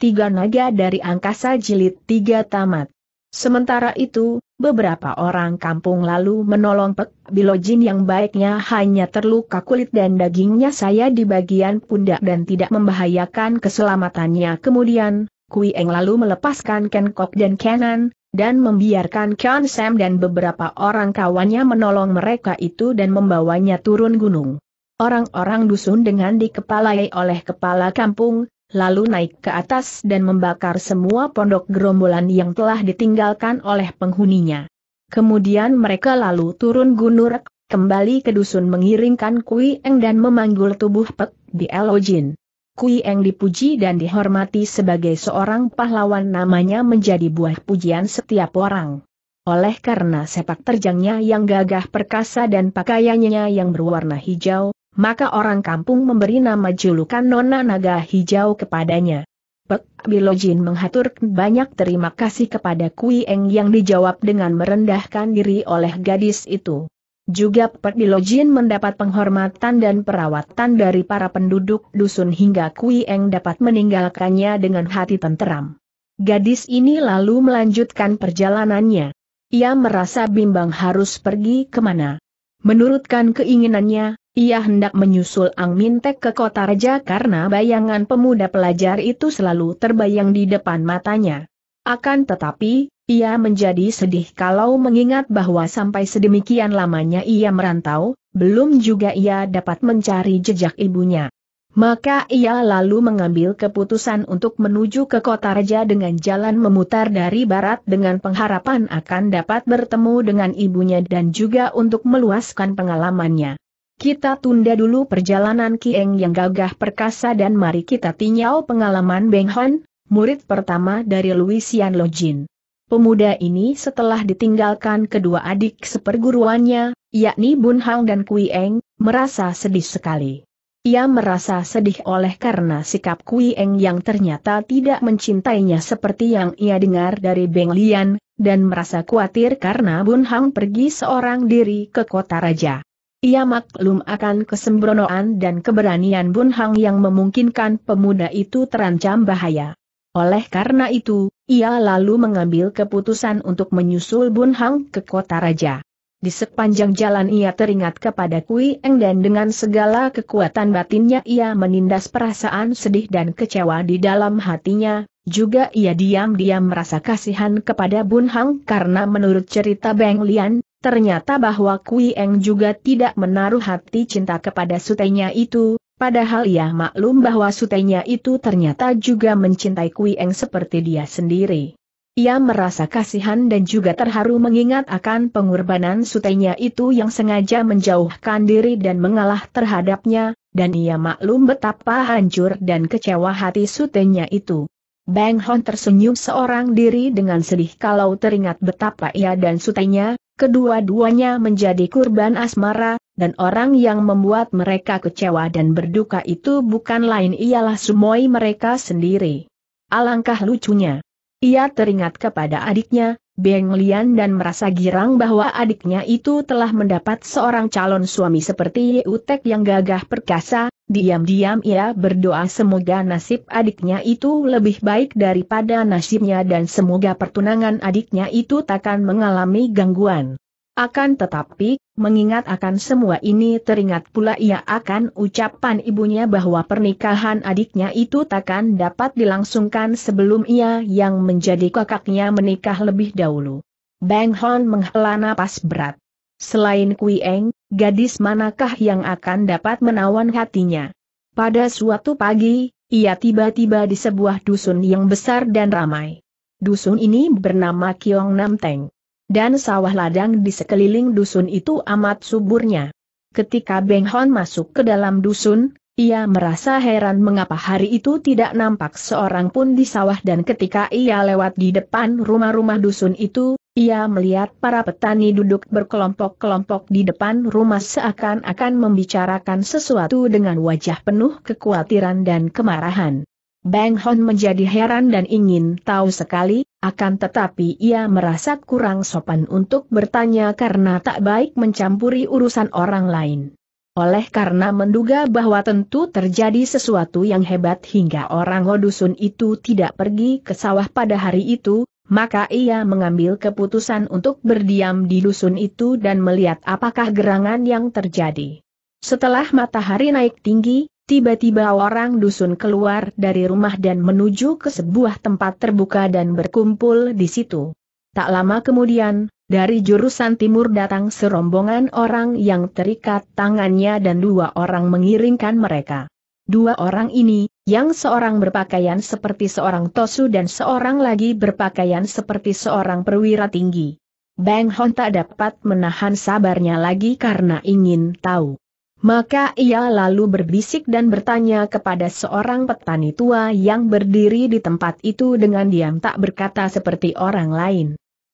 tiga naga dari angkasa jilid tiga tamat. Sementara itu, beberapa orang kampung lalu menolong Pek Bilojin yang baiknya hanya terluka kulit dan dagingnya saya di bagian pundak dan tidak membahayakan keselamatannya. Kemudian, Kui Eng lalu melepaskan Ken Kok dan Kenan, dan membiarkan Kian Sam dan beberapa orang kawannya menolong mereka itu dan membawanya turun gunung. Orang-orang dusun dengan dikepalai oleh kepala kampung, lalu naik ke atas dan membakar semua pondok gerombolan yang telah ditinggalkan oleh penghuninya. Kemudian mereka lalu turun gunung kembali ke dusun mengiringkan Kui Eng dan memanggul tubuh Pek di Elojin. Kui Eng dipuji dan dihormati sebagai seorang pahlawan namanya menjadi buah pujian setiap orang. Oleh karena sepak terjangnya yang gagah perkasa dan pakaiannya yang berwarna hijau, maka orang kampung memberi nama julukan Nona Naga Hijau kepadanya. Pek Bilojin menghatur banyak terima kasih kepada Kui Eng yang dijawab dengan merendahkan diri oleh gadis itu. Juga Pek Bilojin mendapat penghormatan dan perawatan dari para penduduk dusun hingga Kui Eng dapat meninggalkannya dengan hati tenteram. Gadis ini lalu melanjutkan perjalanannya. Ia merasa bimbang harus pergi kemana. Menurutkan keinginannya, ia hendak menyusul Ang Mintek ke kota raja karena bayangan pemuda pelajar itu selalu terbayang di depan matanya. Akan tetapi, ia menjadi sedih kalau mengingat bahwa sampai sedemikian lamanya ia merantau, belum juga ia dapat mencari jejak ibunya. Maka ia lalu mengambil keputusan untuk menuju ke kota raja dengan jalan memutar dari barat dengan pengharapan akan dapat bertemu dengan ibunya dan juga untuk meluaskan pengalamannya. Kita tunda dulu perjalanan Kieng yang gagah perkasa dan mari kita tinjau pengalaman Beng Hon, murid pertama dari Louisian Lojin. Pemuda ini setelah ditinggalkan kedua adik seperguruannya, yakni Bun Hang dan Kui merasa sedih sekali. Ia merasa sedih oleh karena sikap Kui yang ternyata tidak mencintainya seperti yang ia dengar dari Beng Lian, dan merasa khawatir karena Bun Hang pergi seorang diri ke kota raja. Ia maklum akan kesembronoan dan keberanian Bun Hang yang memungkinkan pemuda itu terancam bahaya. Oleh karena itu, ia lalu mengambil keputusan untuk menyusul Bun Hang ke kota raja. Di sepanjang jalan ia teringat kepada Kui Eng dan dengan segala kekuatan batinnya ia menindas perasaan sedih dan kecewa di dalam hatinya, juga ia diam-diam merasa kasihan kepada Bun Hang karena menurut cerita Beng Lian, Ternyata bahwa Kui Eng juga tidak menaruh hati cinta kepada sutenya itu, padahal ia maklum bahwa sutenya itu ternyata juga mencintai Kui Eng seperti dia sendiri. Ia merasa kasihan dan juga terharu mengingat akan pengorbanan sutenya itu yang sengaja menjauhkan diri dan mengalah terhadapnya, dan ia maklum betapa hancur dan kecewa hati sutenya itu. Bang Hon tersenyum seorang diri dengan sedih kalau teringat betapa ia dan sutenya, Kedua-duanya menjadi kurban asmara, dan orang yang membuat mereka kecewa dan berduka itu bukan lain ialah sumoi mereka sendiri. Alangkah lucunya. Ia teringat kepada adiknya, Beng Lian dan merasa girang bahwa adiknya itu telah mendapat seorang calon suami seperti Yeutek yang gagah perkasa, Diam-diam ia berdoa semoga nasib adiknya itu lebih baik daripada nasibnya dan semoga pertunangan adiknya itu takkan mengalami gangguan. Akan tetapi, mengingat akan semua ini teringat pula ia akan ucapan ibunya bahwa pernikahan adiknya itu takkan dapat dilangsungkan sebelum ia yang menjadi kakaknya menikah lebih dahulu. Bang Hon menghela napas berat. Selain Kui Eng, gadis manakah yang akan dapat menawan hatinya? Pada suatu pagi, ia tiba-tiba di sebuah dusun yang besar dan ramai. Dusun ini bernama Kiong Namteng. Dan sawah ladang di sekeliling dusun itu amat suburnya. Ketika Beng Hon masuk ke dalam dusun, ia merasa heran mengapa hari itu tidak nampak seorang pun di sawah dan ketika ia lewat di depan rumah-rumah dusun itu, ia melihat para petani duduk berkelompok-kelompok di depan rumah seakan-akan membicarakan sesuatu dengan wajah penuh kekhawatiran dan kemarahan. Bang Hon menjadi heran dan ingin tahu sekali, akan tetapi ia merasa kurang sopan untuk bertanya karena tak baik mencampuri urusan orang lain. Oleh karena menduga bahwa tentu terjadi sesuatu yang hebat hingga orang Hodusun itu tidak pergi ke sawah pada hari itu, maka ia mengambil keputusan untuk berdiam di dusun itu dan melihat apakah gerangan yang terjadi. Setelah matahari naik tinggi, tiba-tiba orang dusun keluar dari rumah dan menuju ke sebuah tempat terbuka dan berkumpul di situ. Tak lama kemudian, dari jurusan timur datang serombongan orang yang terikat tangannya dan dua orang mengiringkan mereka. Dua orang ini, yang seorang berpakaian seperti seorang tosu dan seorang lagi berpakaian seperti seorang perwira tinggi. Bang Hon tak dapat menahan sabarnya lagi karena ingin tahu. Maka ia lalu berbisik dan bertanya kepada seorang petani tua yang berdiri di tempat itu dengan diam tak berkata seperti orang lain.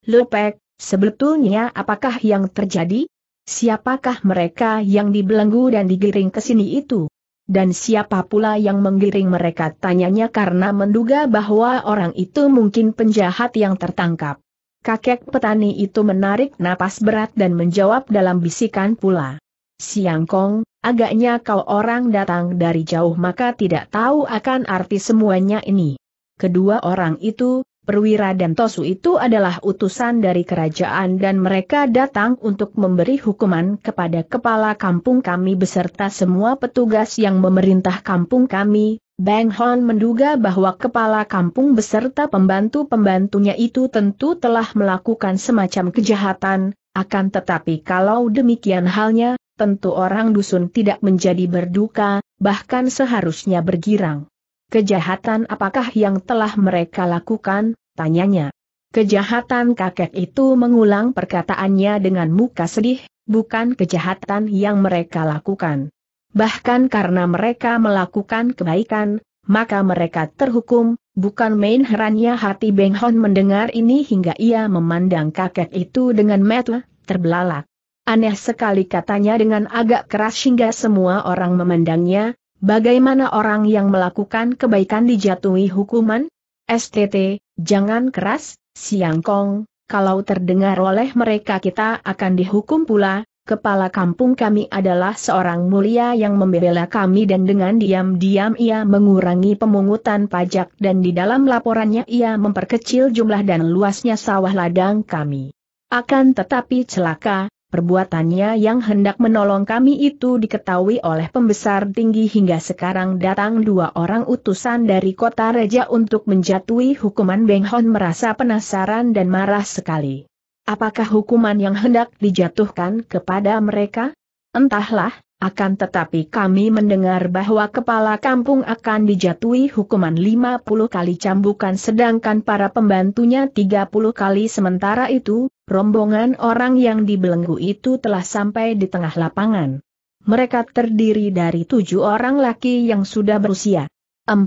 Lopek, sebetulnya apakah yang terjadi? Siapakah mereka yang dibelenggu dan digiring ke sini itu? Dan siapa pula yang menggiring mereka tanyanya karena menduga bahwa orang itu mungkin penjahat yang tertangkap. Kakek petani itu menarik napas berat dan menjawab dalam bisikan pula. Siang Kong, agaknya kau orang datang dari jauh maka tidak tahu akan arti semuanya ini. Kedua orang itu, perwira dan Tosu itu adalah utusan dari kerajaan dan mereka datang untuk memberi hukuman kepada kepala kampung kami beserta semua petugas yang memerintah kampung kami. Bang Hon menduga bahwa kepala kampung beserta pembantu-pembantunya itu tentu telah melakukan semacam kejahatan, akan tetapi kalau demikian halnya, tentu orang dusun tidak menjadi berduka, bahkan seharusnya bergirang. Kejahatan apakah yang telah mereka lakukan, tanyanya. Kejahatan kakek itu mengulang perkataannya dengan muka sedih, bukan kejahatan yang mereka lakukan. Bahkan karena mereka melakukan kebaikan, maka mereka terhukum, bukan main herannya hati Beng Hon mendengar ini hingga ia memandang kakek itu dengan mata terbelalak. Aneh sekali katanya dengan agak keras hingga semua orang memandangnya, Bagaimana orang yang melakukan kebaikan dijatuhi hukuman? STT, jangan keras, Siang Kong, kalau terdengar oleh mereka kita akan dihukum pula, kepala kampung kami adalah seorang mulia yang membela kami dan dengan diam-diam ia mengurangi pemungutan pajak dan di dalam laporannya ia memperkecil jumlah dan luasnya sawah ladang kami. Akan tetapi celaka, Perbuatannya yang hendak menolong kami itu diketahui oleh pembesar tinggi hingga sekarang datang dua orang utusan dari kota Raja untuk menjatuhi hukuman Beng Hon merasa penasaran dan marah sekali. Apakah hukuman yang hendak dijatuhkan kepada mereka? Entahlah, akan tetapi kami mendengar bahwa kepala kampung akan dijatuhi hukuman 50 kali cambukan sedangkan para pembantunya 30 kali sementara itu, rombongan orang yang dibelenggu itu telah sampai di tengah lapangan. Mereka terdiri dari tujuh orang laki yang sudah berusia 40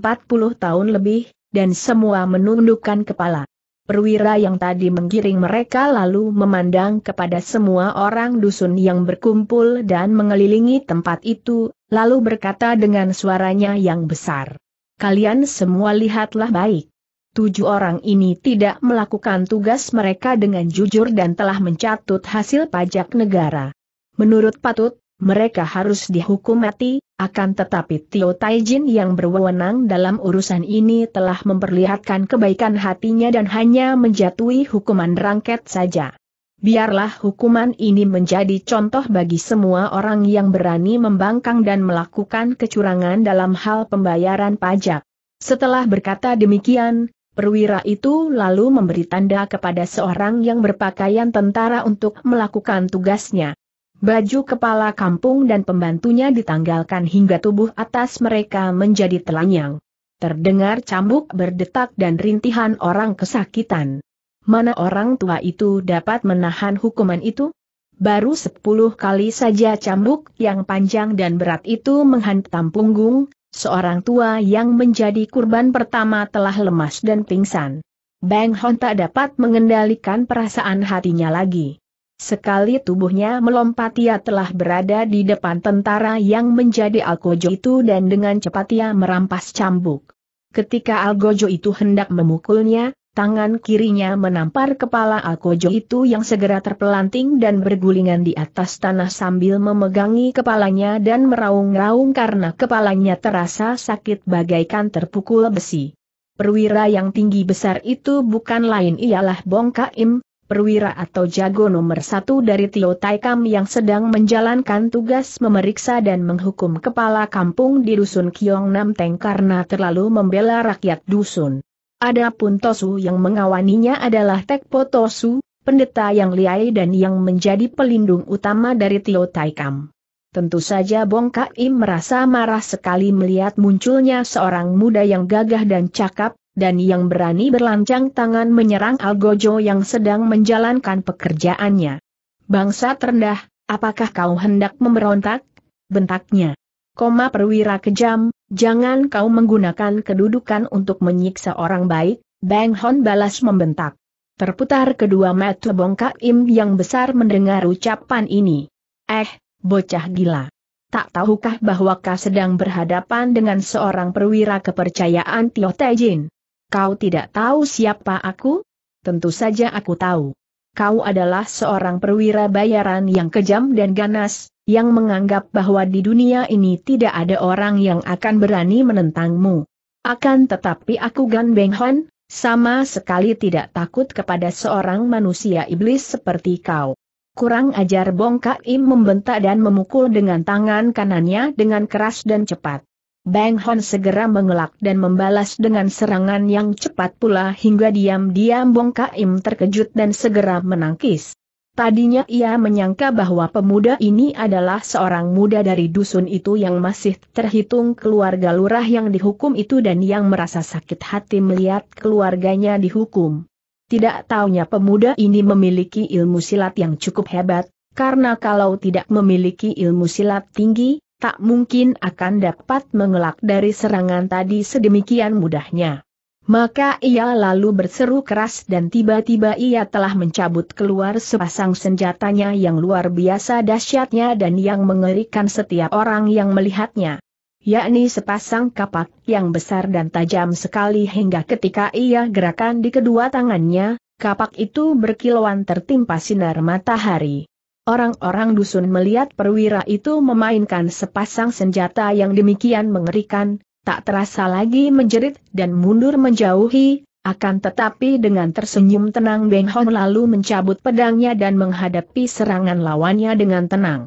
tahun lebih, dan semua menundukkan kepala. Perwira yang tadi menggiring mereka lalu memandang kepada semua orang dusun yang berkumpul dan mengelilingi tempat itu, lalu berkata dengan suaranya yang besar. Kalian semua lihatlah baik. Tujuh orang ini tidak melakukan tugas mereka dengan jujur dan telah mencatut hasil pajak negara. Menurut patut, mereka harus dihukum mati, akan tetapi Tio Taijin yang berwenang dalam urusan ini telah memperlihatkan kebaikan hatinya dan hanya menjatuhi hukuman rangket saja. Biarlah hukuman ini menjadi contoh bagi semua orang yang berani membangkang dan melakukan kecurangan dalam hal pembayaran pajak. Setelah berkata demikian, perwira itu lalu memberi tanda kepada seorang yang berpakaian tentara untuk melakukan tugasnya. Baju kepala kampung dan pembantunya ditanggalkan hingga tubuh atas mereka menjadi telanjang. Terdengar cambuk berdetak dan rintihan orang kesakitan. Mana orang tua itu dapat menahan hukuman itu? Baru sepuluh kali saja cambuk yang panjang dan berat itu menghantam punggung, seorang tua yang menjadi kurban pertama telah lemas dan pingsan. Bang Hon tak dapat mengendalikan perasaan hatinya lagi. Sekali tubuhnya melompat ia telah berada di depan tentara yang menjadi Algojo itu dan dengan cepat ia merampas cambuk. Ketika Algojo itu hendak memukulnya, tangan kirinya menampar kepala Algojo itu yang segera terpelanting dan bergulingan di atas tanah sambil memegangi kepalanya dan meraung-raung karena kepalanya terasa sakit bagaikan terpukul besi. Perwira yang tinggi besar itu bukan lain ialah Bongkaim, perwira atau jago nomor satu dari Tio Taikam yang sedang menjalankan tugas memeriksa dan menghukum kepala kampung di dusun Kiong Nam Teng karena terlalu membela rakyat dusun. Adapun Tosu yang mengawaninya adalah Tekpo Tosu, pendeta yang liai dan yang menjadi pelindung utama dari Tio Taikam. Tentu saja Bong Im merasa marah sekali melihat munculnya seorang muda yang gagah dan cakap, dan yang berani berlancang tangan menyerang Algojo yang sedang menjalankan pekerjaannya. Bangsa terendah, apakah kau hendak memberontak? Bentaknya. Koma perwira kejam, jangan kau menggunakan kedudukan untuk menyiksa orang baik, Bang Hon balas membentak. Terputar kedua mata bongkak Im yang besar mendengar ucapan ini. Eh, bocah gila. Tak tahukah bahwa kau sedang berhadapan dengan seorang perwira kepercayaan Tio Tejin. Kau tidak tahu siapa aku? Tentu saja aku tahu. Kau adalah seorang perwira bayaran yang kejam dan ganas, yang menganggap bahwa di dunia ini tidak ada orang yang akan berani menentangmu. Akan tetapi aku Gan Beng Hon, sama sekali tidak takut kepada seorang manusia iblis seperti kau. Kurang ajar Bongkak Im membentak dan memukul dengan tangan kanannya dengan keras dan cepat. Bang Hon segera mengelak dan membalas dengan serangan yang cepat pula hingga diam-diam Bong Kaim terkejut dan segera menangkis. Tadinya ia menyangka bahwa pemuda ini adalah seorang muda dari dusun itu yang masih terhitung keluarga lurah yang dihukum itu dan yang merasa sakit hati melihat keluarganya dihukum. Tidak taunya pemuda ini memiliki ilmu silat yang cukup hebat, karena kalau tidak memiliki ilmu silat tinggi, tak mungkin akan dapat mengelak dari serangan tadi sedemikian mudahnya. Maka ia lalu berseru keras dan tiba-tiba ia telah mencabut keluar sepasang senjatanya yang luar biasa dahsyatnya dan yang mengerikan setiap orang yang melihatnya. Yakni sepasang kapak yang besar dan tajam sekali hingga ketika ia gerakan di kedua tangannya, kapak itu berkilauan tertimpa sinar matahari. Orang-orang dusun melihat perwira itu memainkan sepasang senjata yang demikian mengerikan, tak terasa lagi menjerit dan mundur menjauhi, akan tetapi dengan tersenyum tenang Beng Hon lalu mencabut pedangnya dan menghadapi serangan lawannya dengan tenang.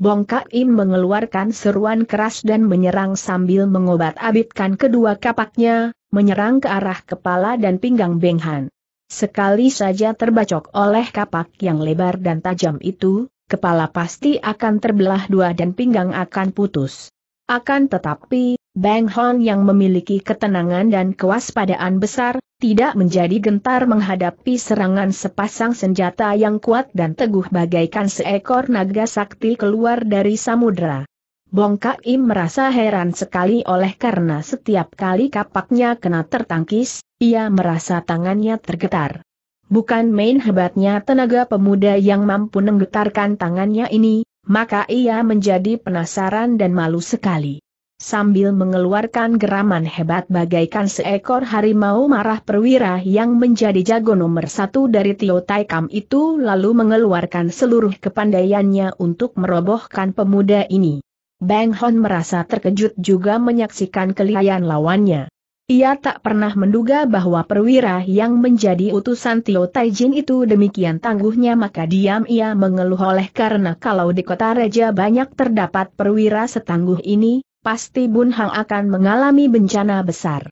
Bongkak Im mengeluarkan seruan keras dan menyerang sambil mengobat-abitkan kedua kapaknya, menyerang ke arah kepala dan pinggang Beng Han. Sekali saja terbacok oleh kapak yang lebar dan tajam itu, kepala pasti akan terbelah dua dan pinggang akan putus. Akan tetapi, Bang Hon yang memiliki ketenangan dan kewaspadaan besar, tidak menjadi gentar menghadapi serangan sepasang senjata yang kuat dan teguh bagaikan seekor naga sakti keluar dari samudera. Bongkak Im merasa heran sekali oleh karena setiap kali kapaknya kena tertangkis, ia merasa tangannya tergetar. Bukan main hebatnya tenaga pemuda yang mampu menggetarkan tangannya ini, maka ia menjadi penasaran dan malu sekali. Sambil mengeluarkan geraman hebat bagaikan seekor harimau marah perwira yang menjadi jago nomor satu dari Tio Taikam itu lalu mengeluarkan seluruh kepandaiannya untuk merobohkan pemuda ini. Bang Hon merasa terkejut juga menyaksikan kelihayan lawannya. Ia tak pernah menduga bahwa perwira yang menjadi utusan Tio Taijin itu demikian tangguhnya maka diam ia mengeluh oleh karena kalau di kota Raja banyak terdapat perwira setangguh ini, pasti Bun Hang akan mengalami bencana besar.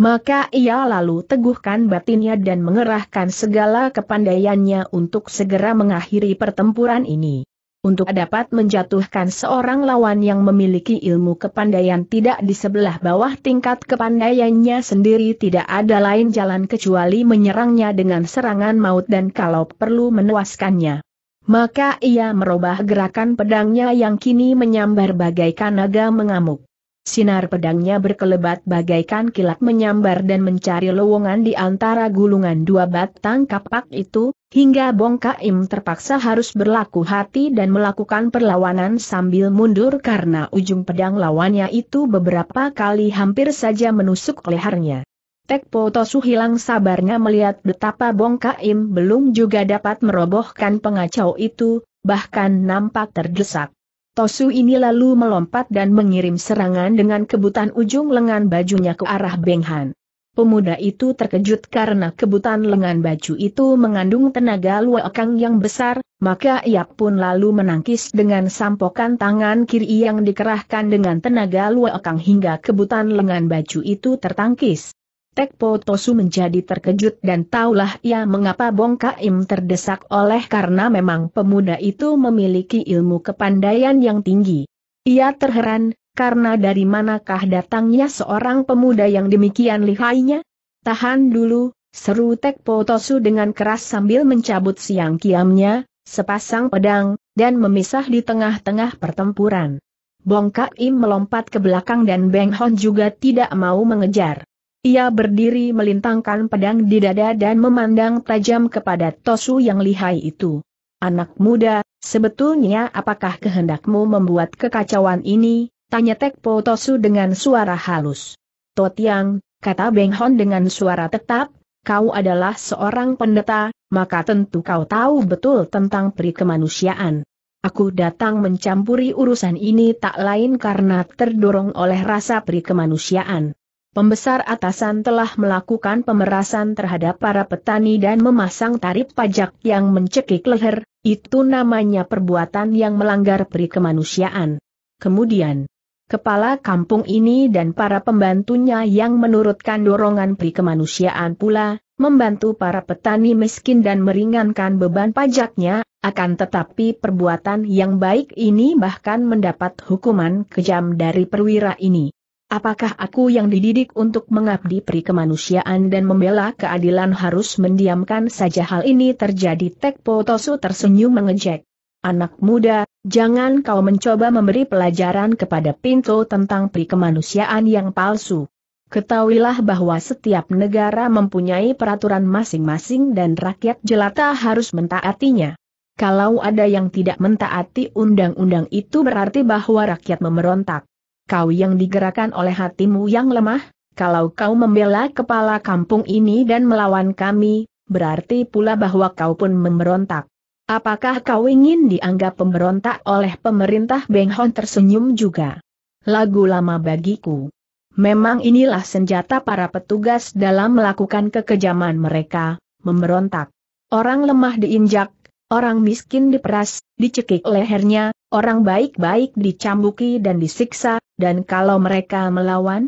Maka ia lalu teguhkan batinnya dan mengerahkan segala kepandaiannya untuk segera mengakhiri pertempuran ini untuk dapat menjatuhkan seorang lawan yang memiliki ilmu kepandaian tidak di sebelah bawah tingkat kepandaiannya sendiri tidak ada lain jalan kecuali menyerangnya dengan serangan maut dan kalau perlu menewaskannya. Maka ia merubah gerakan pedangnya yang kini menyambar bagaikan naga mengamuk. Sinar pedangnya berkelebat bagaikan kilat menyambar dan mencari lowongan di antara gulungan dua batang kapak itu, hingga Bongkaim terpaksa harus berlaku hati dan melakukan perlawanan sambil mundur karena ujung pedang lawannya itu beberapa kali hampir saja menusuk lehernya. Tekpo Tosu hilang sabarnya melihat betapa Bongkaim belum juga dapat merobohkan pengacau itu, bahkan nampak terdesak. Tosu ini lalu melompat dan mengirim serangan dengan kebutan ujung lengan bajunya ke arah Benghan. Pemuda itu terkejut karena kebutan lengan baju itu mengandung tenaga luakang yang besar, maka ia pun lalu menangkis dengan sampokan tangan kiri yang dikerahkan dengan tenaga luakang hingga kebutan lengan baju itu tertangkis. Tekpo Tosu menjadi terkejut dan taulah ia mengapa Bongkaim terdesak oleh karena memang pemuda itu memiliki ilmu kepandaian yang tinggi. Ia terheran, karena dari manakah datangnya seorang pemuda yang demikian lihainya? Tahan dulu, seru Tekpo Tosu dengan keras sambil mencabut siang kiamnya, sepasang pedang, dan memisah di tengah-tengah pertempuran. Bongkaim melompat ke belakang dan Beng Hon juga tidak mau mengejar. Ia berdiri melintangkan pedang di dada dan memandang tajam kepada Tosu yang lihai itu. Anak muda, sebetulnya apakah kehendakmu membuat kekacauan ini? Tanya Tekpo Tosu dengan suara halus. Totiang, kata Beng Hon dengan suara tetap, kau adalah seorang pendeta, maka tentu kau tahu betul tentang peri kemanusiaan. Aku datang mencampuri urusan ini tak lain karena terdorong oleh rasa peri kemanusiaan pembesar atasan telah melakukan pemerasan terhadap para petani dan memasang tarif pajak yang mencekik leher, itu namanya perbuatan yang melanggar peri kemanusiaan. Kemudian, kepala kampung ini dan para pembantunya yang menurutkan dorongan peri kemanusiaan pula, membantu para petani miskin dan meringankan beban pajaknya, akan tetapi perbuatan yang baik ini bahkan mendapat hukuman kejam dari perwira ini. Apakah aku yang dididik untuk mengabdi pri kemanusiaan dan membela keadilan harus mendiamkan saja hal ini terjadi Tek Potosu tersenyum mengejek. Anak muda, jangan kau mencoba memberi pelajaran kepada Pinto tentang pri kemanusiaan yang palsu. Ketahuilah bahwa setiap negara mempunyai peraturan masing-masing dan rakyat jelata harus mentaatinya. Kalau ada yang tidak mentaati undang-undang itu berarti bahwa rakyat memberontak kau yang digerakkan oleh hatimu yang lemah, kalau kau membela kepala kampung ini dan melawan kami, berarti pula bahwa kau pun memberontak. Apakah kau ingin dianggap pemberontak oleh pemerintah Beng Hon tersenyum juga? Lagu lama bagiku. Memang inilah senjata para petugas dalam melakukan kekejaman mereka, memberontak. Orang lemah diinjak, orang miskin diperas, dicekik lehernya, Orang baik-baik dicambuki dan disiksa, dan kalau mereka melawan,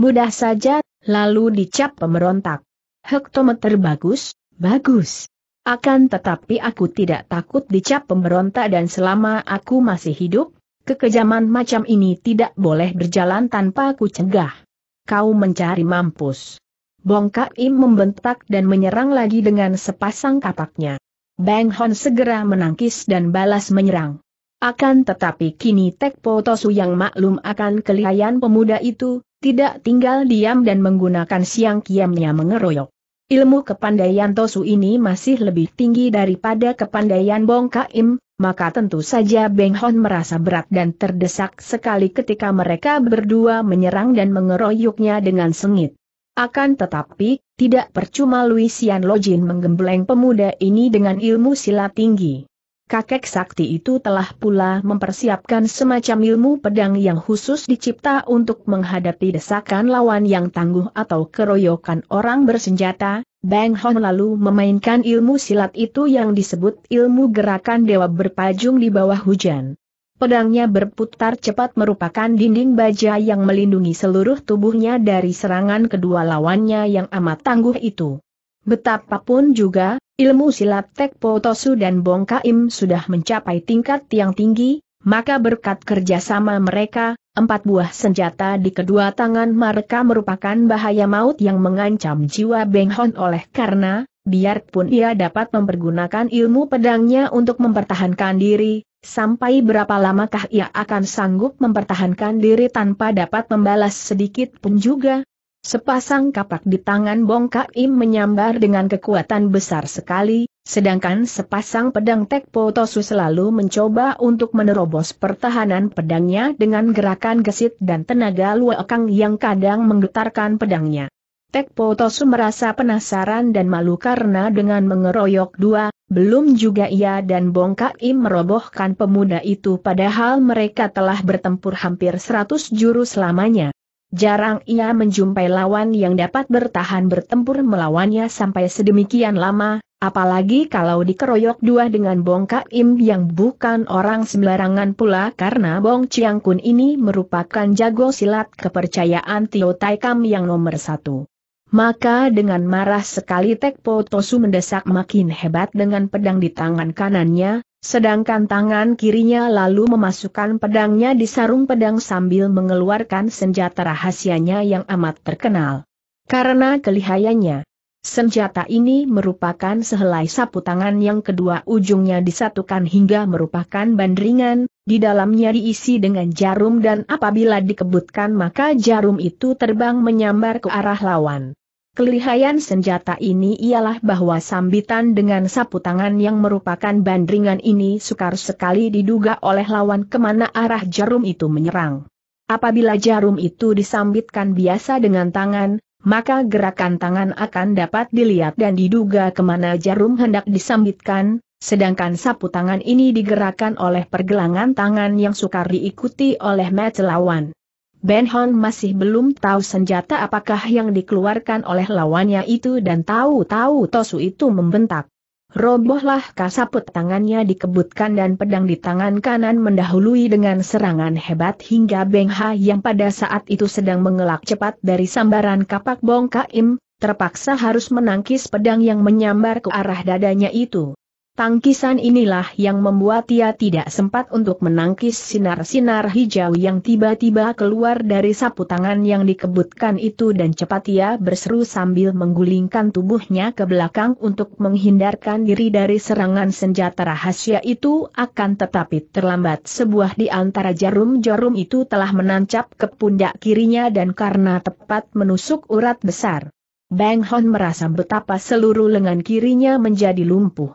mudah saja, lalu dicap pemberontak. Hektometer bagus, bagus. Akan tetapi aku tidak takut dicap pemberontak dan selama aku masih hidup, kekejaman macam ini tidak boleh berjalan tanpa aku cegah. Kau mencari mampus. Bongkak Im membentak dan menyerang lagi dengan sepasang kapaknya. Bang Hon segera menangkis dan balas menyerang. Akan tetapi kini Tekpo Tosu yang maklum akan kelihayan pemuda itu, tidak tinggal diam dan menggunakan siang kiamnya mengeroyok. Ilmu kepandaian Tosu ini masih lebih tinggi daripada kepandaian Bong Kaim, maka tentu saja Beng Hon merasa berat dan terdesak sekali ketika mereka berdua menyerang dan mengeroyoknya dengan sengit. Akan tetapi, tidak percuma Luisian Lojin menggembleng pemuda ini dengan ilmu silat tinggi kakek sakti itu telah pula mempersiapkan semacam ilmu pedang yang khusus dicipta untuk menghadapi desakan lawan yang tangguh atau keroyokan orang bersenjata. Bang Hon lalu memainkan ilmu silat itu yang disebut ilmu gerakan dewa berpajung di bawah hujan. Pedangnya berputar cepat merupakan dinding baja yang melindungi seluruh tubuhnya dari serangan kedua lawannya yang amat tangguh itu. Betapapun juga, ilmu silat tek Potosu dan Bongkaim sudah mencapai tingkat yang tinggi, maka berkat kerjasama mereka, empat buah senjata di kedua tangan mereka merupakan bahaya maut yang mengancam jiwa Beng Hon oleh karena, biarpun ia dapat mempergunakan ilmu pedangnya untuk mempertahankan diri, Sampai berapa lamakah ia akan sanggup mempertahankan diri tanpa dapat membalas sedikit pun juga, Sepasang kapak di tangan Bong im menyambar dengan kekuatan besar sekali, sedangkan sepasang pedang Tekpo Tosu selalu mencoba untuk menerobos pertahanan pedangnya dengan gerakan gesit dan tenaga luakang yang kadang menggetarkan pedangnya. Tekpo Tosu merasa penasaran dan malu karena dengan mengeroyok dua, belum juga ia dan Bong im merobohkan pemuda itu padahal mereka telah bertempur hampir seratus jurus lamanya. Jarang ia menjumpai lawan yang dapat bertahan bertempur melawannya sampai sedemikian lama, apalagi kalau dikeroyok dua dengan Bong Kak Im yang bukan orang sembarangan pula karena Bong Chiang Kun ini merupakan jago silat kepercayaan Tio Tai Kam yang nomor satu. Maka dengan marah sekali Tek po tosu mendesak makin hebat dengan pedang di tangan kanannya, Sedangkan tangan kirinya lalu memasukkan pedangnya di sarung pedang sambil mengeluarkan senjata rahasianya yang amat terkenal. Karena kelihayannya, senjata ini merupakan sehelai sapu tangan yang kedua ujungnya disatukan hingga merupakan bandringan, di dalamnya diisi dengan jarum dan apabila dikebutkan maka jarum itu terbang menyambar ke arah lawan. Kelihaian senjata ini ialah bahwa sambitan dengan sapu tangan yang merupakan bandringan ini sukar sekali diduga oleh lawan kemana arah jarum itu menyerang. Apabila jarum itu disambitkan biasa dengan tangan, maka gerakan tangan akan dapat dilihat dan diduga kemana jarum hendak disambitkan, sedangkan sapu tangan ini digerakkan oleh pergelangan tangan yang sukar diikuti oleh mata lawan. Ben Hon masih belum tahu senjata apakah yang dikeluarkan oleh lawannya itu dan tahu-tahu Tosu itu membentak. Robohlah kasaput tangannya dikebutkan dan pedang di tangan kanan mendahului dengan serangan hebat hingga Beng Ha yang pada saat itu sedang mengelak cepat dari sambaran kapak Bong Kaim, terpaksa harus menangkis pedang yang menyambar ke arah dadanya itu. Tangkisan inilah yang membuat ia tidak sempat untuk menangkis sinar-sinar hijau yang tiba-tiba keluar dari sapu tangan yang dikebutkan itu dan cepat ia berseru sambil menggulingkan tubuhnya ke belakang untuk menghindarkan diri dari serangan senjata rahasia itu akan tetapi terlambat sebuah di antara jarum-jarum itu telah menancap ke pundak kirinya dan karena tepat menusuk urat besar. Bang Hon merasa betapa seluruh lengan kirinya menjadi lumpuh.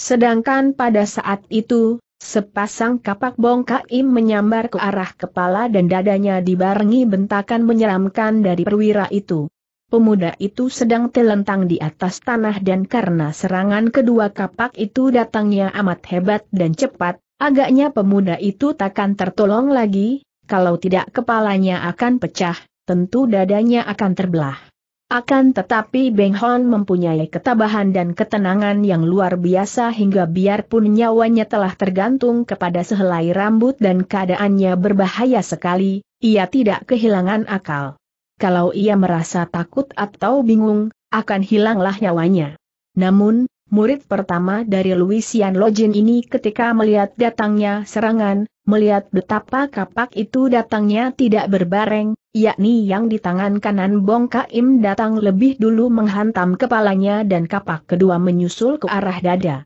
Sedangkan pada saat itu, sepasang kapak bongkak im menyambar ke arah kepala dan dadanya dibarengi bentakan menyeramkan dari perwira itu. Pemuda itu sedang telentang di atas tanah dan karena serangan kedua kapak itu datangnya amat hebat dan cepat, agaknya pemuda itu takkan tertolong lagi, kalau tidak kepalanya akan pecah, tentu dadanya akan terbelah. Akan tetapi Beng Hon mempunyai ketabahan dan ketenangan yang luar biasa hingga biarpun nyawanya telah tergantung kepada sehelai rambut dan keadaannya berbahaya sekali, ia tidak kehilangan akal. Kalau ia merasa takut atau bingung, akan hilanglah nyawanya. Namun, murid pertama dari Louisian Lojin ini ketika melihat datangnya serangan, Melihat betapa kapak itu datangnya tidak berbareng, yakni yang di tangan kanan Bong Kaim datang lebih dulu menghantam kepalanya dan kapak kedua menyusul ke arah dada.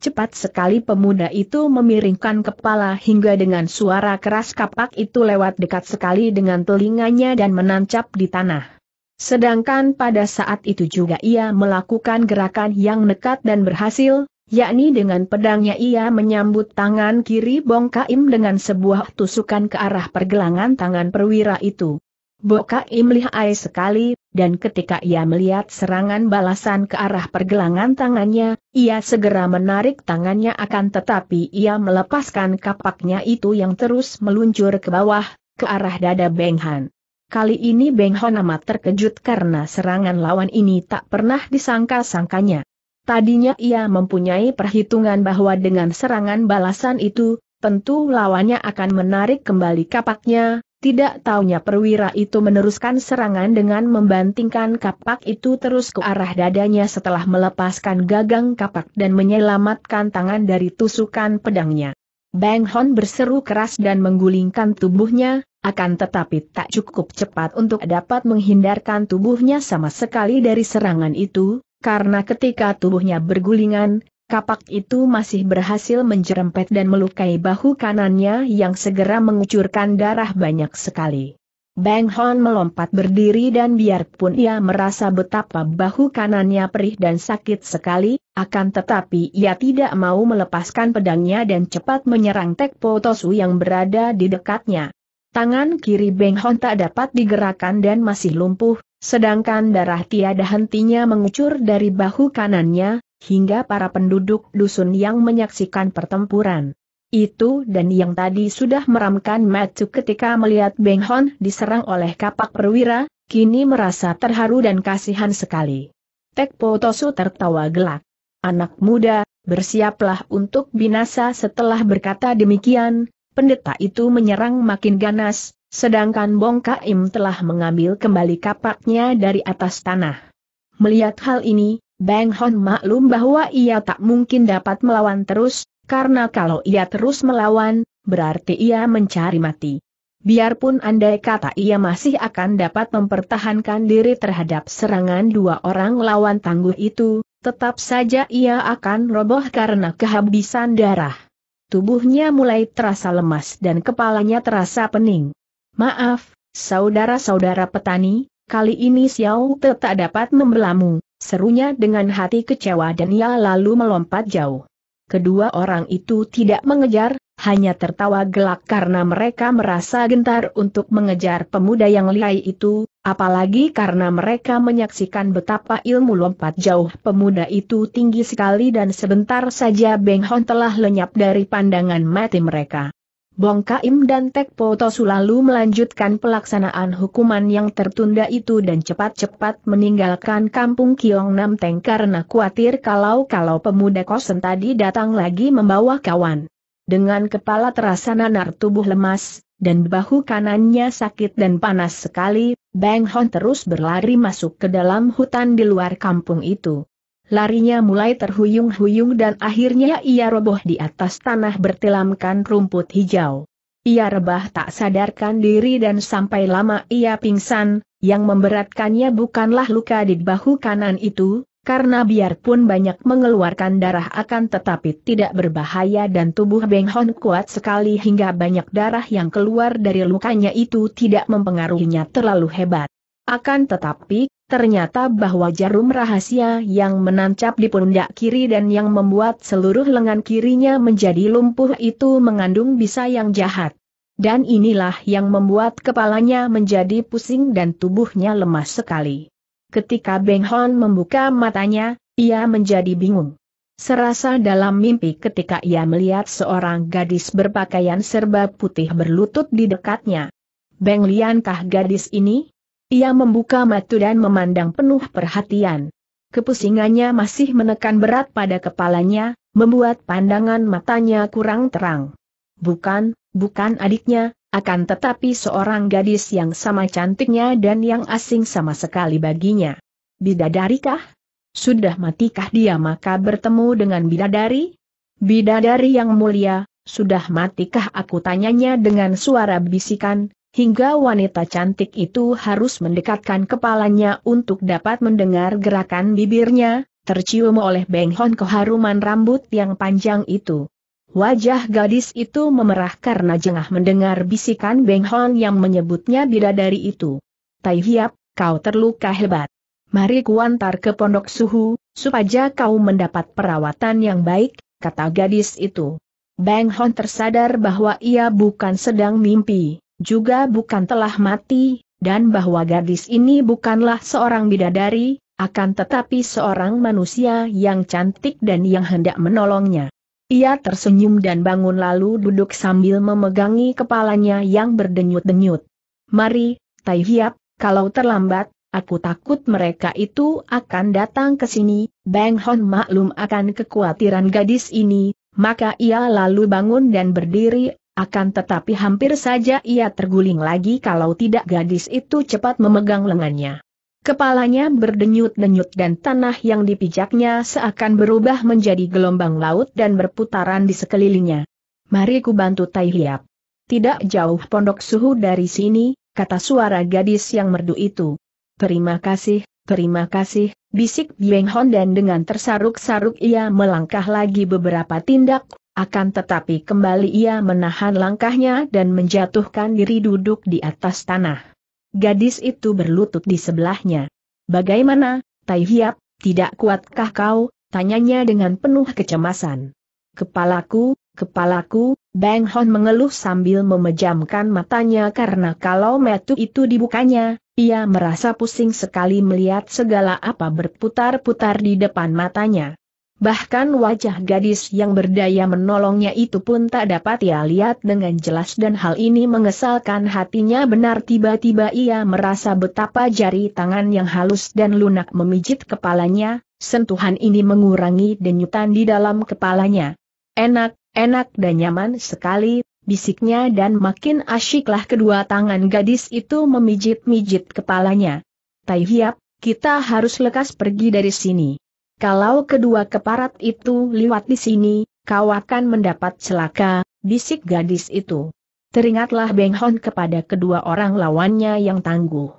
Cepat sekali pemuda itu memiringkan kepala hingga dengan suara keras kapak itu lewat dekat sekali dengan telinganya dan menancap di tanah. Sedangkan pada saat itu juga ia melakukan gerakan yang nekat dan berhasil, yakni dengan pedangnya ia menyambut tangan kiri Bong Kaim dengan sebuah tusukan ke arah pergelangan tangan perwira itu. Bong Kaim lihai sekali, dan ketika ia melihat serangan balasan ke arah pergelangan tangannya, ia segera menarik tangannya akan tetapi ia melepaskan kapaknya itu yang terus meluncur ke bawah, ke arah dada Beng Han. Kali ini Beng Han amat terkejut karena serangan lawan ini tak pernah disangka-sangkanya. Tadinya ia mempunyai perhitungan bahwa dengan serangan balasan itu, tentu lawannya akan menarik kembali kapaknya, tidak taunya perwira itu meneruskan serangan dengan membantingkan kapak itu terus ke arah dadanya setelah melepaskan gagang kapak dan menyelamatkan tangan dari tusukan pedangnya. Bang Hon berseru keras dan menggulingkan tubuhnya, akan tetapi tak cukup cepat untuk dapat menghindarkan tubuhnya sama sekali dari serangan itu, karena ketika tubuhnya bergulingan, kapak itu masih berhasil menjerempet dan melukai bahu kanannya yang segera mengucurkan darah banyak sekali. Bang Hon melompat berdiri dan biarpun ia merasa betapa bahu kanannya perih dan sakit sekali, akan tetapi ia tidak mau melepaskan pedangnya dan cepat menyerang Tekpo Tosu yang berada di dekatnya. Tangan kiri bang Hon tak dapat digerakkan dan masih lumpuh, Sedangkan darah tiada hentinya mengucur dari bahu kanannya, hingga para penduduk dusun yang menyaksikan pertempuran. Itu dan yang tadi sudah meramkan Matsu ketika melihat Beng Hon diserang oleh kapak perwira, kini merasa terharu dan kasihan sekali. Tekpo Tosu tertawa gelak. Anak muda, bersiaplah untuk binasa setelah berkata demikian, pendeta itu menyerang makin ganas, Sedangkan Bong Kaim telah mengambil kembali kapaknya dari atas tanah. Melihat hal ini, Bang Hon maklum bahwa ia tak mungkin dapat melawan terus, karena kalau ia terus melawan, berarti ia mencari mati. Biarpun andai kata ia masih akan dapat mempertahankan diri terhadap serangan dua orang lawan tangguh itu, tetap saja ia akan roboh karena kehabisan darah. Tubuhnya mulai terasa lemas dan kepalanya terasa pening. Maaf, saudara-saudara petani, kali ini Xiao Te tak dapat membelamu, serunya dengan hati kecewa dan ia lalu melompat jauh. Kedua orang itu tidak mengejar, hanya tertawa gelak karena mereka merasa gentar untuk mengejar pemuda yang lihai itu, apalagi karena mereka menyaksikan betapa ilmu lompat jauh pemuda itu tinggi sekali dan sebentar saja Beng Hon telah lenyap dari pandangan mati mereka. Bong Kaim dan Tek Potosu lalu melanjutkan pelaksanaan hukuman yang tertunda itu dan cepat-cepat meninggalkan kampung Kiong Nam Teng karena khawatir kalau-kalau pemuda kosen tadi datang lagi membawa kawan. Dengan kepala terasa nanar tubuh lemas, dan bahu kanannya sakit dan panas sekali, Bang Hon terus berlari masuk ke dalam hutan di luar kampung itu. Larinya mulai terhuyung-huyung dan akhirnya ia roboh di atas tanah bertelamkan rumput hijau. Ia rebah tak sadarkan diri dan sampai lama ia pingsan, yang memberatkannya bukanlah luka di bahu kanan itu, karena biarpun banyak mengeluarkan darah akan tetapi tidak berbahaya dan tubuh Beng Hon kuat sekali hingga banyak darah yang keluar dari lukanya itu tidak mempengaruhinya terlalu hebat. Akan tetapi, ternyata bahwa jarum rahasia yang menancap di pundak kiri dan yang membuat seluruh lengan kirinya menjadi lumpuh itu mengandung bisa yang jahat. Dan inilah yang membuat kepalanya menjadi pusing dan tubuhnya lemas sekali. Ketika Beng Hon membuka matanya, ia menjadi bingung. Serasa dalam mimpi ketika ia melihat seorang gadis berpakaian serba putih berlutut di dekatnya. Beng Liankah gadis ini? Ia membuka mata dan memandang penuh perhatian. Kepusingannya masih menekan berat pada kepalanya, membuat pandangan matanya kurang terang. Bukan, bukan adiknya, akan tetapi seorang gadis yang sama cantiknya dan yang asing sama sekali baginya. Bidadarikah? Sudah matikah dia maka bertemu dengan bidadari? Bidadari yang mulia, sudah matikah aku tanyanya dengan suara bisikan, hingga wanita cantik itu harus mendekatkan kepalanya untuk dapat mendengar gerakan bibirnya, tercium oleh Beng Hon keharuman rambut yang panjang itu. Wajah gadis itu memerah karena jengah mendengar bisikan Beng Hon yang menyebutnya bidadari itu. Tai Hiap, kau terluka hebat. Mari kuantar ke pondok suhu, supaya kau mendapat perawatan yang baik, kata gadis itu. Beng Hon tersadar bahwa ia bukan sedang mimpi juga bukan telah mati, dan bahwa gadis ini bukanlah seorang bidadari, akan tetapi seorang manusia yang cantik dan yang hendak menolongnya. Ia tersenyum dan bangun lalu duduk sambil memegangi kepalanya yang berdenyut-denyut. Mari, Tai Hiap, kalau terlambat, aku takut mereka itu akan datang ke sini, Bang Hon maklum akan kekhawatiran gadis ini, maka ia lalu bangun dan berdiri akan tetapi hampir saja ia terguling lagi kalau tidak gadis itu cepat memegang lengannya. Kepalanya berdenyut-denyut dan tanah yang dipijaknya seakan berubah menjadi gelombang laut dan berputaran di sekelilingnya. Mari ku bantu Tai Hiap. Tidak jauh pondok suhu dari sini, kata suara gadis yang merdu itu. Terima kasih, terima kasih, bisik Bieng Hon dan dengan tersaruk-saruk ia melangkah lagi beberapa tindak, akan tetapi kembali ia menahan langkahnya dan menjatuhkan diri duduk di atas tanah. Gadis itu berlutut di sebelahnya. Bagaimana, Tai Hiap, tidak kuatkah kau? Tanyanya dengan penuh kecemasan. Kepalaku, kepalaku, Bang Hon mengeluh sambil memejamkan matanya karena kalau metu itu dibukanya, ia merasa pusing sekali melihat segala apa berputar-putar di depan matanya. Bahkan wajah gadis yang berdaya menolongnya itu pun tak dapat ia lihat dengan jelas dan hal ini mengesalkan hatinya benar tiba-tiba ia merasa betapa jari tangan yang halus dan lunak memijit kepalanya, sentuhan ini mengurangi denyutan di dalam kepalanya. Enak, enak dan nyaman sekali, bisiknya dan makin asyiklah kedua tangan gadis itu memijit-mijit kepalanya. Tai hiap, kita harus lekas pergi dari sini. Kalau kedua keparat itu lewat di sini, kau akan mendapat celaka, bisik gadis itu. Teringatlah Beng Hon kepada kedua orang lawannya yang tangguh.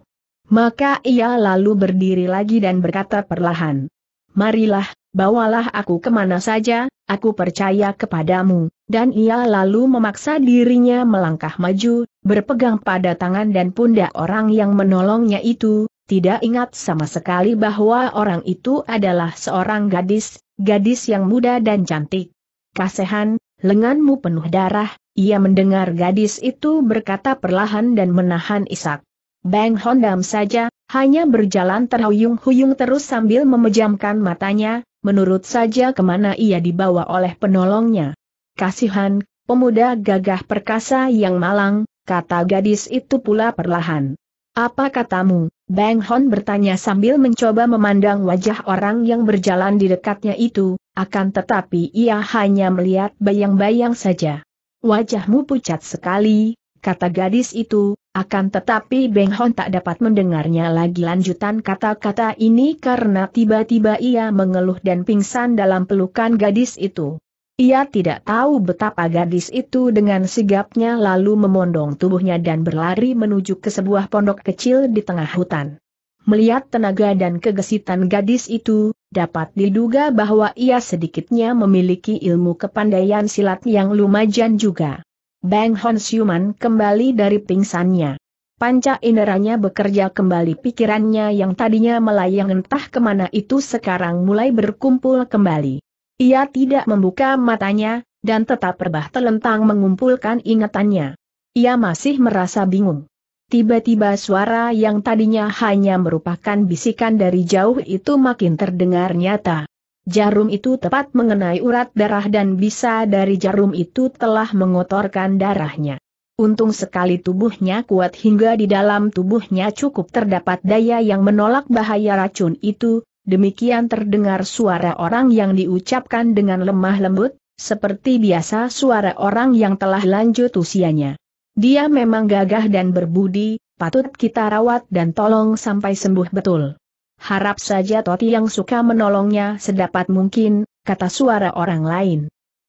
Maka ia lalu berdiri lagi dan berkata perlahan. Marilah, bawalah aku kemana saja, aku percaya kepadamu, dan ia lalu memaksa dirinya melangkah maju, berpegang pada tangan dan pundak orang yang menolongnya itu, tidak ingat sama sekali bahwa orang itu adalah seorang gadis, gadis yang muda dan cantik. Kasehan, lenganmu penuh darah, ia mendengar gadis itu berkata perlahan dan menahan isak. Bang Hondam saja, hanya berjalan terhuyung-huyung terus sambil memejamkan matanya, menurut saja kemana ia dibawa oleh penolongnya. Kasihan, pemuda gagah perkasa yang malang, kata gadis itu pula perlahan. Apa katamu? Bang Hon bertanya sambil mencoba memandang wajah orang yang berjalan di dekatnya itu, akan tetapi ia hanya melihat bayang-bayang saja. Wajahmu pucat sekali, kata gadis itu, akan tetapi bang Hon tak dapat mendengarnya lagi lanjutan kata-kata ini karena tiba-tiba ia mengeluh dan pingsan dalam pelukan gadis itu. Ia tidak tahu betapa gadis itu dengan sigapnya lalu memondong tubuhnya dan berlari menuju ke sebuah pondok kecil di tengah hutan. Melihat tenaga dan kegesitan gadis itu, dapat diduga bahwa ia sedikitnya memiliki ilmu kepandaian silat yang lumajan juga. Bang Hon Siuman kembali dari pingsannya. Panca inderanya bekerja kembali pikirannya yang tadinya melayang entah kemana itu sekarang mulai berkumpul kembali. Ia tidak membuka matanya, dan tetap rebah telentang mengumpulkan ingatannya. Ia masih merasa bingung. Tiba-tiba suara yang tadinya hanya merupakan bisikan dari jauh itu makin terdengar nyata. Jarum itu tepat mengenai urat darah dan bisa dari jarum itu telah mengotorkan darahnya. Untung sekali tubuhnya kuat hingga di dalam tubuhnya cukup terdapat daya yang menolak bahaya racun itu, demikian terdengar suara orang yang diucapkan dengan lemah lembut, seperti biasa suara orang yang telah lanjut usianya. Dia memang gagah dan berbudi, patut kita rawat dan tolong sampai sembuh betul. Harap saja Toti yang suka menolongnya sedapat mungkin, kata suara orang lain.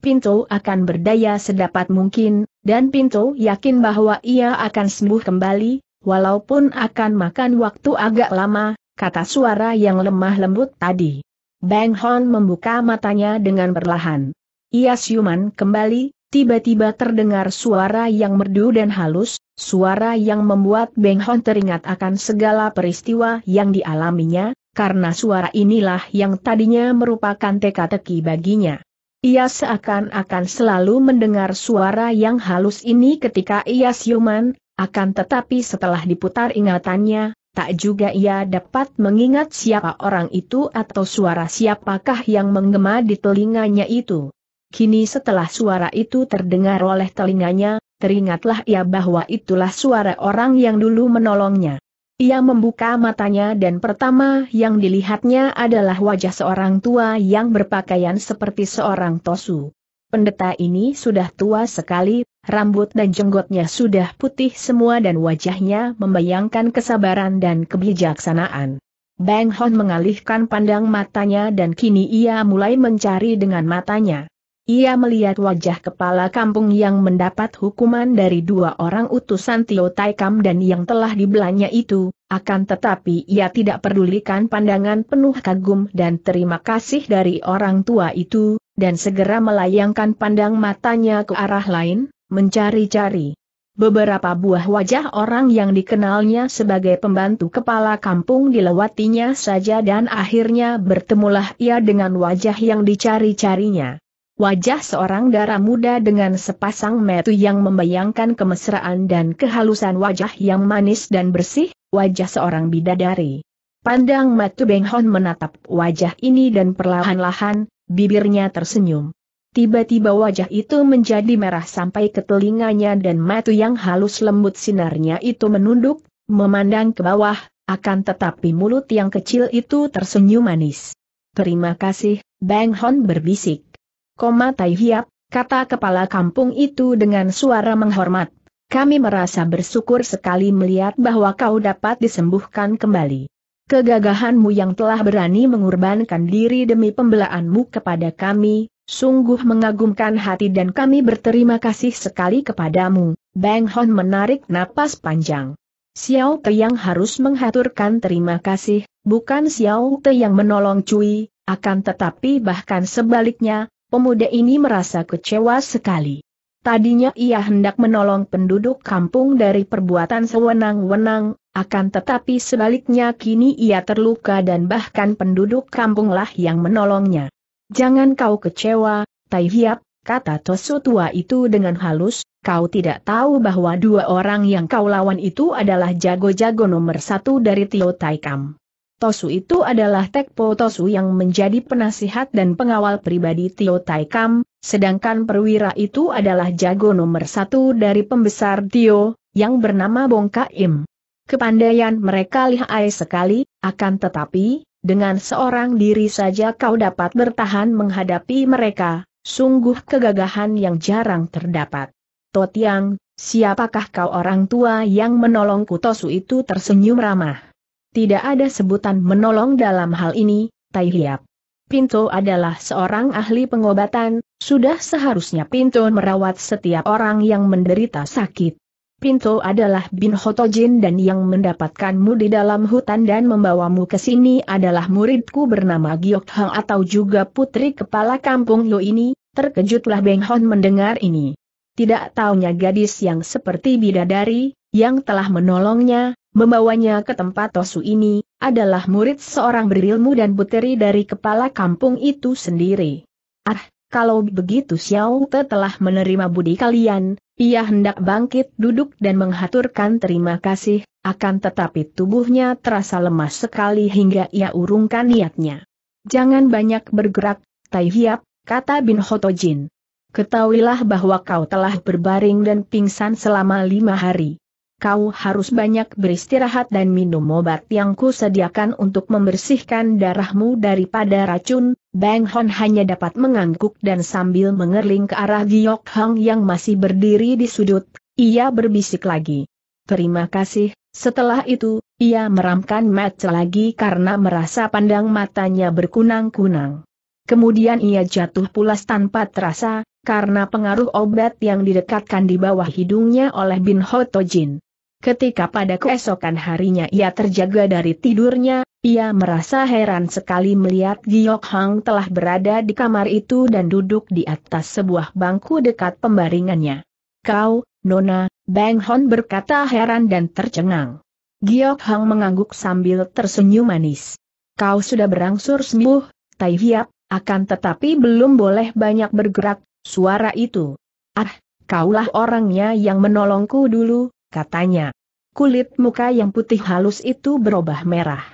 Pinto akan berdaya sedapat mungkin, dan Pinto yakin bahwa ia akan sembuh kembali, walaupun akan makan waktu agak lama, kata suara yang lemah lembut tadi. Bang Hon membuka matanya dengan perlahan. Ia siuman kembali, tiba-tiba terdengar suara yang merdu dan halus, suara yang membuat Bang Hon teringat akan segala peristiwa yang dialaminya, karena suara inilah yang tadinya merupakan teka-teki baginya. Ia seakan-akan selalu mendengar suara yang halus ini ketika ia siuman, akan tetapi setelah diputar ingatannya, tak juga ia dapat mengingat siapa orang itu atau suara siapakah yang menggema di telinganya itu. Kini setelah suara itu terdengar oleh telinganya, teringatlah ia bahwa itulah suara orang yang dulu menolongnya. Ia membuka matanya dan pertama yang dilihatnya adalah wajah seorang tua yang berpakaian seperti seorang tosu. Pendeta ini sudah tua sekali, rambut dan jenggotnya sudah putih semua dan wajahnya membayangkan kesabaran dan kebijaksanaan. Bang Hon mengalihkan pandang matanya dan kini ia mulai mencari dengan matanya. Ia melihat wajah kepala kampung yang mendapat hukuman dari dua orang utusan Tio Taikam dan yang telah dibelanya itu, akan tetapi ia tidak pedulikan pandangan penuh kagum dan terima kasih dari orang tua itu, dan segera melayangkan pandang matanya ke arah lain, mencari-cari. Beberapa buah wajah orang yang dikenalnya sebagai pembantu kepala kampung dilewatinya saja dan akhirnya bertemulah ia dengan wajah yang dicari-carinya. Wajah seorang dara muda dengan sepasang metu yang membayangkan kemesraan dan kehalusan wajah yang manis dan bersih, wajah seorang bidadari. Pandang Matu Benghon menatap wajah ini dan perlahan-lahan, bibirnya tersenyum. Tiba-tiba wajah itu menjadi merah sampai ke telinganya dan mata yang halus lembut sinarnya itu menunduk, memandang ke bawah, akan tetapi mulut yang kecil itu tersenyum manis. Terima kasih, Bang Hon berbisik. Koma Tai Hiap, kata kepala kampung itu dengan suara menghormat. Kami merasa bersyukur sekali melihat bahwa kau dapat disembuhkan kembali. Kegagahanmu yang telah berani mengorbankan diri demi pembelaanmu kepada kami, Sungguh mengagumkan hati dan kami berterima kasih sekali kepadamu. Bang Hon menarik napas panjang. Xiao Te yang harus menghaturkan terima kasih, bukan Xiao Te yang menolong Cui, akan tetapi bahkan sebaliknya, pemuda ini merasa kecewa sekali. Tadinya ia hendak menolong penduduk kampung dari perbuatan sewenang-wenang, akan tetapi sebaliknya kini ia terluka dan bahkan penduduk kampunglah yang menolongnya. Jangan kau kecewa, Tai Hiap, kata Tosu tua itu dengan halus, kau tidak tahu bahwa dua orang yang kau lawan itu adalah jago-jago nomor satu dari Tio Taikam. Tosu itu adalah Tekpo Tosu yang menjadi penasihat dan pengawal pribadi Tio Taikam, sedangkan perwira itu adalah jago nomor satu dari pembesar Tio, yang bernama Bongka Im. Kepandaian mereka lihai sekali, akan tetapi, dengan seorang diri saja kau dapat bertahan menghadapi mereka, sungguh kegagahan yang jarang terdapat. Totiang, siapakah kau orang tua yang menolong Kutosu itu tersenyum ramah. Tidak ada sebutan menolong dalam hal ini, Tai Hiap. Pinto adalah seorang ahli pengobatan, sudah seharusnya Pinto merawat setiap orang yang menderita sakit. Pinto adalah Bin Hotojin dan yang mendapatkanmu di dalam hutan dan membawamu ke sini adalah muridku bernama Giok Hang atau juga putri kepala kampung lo ini, terkejutlah Beng Hon mendengar ini. Tidak taunya gadis yang seperti bidadari, yang telah menolongnya, membawanya ke tempat Tosu ini, adalah murid seorang berilmu dan puteri dari kepala kampung itu sendiri. Ah, kalau begitu Xiao Te telah menerima budi kalian, ia hendak bangkit duduk dan menghaturkan terima kasih, akan tetapi tubuhnya terasa lemas sekali hingga ia urungkan niatnya. Jangan banyak bergerak, Tai Hiap, kata Bin Hotojin. Ketahuilah bahwa kau telah berbaring dan pingsan selama lima hari kau harus banyak beristirahat dan minum obat yang kusediakan untuk membersihkan darahmu daripada racun, Bang Hon hanya dapat mengangguk dan sambil mengerling ke arah Giok Hang yang masih berdiri di sudut, ia berbisik lagi. Terima kasih, setelah itu, ia meramkan mata lagi karena merasa pandang matanya berkunang-kunang. Kemudian ia jatuh pulas tanpa terasa, karena pengaruh obat yang didekatkan di bawah hidungnya oleh Bin Hotojin. Ketika pada keesokan harinya ia terjaga dari tidurnya, ia merasa heran sekali melihat Giok Hang telah berada di kamar itu dan duduk di atas sebuah bangku dekat pembaringannya. Kau, Nona, Bang Hon berkata heran dan tercengang. Giok Hang mengangguk sambil tersenyum manis. Kau sudah berangsur sembuh, Tai Hiap, akan tetapi belum boleh banyak bergerak, suara itu. Ah, kaulah orangnya yang menolongku dulu, katanya. Kulit muka yang putih halus itu berubah merah.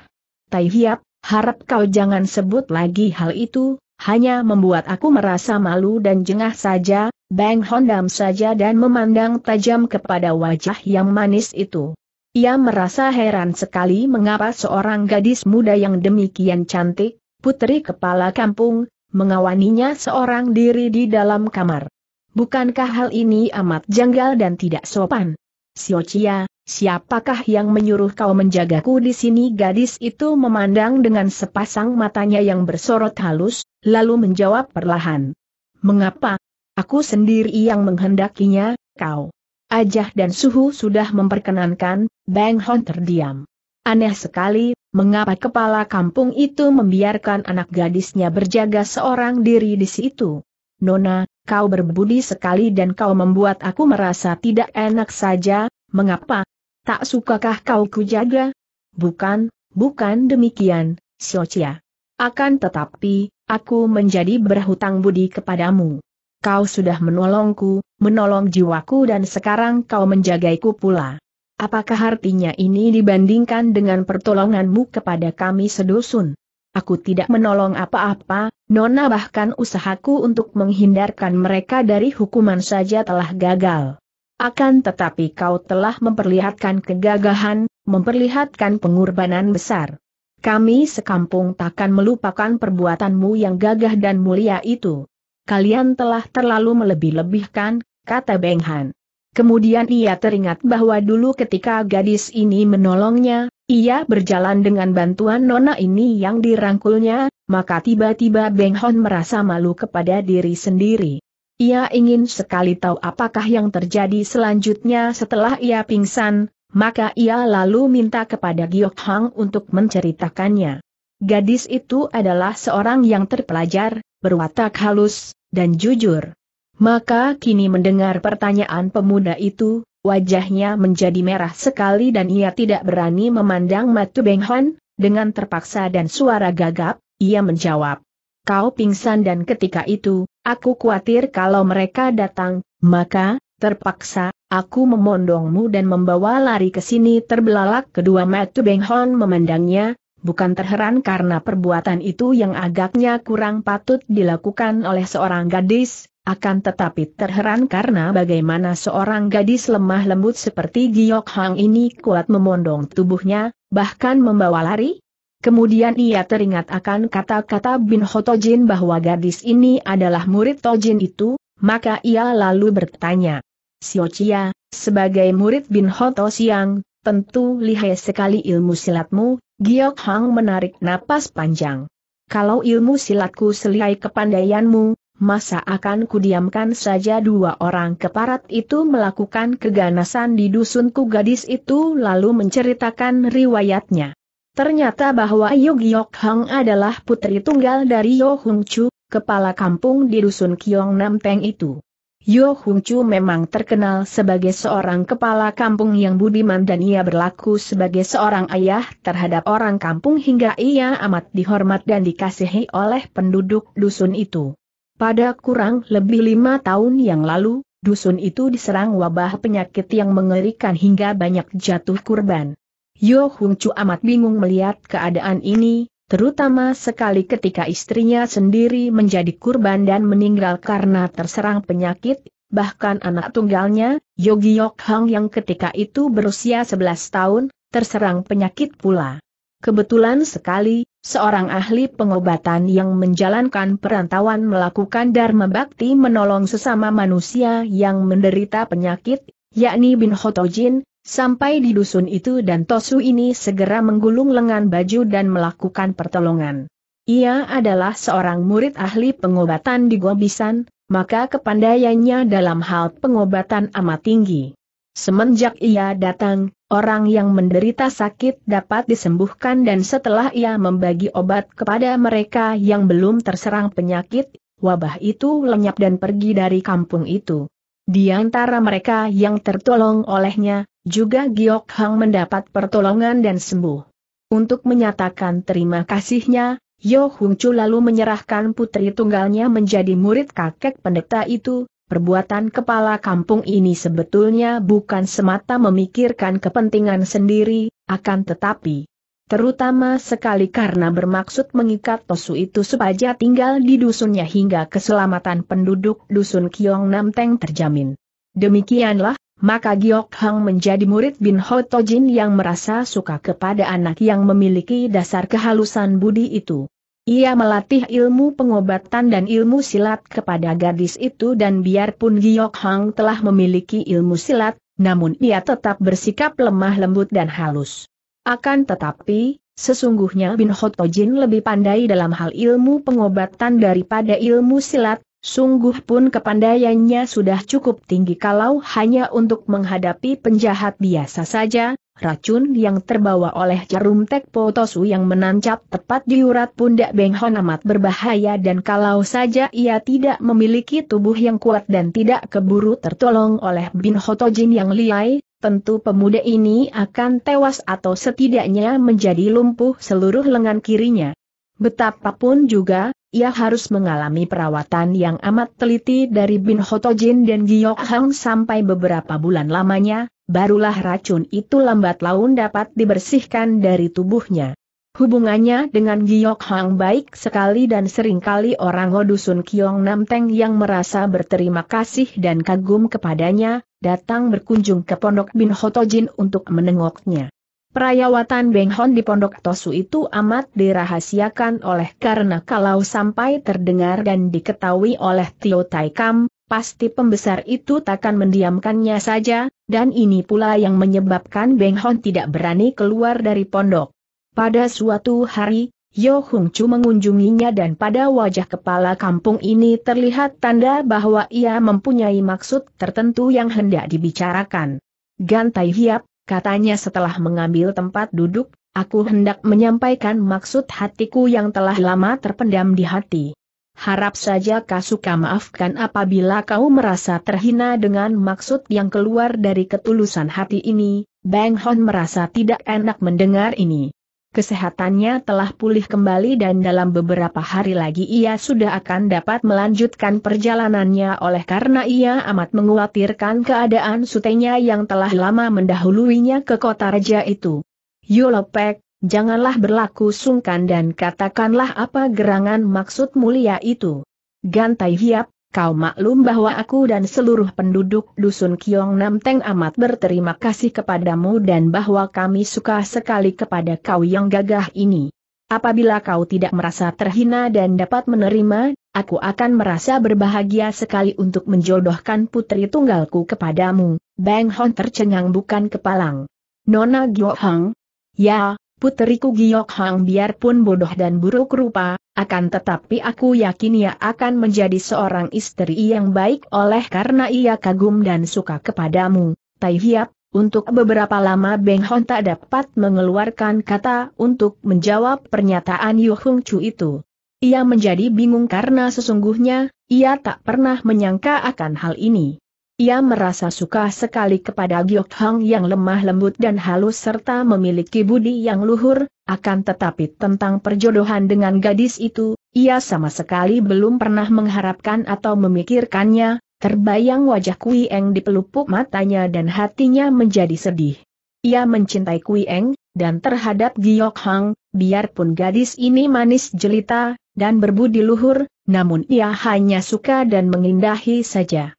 Tai Hiap, harap kau jangan sebut lagi hal itu, hanya membuat aku merasa malu dan jengah saja, Bang Hondam saja dan memandang tajam kepada wajah yang manis itu. Ia merasa heran sekali mengapa seorang gadis muda yang demikian cantik, putri kepala kampung, mengawaninya seorang diri di dalam kamar. Bukankah hal ini amat janggal dan tidak sopan? Siocia, siapakah yang menyuruh kau menjagaku di sini? Gadis itu memandang dengan sepasang matanya yang bersorot halus, lalu menjawab perlahan. Mengapa? Aku sendiri yang menghendakinya, kau. Ajah dan Suhu sudah memperkenankan, Bang Hon terdiam. Aneh sekali, mengapa kepala kampung itu membiarkan anak gadisnya berjaga seorang diri di situ? Nona, kau berbudi sekali dan kau membuat aku merasa tidak enak saja, mengapa? Tak sukakah kau kujaga? Bukan, bukan demikian, Siocia. Akan tetapi, aku menjadi berhutang budi kepadamu. Kau sudah menolongku, menolong jiwaku dan sekarang kau menjagaiku pula. Apakah artinya ini dibandingkan dengan pertolonganmu kepada kami sedusun? Aku tidak menolong apa-apa, Nona bahkan usahaku untuk menghindarkan mereka dari hukuman saja telah gagal. Akan tetapi kau telah memperlihatkan kegagahan, memperlihatkan pengorbanan besar. Kami sekampung takkan melupakan perbuatanmu yang gagah dan mulia itu. Kalian telah terlalu melebih-lebihkan, kata Benghan. Kemudian ia teringat bahwa dulu ketika gadis ini menolongnya, ia berjalan dengan bantuan nona ini yang dirangkulnya, maka tiba-tiba Beng Hon merasa malu kepada diri sendiri. Ia ingin sekali tahu apakah yang terjadi selanjutnya setelah ia pingsan, maka ia lalu minta kepada Giok Hang untuk menceritakannya. Gadis itu adalah seorang yang terpelajar, berwatak halus, dan jujur. Maka kini mendengar pertanyaan pemuda itu, wajahnya menjadi merah sekali dan ia tidak berani memandang Matu Beng Hon, dengan terpaksa dan suara gagap, ia menjawab, kau pingsan dan ketika itu, aku khawatir kalau mereka datang, maka, terpaksa, aku memondongmu dan membawa lari ke sini terbelalak kedua Matu Beng Hon memandangnya, bukan terheran karena perbuatan itu yang agaknya kurang patut dilakukan oleh seorang gadis, akan tetapi terheran karena bagaimana seorang gadis lemah lembut seperti Giok Hang ini kuat memondong tubuhnya, bahkan membawa lari? Kemudian ia teringat akan kata-kata Bin Hotojin bahwa gadis ini adalah murid Tojin itu, maka ia lalu bertanya. Sio sebagai murid Bin Hoto Siang, tentu lihai sekali ilmu silatmu, Giok Hang menarik napas panjang. Kalau ilmu silatku selihai kepandaianmu, masa akan kudiamkan saja dua orang keparat itu melakukan keganasan di dusunku gadis itu lalu menceritakan riwayatnya. Ternyata bahwa Yogiok Hang adalah putri tunggal dari Yo Hung Chu, kepala kampung di dusun Kiong Nampeng itu. Yo Hung Chu memang terkenal sebagai seorang kepala kampung yang budiman dan ia berlaku sebagai seorang ayah terhadap orang kampung hingga ia amat dihormat dan dikasihi oleh penduduk dusun itu. Pada kurang lebih lima tahun yang lalu, dusun itu diserang wabah penyakit yang mengerikan hingga banyak jatuh kurban. Yo Hung Chu amat bingung melihat keadaan ini, terutama sekali ketika istrinya sendiri menjadi kurban dan meninggal karena terserang penyakit, bahkan anak tunggalnya, Yogi Yok Hang yang ketika itu berusia 11 tahun, terserang penyakit pula. Kebetulan sekali, seorang ahli pengobatan yang menjalankan perantauan melakukan dharma bakti menolong sesama manusia yang menderita penyakit, yakni Bin Hotojin, Sampai di dusun itu dan Tosu ini segera menggulung lengan baju dan melakukan pertolongan. Ia adalah seorang murid ahli pengobatan di Gobisan, maka kepandaiannya dalam hal pengobatan amat tinggi. Semenjak ia datang, orang yang menderita sakit dapat disembuhkan dan setelah ia membagi obat kepada mereka yang belum terserang penyakit, wabah itu lenyap dan pergi dari kampung itu. Di antara mereka yang tertolong olehnya, juga Giok Hang mendapat pertolongan dan sembuh. Untuk menyatakan terima kasihnya, Yo Hung Chu lalu menyerahkan putri tunggalnya menjadi murid kakek pendeta itu, perbuatan kepala kampung ini sebetulnya bukan semata memikirkan kepentingan sendiri, akan tetapi, Terutama sekali karena bermaksud mengikat Tosu itu supaya tinggal di dusunnya hingga keselamatan penduduk dusun Kiong Teng terjamin. Demikianlah, maka Giok Hang menjadi murid Bin Ho Tojin yang merasa suka kepada anak yang memiliki dasar kehalusan budi itu. Ia melatih ilmu pengobatan dan ilmu silat kepada gadis itu dan biarpun Giok Hang telah memiliki ilmu silat, namun ia tetap bersikap lemah lembut dan halus. Akan tetapi, sesungguhnya Bin Hotojin lebih pandai dalam hal ilmu pengobatan daripada ilmu silat, sungguh pun kepandaiannya sudah cukup tinggi kalau hanya untuk menghadapi penjahat biasa saja, racun yang terbawa oleh jarum tek potosu yang menancap tepat di urat pundak Beng amat berbahaya dan kalau saja ia tidak memiliki tubuh yang kuat dan tidak keburu tertolong oleh Bin Hotojin yang liai, tentu pemuda ini akan tewas atau setidaknya menjadi lumpuh seluruh lengan kirinya. Betapapun juga, ia harus mengalami perawatan yang amat teliti dari Bin Hotojin dan Giyok Hang sampai beberapa bulan lamanya, barulah racun itu lambat laun dapat dibersihkan dari tubuhnya. Hubungannya dengan Giok Hang baik sekali dan seringkali orang Odusun Kiong Nam yang merasa berterima kasih dan kagum kepadanya, datang berkunjung ke Pondok Bin Hotojin untuk menengoknya. Perayawatan Beng Hon di Pondok Tosu itu amat dirahasiakan oleh karena kalau sampai terdengar dan diketahui oleh Tio Taikam, pasti pembesar itu takkan mendiamkannya saja, dan ini pula yang menyebabkan Beng Hon tidak berani keluar dari pondok. Pada suatu hari, Yo Hung Chu mengunjunginya dan pada wajah kepala kampung ini terlihat tanda bahwa ia mempunyai maksud tertentu yang hendak dibicarakan. Gantai Hiap, katanya setelah mengambil tempat duduk, aku hendak menyampaikan maksud hatiku yang telah lama terpendam di hati. Harap saja suka maafkan apabila kau merasa terhina dengan maksud yang keluar dari ketulusan hati ini, Bang Hon merasa tidak enak mendengar ini. Kesehatannya telah pulih kembali dan dalam beberapa hari lagi ia sudah akan dapat melanjutkan perjalanannya oleh karena ia amat mengkhawatirkan keadaan sutenya yang telah lama mendahuluinya ke kota raja itu. Yolopek, janganlah berlaku sungkan dan katakanlah apa gerangan maksud mulia itu. Gantai Hiap, Kau maklum bahwa aku dan seluruh penduduk Dusun Kiong Namteng amat berterima kasih kepadamu dan bahwa kami suka sekali kepada kau yang gagah ini. Apabila kau tidak merasa terhina dan dapat menerima, aku akan merasa berbahagia sekali untuk menjodohkan putri tunggalku kepadamu. Bang Hon tercengang bukan kepalang. Nona Gyo Hang? Ya, Puteriku Giok Hang biarpun bodoh dan buruk rupa, akan tetapi aku yakin ia akan menjadi seorang istri yang baik oleh karena ia kagum dan suka kepadamu, Tai Hiap. Untuk beberapa lama Beng Hon tak dapat mengeluarkan kata untuk menjawab pernyataan Yu Hung Chu itu. Ia menjadi bingung karena sesungguhnya, ia tak pernah menyangka akan hal ini. Ia merasa suka sekali kepada Giok Hang yang lemah lembut dan halus serta memiliki budi yang luhur, akan tetapi tentang perjodohan dengan gadis itu, ia sama sekali belum pernah mengharapkan atau memikirkannya, terbayang wajah Kui Eng di pelupuk matanya dan hatinya menjadi sedih. Ia mencintai Kui Eng, dan terhadap Giok Hang, biarpun gadis ini manis jelita, dan berbudi luhur, namun ia hanya suka dan mengindahi saja.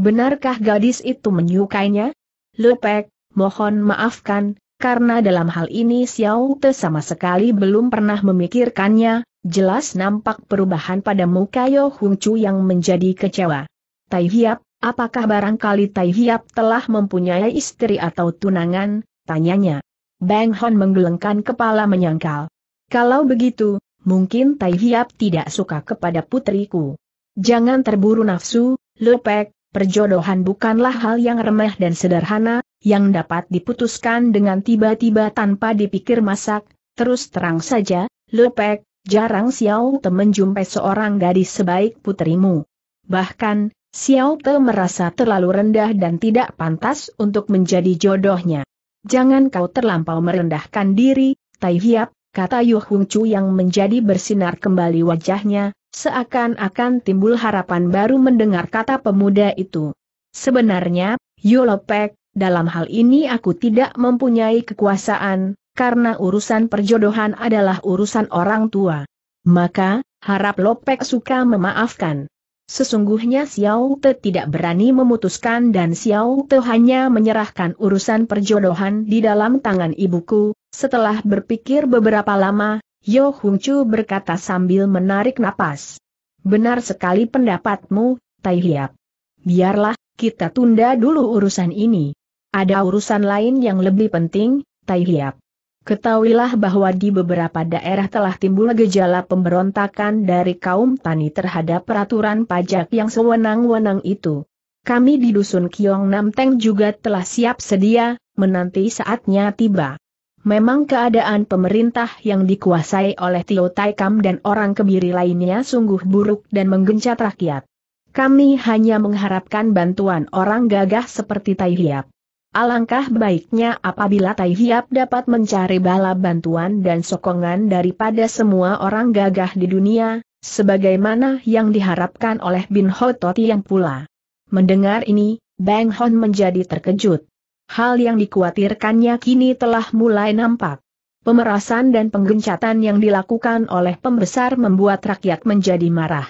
Benarkah gadis itu menyukainya? Lepek, mohon maafkan, karena dalam hal ini Xiao Te sama sekali belum pernah memikirkannya, jelas nampak perubahan pada muka Yo Hung Chu yang menjadi kecewa. Tai Hiap, apakah barangkali Tai Hiap telah mempunyai istri atau tunangan? Tanyanya. Bang Hon menggelengkan kepala menyangkal. Kalau begitu, mungkin Tai Hiap tidak suka kepada putriku. Jangan terburu nafsu, Lepek, perjodohan bukanlah hal yang remeh dan sederhana, yang dapat diputuskan dengan tiba-tiba tanpa dipikir masak, terus terang saja, Lepek, jarang Xiao Te menjumpai seorang gadis sebaik putrimu. Bahkan, Xiao Te merasa terlalu rendah dan tidak pantas untuk menjadi jodohnya. Jangan kau terlampau merendahkan diri, Tai Hiap, kata Yu Hung Chu yang menjadi bersinar kembali wajahnya, Seakan-akan timbul harapan baru mendengar kata pemuda itu. Sebenarnya, Yolopek, dalam hal ini aku tidak mempunyai kekuasaan, karena urusan perjodohan adalah urusan orang tua. Maka, harap Lopek suka memaafkan. Sesungguhnya Xiao Te tidak berani memutuskan dan Xiao Te hanya menyerahkan urusan perjodohan di dalam tangan ibuku, setelah berpikir beberapa lama, Yo Hung Chu berkata sambil menarik napas. Benar sekali pendapatmu, Tai Hiap. Biarlah, kita tunda dulu urusan ini. Ada urusan lain yang lebih penting, Tai Hiap. Ketahuilah bahwa di beberapa daerah telah timbul gejala pemberontakan dari kaum tani terhadap peraturan pajak yang sewenang-wenang itu. Kami di Dusun Kiong Namteng juga telah siap sedia, menanti saatnya tiba. Memang keadaan pemerintah yang dikuasai oleh Tio Taikam dan orang kebiri lainnya sungguh buruk dan menggencat rakyat. Kami hanya mengharapkan bantuan orang gagah seperti Tai Hiap. Alangkah baiknya apabila Tai Hiap dapat mencari bala bantuan dan sokongan daripada semua orang gagah di dunia, sebagaimana yang diharapkan oleh Bin Ho Toti yang pula. Mendengar ini, Bang Hon menjadi terkejut hal yang dikhawatirkannya kini telah mulai nampak. Pemerasan dan penggencatan yang dilakukan oleh pembesar membuat rakyat menjadi marah.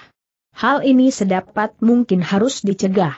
Hal ini sedapat mungkin harus dicegah.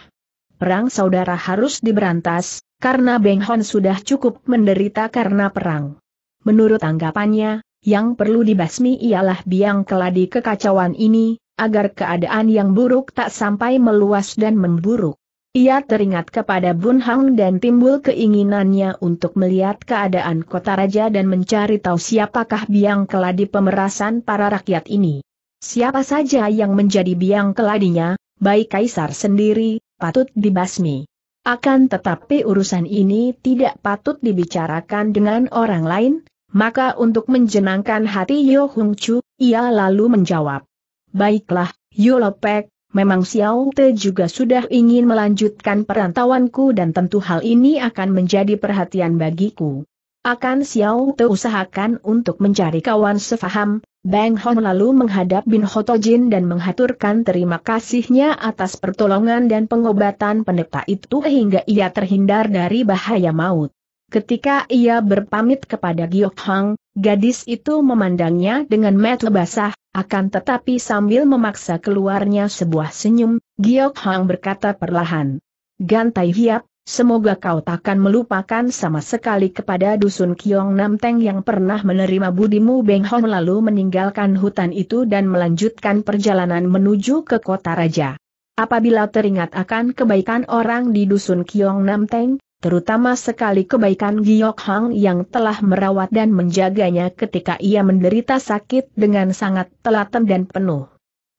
Perang saudara harus diberantas, karena Beng Hon sudah cukup menderita karena perang. Menurut anggapannya, yang perlu dibasmi ialah biang keladi kekacauan ini, agar keadaan yang buruk tak sampai meluas dan memburuk. Ia teringat kepada Bun Hang dan timbul keinginannya untuk melihat keadaan kota raja dan mencari tahu siapakah biang keladi pemerasan para rakyat ini. Siapa saja yang menjadi biang keladinya, baik kaisar sendiri, patut dibasmi. Akan tetapi urusan ini tidak patut dibicarakan dengan orang lain, maka untuk menjenangkan hati Yo Hung Chu, ia lalu menjawab. Baiklah, Yolopek, Memang Xiao Te juga sudah ingin melanjutkan perantauanku dan tentu hal ini akan menjadi perhatian bagiku. Akan Xiao Te usahakan untuk mencari kawan sefaham, Bang Hong lalu menghadap Bin Hotojin dan menghaturkan terima kasihnya atas pertolongan dan pengobatan pendeta itu hingga ia terhindar dari bahaya maut. Ketika ia berpamit kepada Giok Hang, gadis itu memandangnya dengan mata basah, akan tetapi sambil memaksa keluarnya sebuah senyum, Giok Hang berkata perlahan. Gantai hiap, semoga kau takkan melupakan sama sekali kepada dusun Kiong Nam yang pernah menerima budimu Beng Hong lalu meninggalkan hutan itu dan melanjutkan perjalanan menuju ke kota raja. Apabila teringat akan kebaikan orang di dusun Kiong Nam terutama sekali kebaikan Giok Hang yang telah merawat dan menjaganya ketika ia menderita sakit dengan sangat telaten dan penuh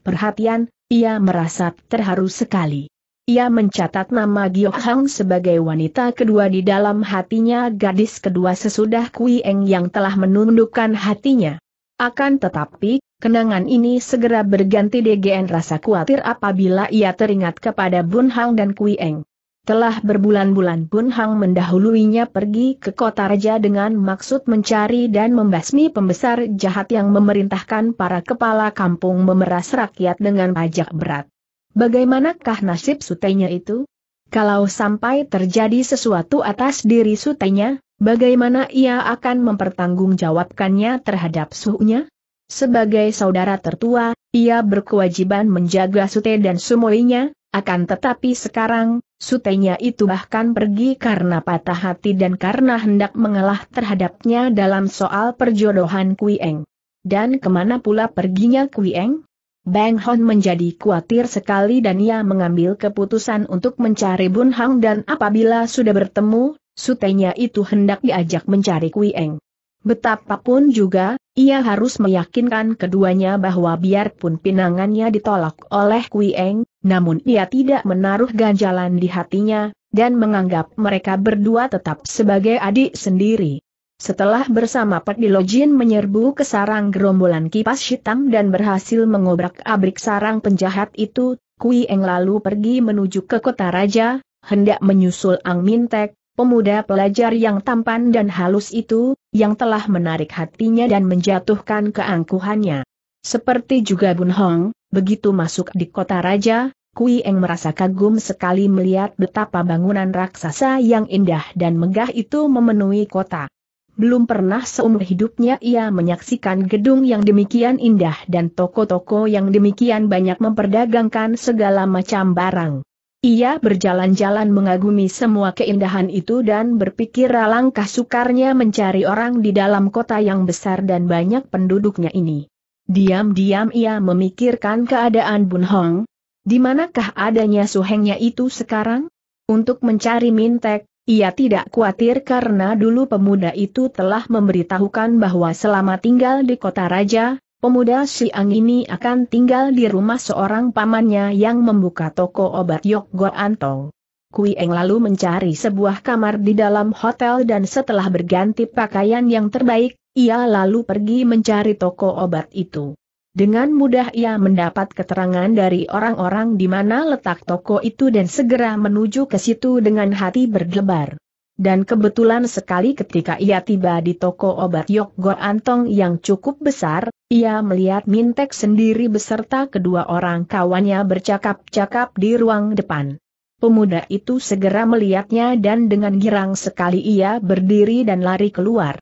perhatian, ia merasa terharu sekali. Ia mencatat nama Giok Hang sebagai wanita kedua di dalam hatinya gadis kedua sesudah Kui Eng yang telah menundukkan hatinya. Akan tetapi, kenangan ini segera berganti DGN rasa khawatir apabila ia teringat kepada Bun Hang dan Kui Eng. Telah berbulan-bulan pun Hang mendahuluinya pergi ke kota raja dengan maksud mencari dan membasmi pembesar jahat yang memerintahkan para kepala kampung memeras rakyat dengan pajak berat. Bagaimanakah nasib sutenya itu? Kalau sampai terjadi sesuatu atas diri sutenya, bagaimana ia akan mempertanggungjawabkannya terhadap suhunya? Sebagai saudara tertua, ia berkewajiban menjaga sute dan sumoinya, akan tetapi sekarang, sutenya itu bahkan pergi karena patah hati dan karena hendak mengalah terhadapnya dalam soal perjodohan Kuieng. Dan kemana pula perginya Kuieng? Bang Hon menjadi khawatir sekali dan ia mengambil keputusan untuk mencari Bun Hang dan apabila sudah bertemu, sutenya itu hendak diajak mencari Kuieng. Betapapun juga, ia harus meyakinkan keduanya bahwa biarpun pinangannya ditolak oleh Kuieng, namun ia tidak menaruh ganjalan di hatinya, dan menganggap mereka berdua tetap sebagai adik sendiri. Setelah bersama Dilojin menyerbu ke sarang gerombolan kipas hitam dan berhasil mengobrak-abrik sarang penjahat itu, Kui Eng lalu pergi menuju ke kota raja, hendak menyusul Ang Mintek, pemuda pelajar yang tampan dan halus itu, yang telah menarik hatinya dan menjatuhkan keangkuhannya. Seperti juga Bun Hong, begitu masuk di kota raja, Kui Eng merasa kagum sekali melihat betapa bangunan raksasa yang indah dan megah itu memenuhi kota. Belum pernah seumur hidupnya ia menyaksikan gedung yang demikian indah dan toko-toko yang demikian banyak memperdagangkan segala macam barang. Ia berjalan-jalan mengagumi semua keindahan itu dan berpikir alangkah sukarnya mencari orang di dalam kota yang besar dan banyak penduduknya ini. Diam-diam ia memikirkan keadaan Bun Hong, di manakah adanya suhengnya itu sekarang? Untuk mencari Mintek, ia tidak khawatir karena dulu pemuda itu telah memberitahukan bahwa selama tinggal di kota raja, pemuda Siang ini akan tinggal di rumah seorang pamannya yang membuka toko obat Yogor Antong. Kui Eng lalu mencari sebuah kamar di dalam hotel dan setelah berganti pakaian yang terbaik, ia lalu pergi mencari toko obat itu. Dengan mudah ia mendapat keterangan dari orang-orang di mana letak toko itu dan segera menuju ke situ dengan hati berdebar. Dan kebetulan sekali ketika ia tiba di toko obat Yokgo Antong yang cukup besar, ia melihat Mintek sendiri beserta kedua orang kawannya bercakap-cakap di ruang depan. Pemuda itu segera melihatnya dan dengan girang sekali ia berdiri dan lari keluar.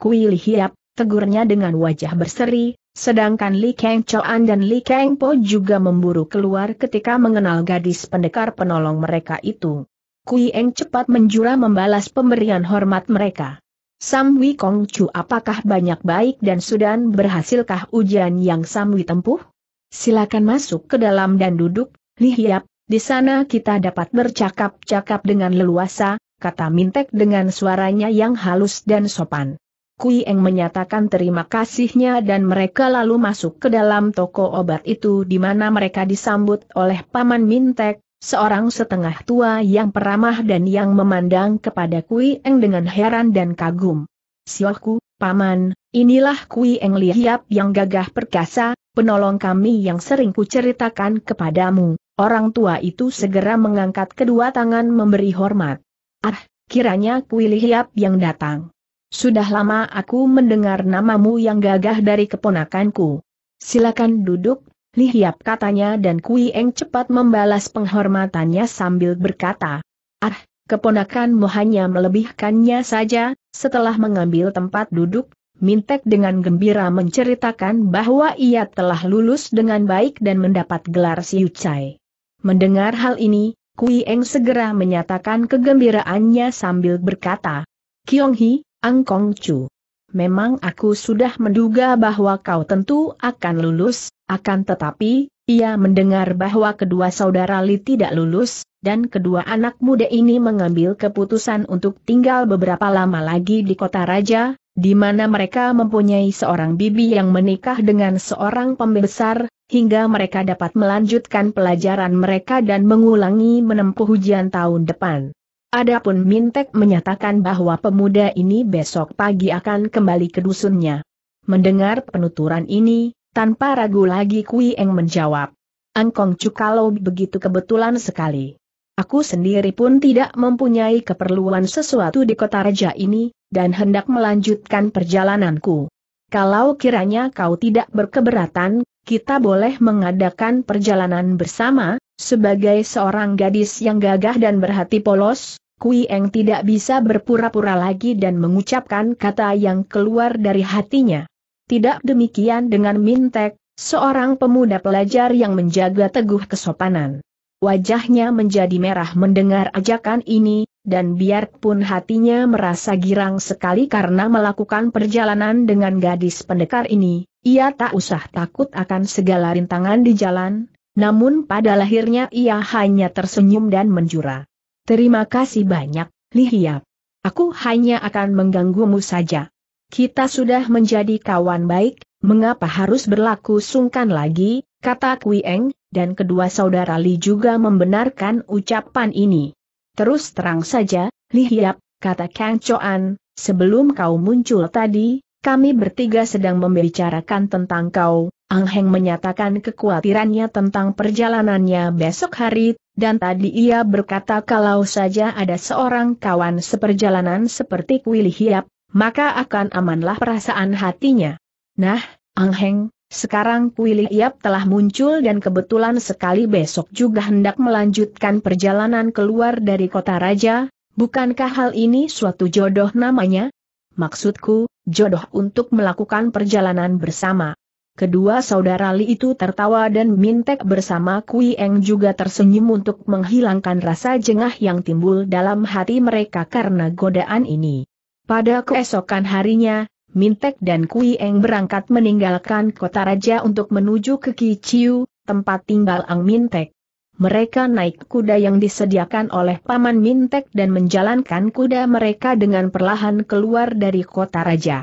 Kui Hiap, tegurnya dengan wajah berseri, Sedangkan Li Kang Choan dan Li Kang Po juga memburu keluar ketika mengenal gadis pendekar penolong mereka itu. Kui Eng cepat menjura membalas pemberian hormat mereka. Sam Wi Kong Chu apakah banyak baik dan sudan berhasilkah ujian yang Sam Wi tempuh? Silakan masuk ke dalam dan duduk, Li Hiap, di sana kita dapat bercakap-cakap dengan leluasa, kata Mintek dengan suaranya yang halus dan sopan. Kui Eng menyatakan terima kasihnya dan mereka lalu masuk ke dalam toko obat itu di mana mereka disambut oleh Paman Mintek, seorang setengah tua yang peramah dan yang memandang kepada Kui Eng dengan heran dan kagum. Siohku, Paman, inilah Kui Eng Lihiap yang gagah perkasa, penolong kami yang sering kuceritakan kepadamu. Orang tua itu segera mengangkat kedua tangan memberi hormat. Ah, kiranya Kui Lihiap yang datang. Sudah lama aku mendengar namamu yang gagah dari keponakanku. Silakan duduk, lihiap katanya dan Kui Eng cepat membalas penghormatannya sambil berkata, Ah, keponakanmu hanya melebihkannya saja, setelah mengambil tempat duduk, Mintek dengan gembira menceritakan bahwa ia telah lulus dengan baik dan mendapat gelar Siucai. Mendengar hal ini, Kui Eng segera menyatakan kegembiraannya sambil berkata, Kiong Hi, Angkong Chu. Memang aku sudah menduga bahwa kau tentu akan lulus, akan tetapi, ia mendengar bahwa kedua saudara Li tidak lulus, dan kedua anak muda ini mengambil keputusan untuk tinggal beberapa lama lagi di kota raja, di mana mereka mempunyai seorang bibi yang menikah dengan seorang pembesar, hingga mereka dapat melanjutkan pelajaran mereka dan mengulangi menempuh ujian tahun depan. Adapun Mintek menyatakan bahwa pemuda ini besok pagi akan kembali ke dusunnya. Mendengar penuturan ini, tanpa ragu lagi Kui Eng menjawab. Angkong Cukalau begitu kebetulan sekali. Aku sendiri pun tidak mempunyai keperluan sesuatu di kota raja ini, dan hendak melanjutkan perjalananku. Kalau kiranya kau tidak berkeberatan, kita boleh mengadakan perjalanan bersama, sebagai seorang gadis yang gagah dan berhati polos, Kui Eng tidak bisa berpura-pura lagi dan mengucapkan kata yang keluar dari hatinya. Tidak demikian dengan Mintek, seorang pemuda pelajar yang menjaga teguh kesopanan. Wajahnya menjadi merah mendengar ajakan ini, dan biarpun hatinya merasa girang sekali karena melakukan perjalanan dengan gadis pendekar ini, ia tak usah takut akan segala rintangan di jalan, namun pada lahirnya ia hanya tersenyum dan menjurah. Terima kasih banyak, Lihiap. Aku hanya akan mengganggumu saja. Kita sudah menjadi kawan baik, mengapa harus berlaku sungkan lagi, kata Kui Eng, dan kedua saudara Li juga membenarkan ucapan ini. Terus terang saja, Lihiap, kata Kang Choan, sebelum kau muncul tadi, kami bertiga sedang membicarakan tentang kau, Ang Heng menyatakan kekhawatirannya tentang perjalanannya besok hari, dan tadi ia berkata kalau saja ada seorang kawan seperjalanan seperti Kuili Hiap, maka akan amanlah perasaan hatinya. Nah, Ang Heng, sekarang Kuili Hiap telah muncul dan kebetulan sekali besok juga hendak melanjutkan perjalanan keluar dari kota raja, bukankah hal ini suatu jodoh namanya? Maksudku, jodoh untuk melakukan perjalanan bersama. Kedua saudara Li itu tertawa dan mintek bersama Kui Eng juga tersenyum untuk menghilangkan rasa jengah yang timbul dalam hati mereka karena godaan ini. Pada keesokan harinya, Mintek dan Kui Eng berangkat meninggalkan kota raja untuk menuju ke Kiciu, tempat tinggal Ang Mintek. Mereka naik kuda yang disediakan oleh Paman Mintek dan menjalankan kuda mereka dengan perlahan keluar dari kota raja.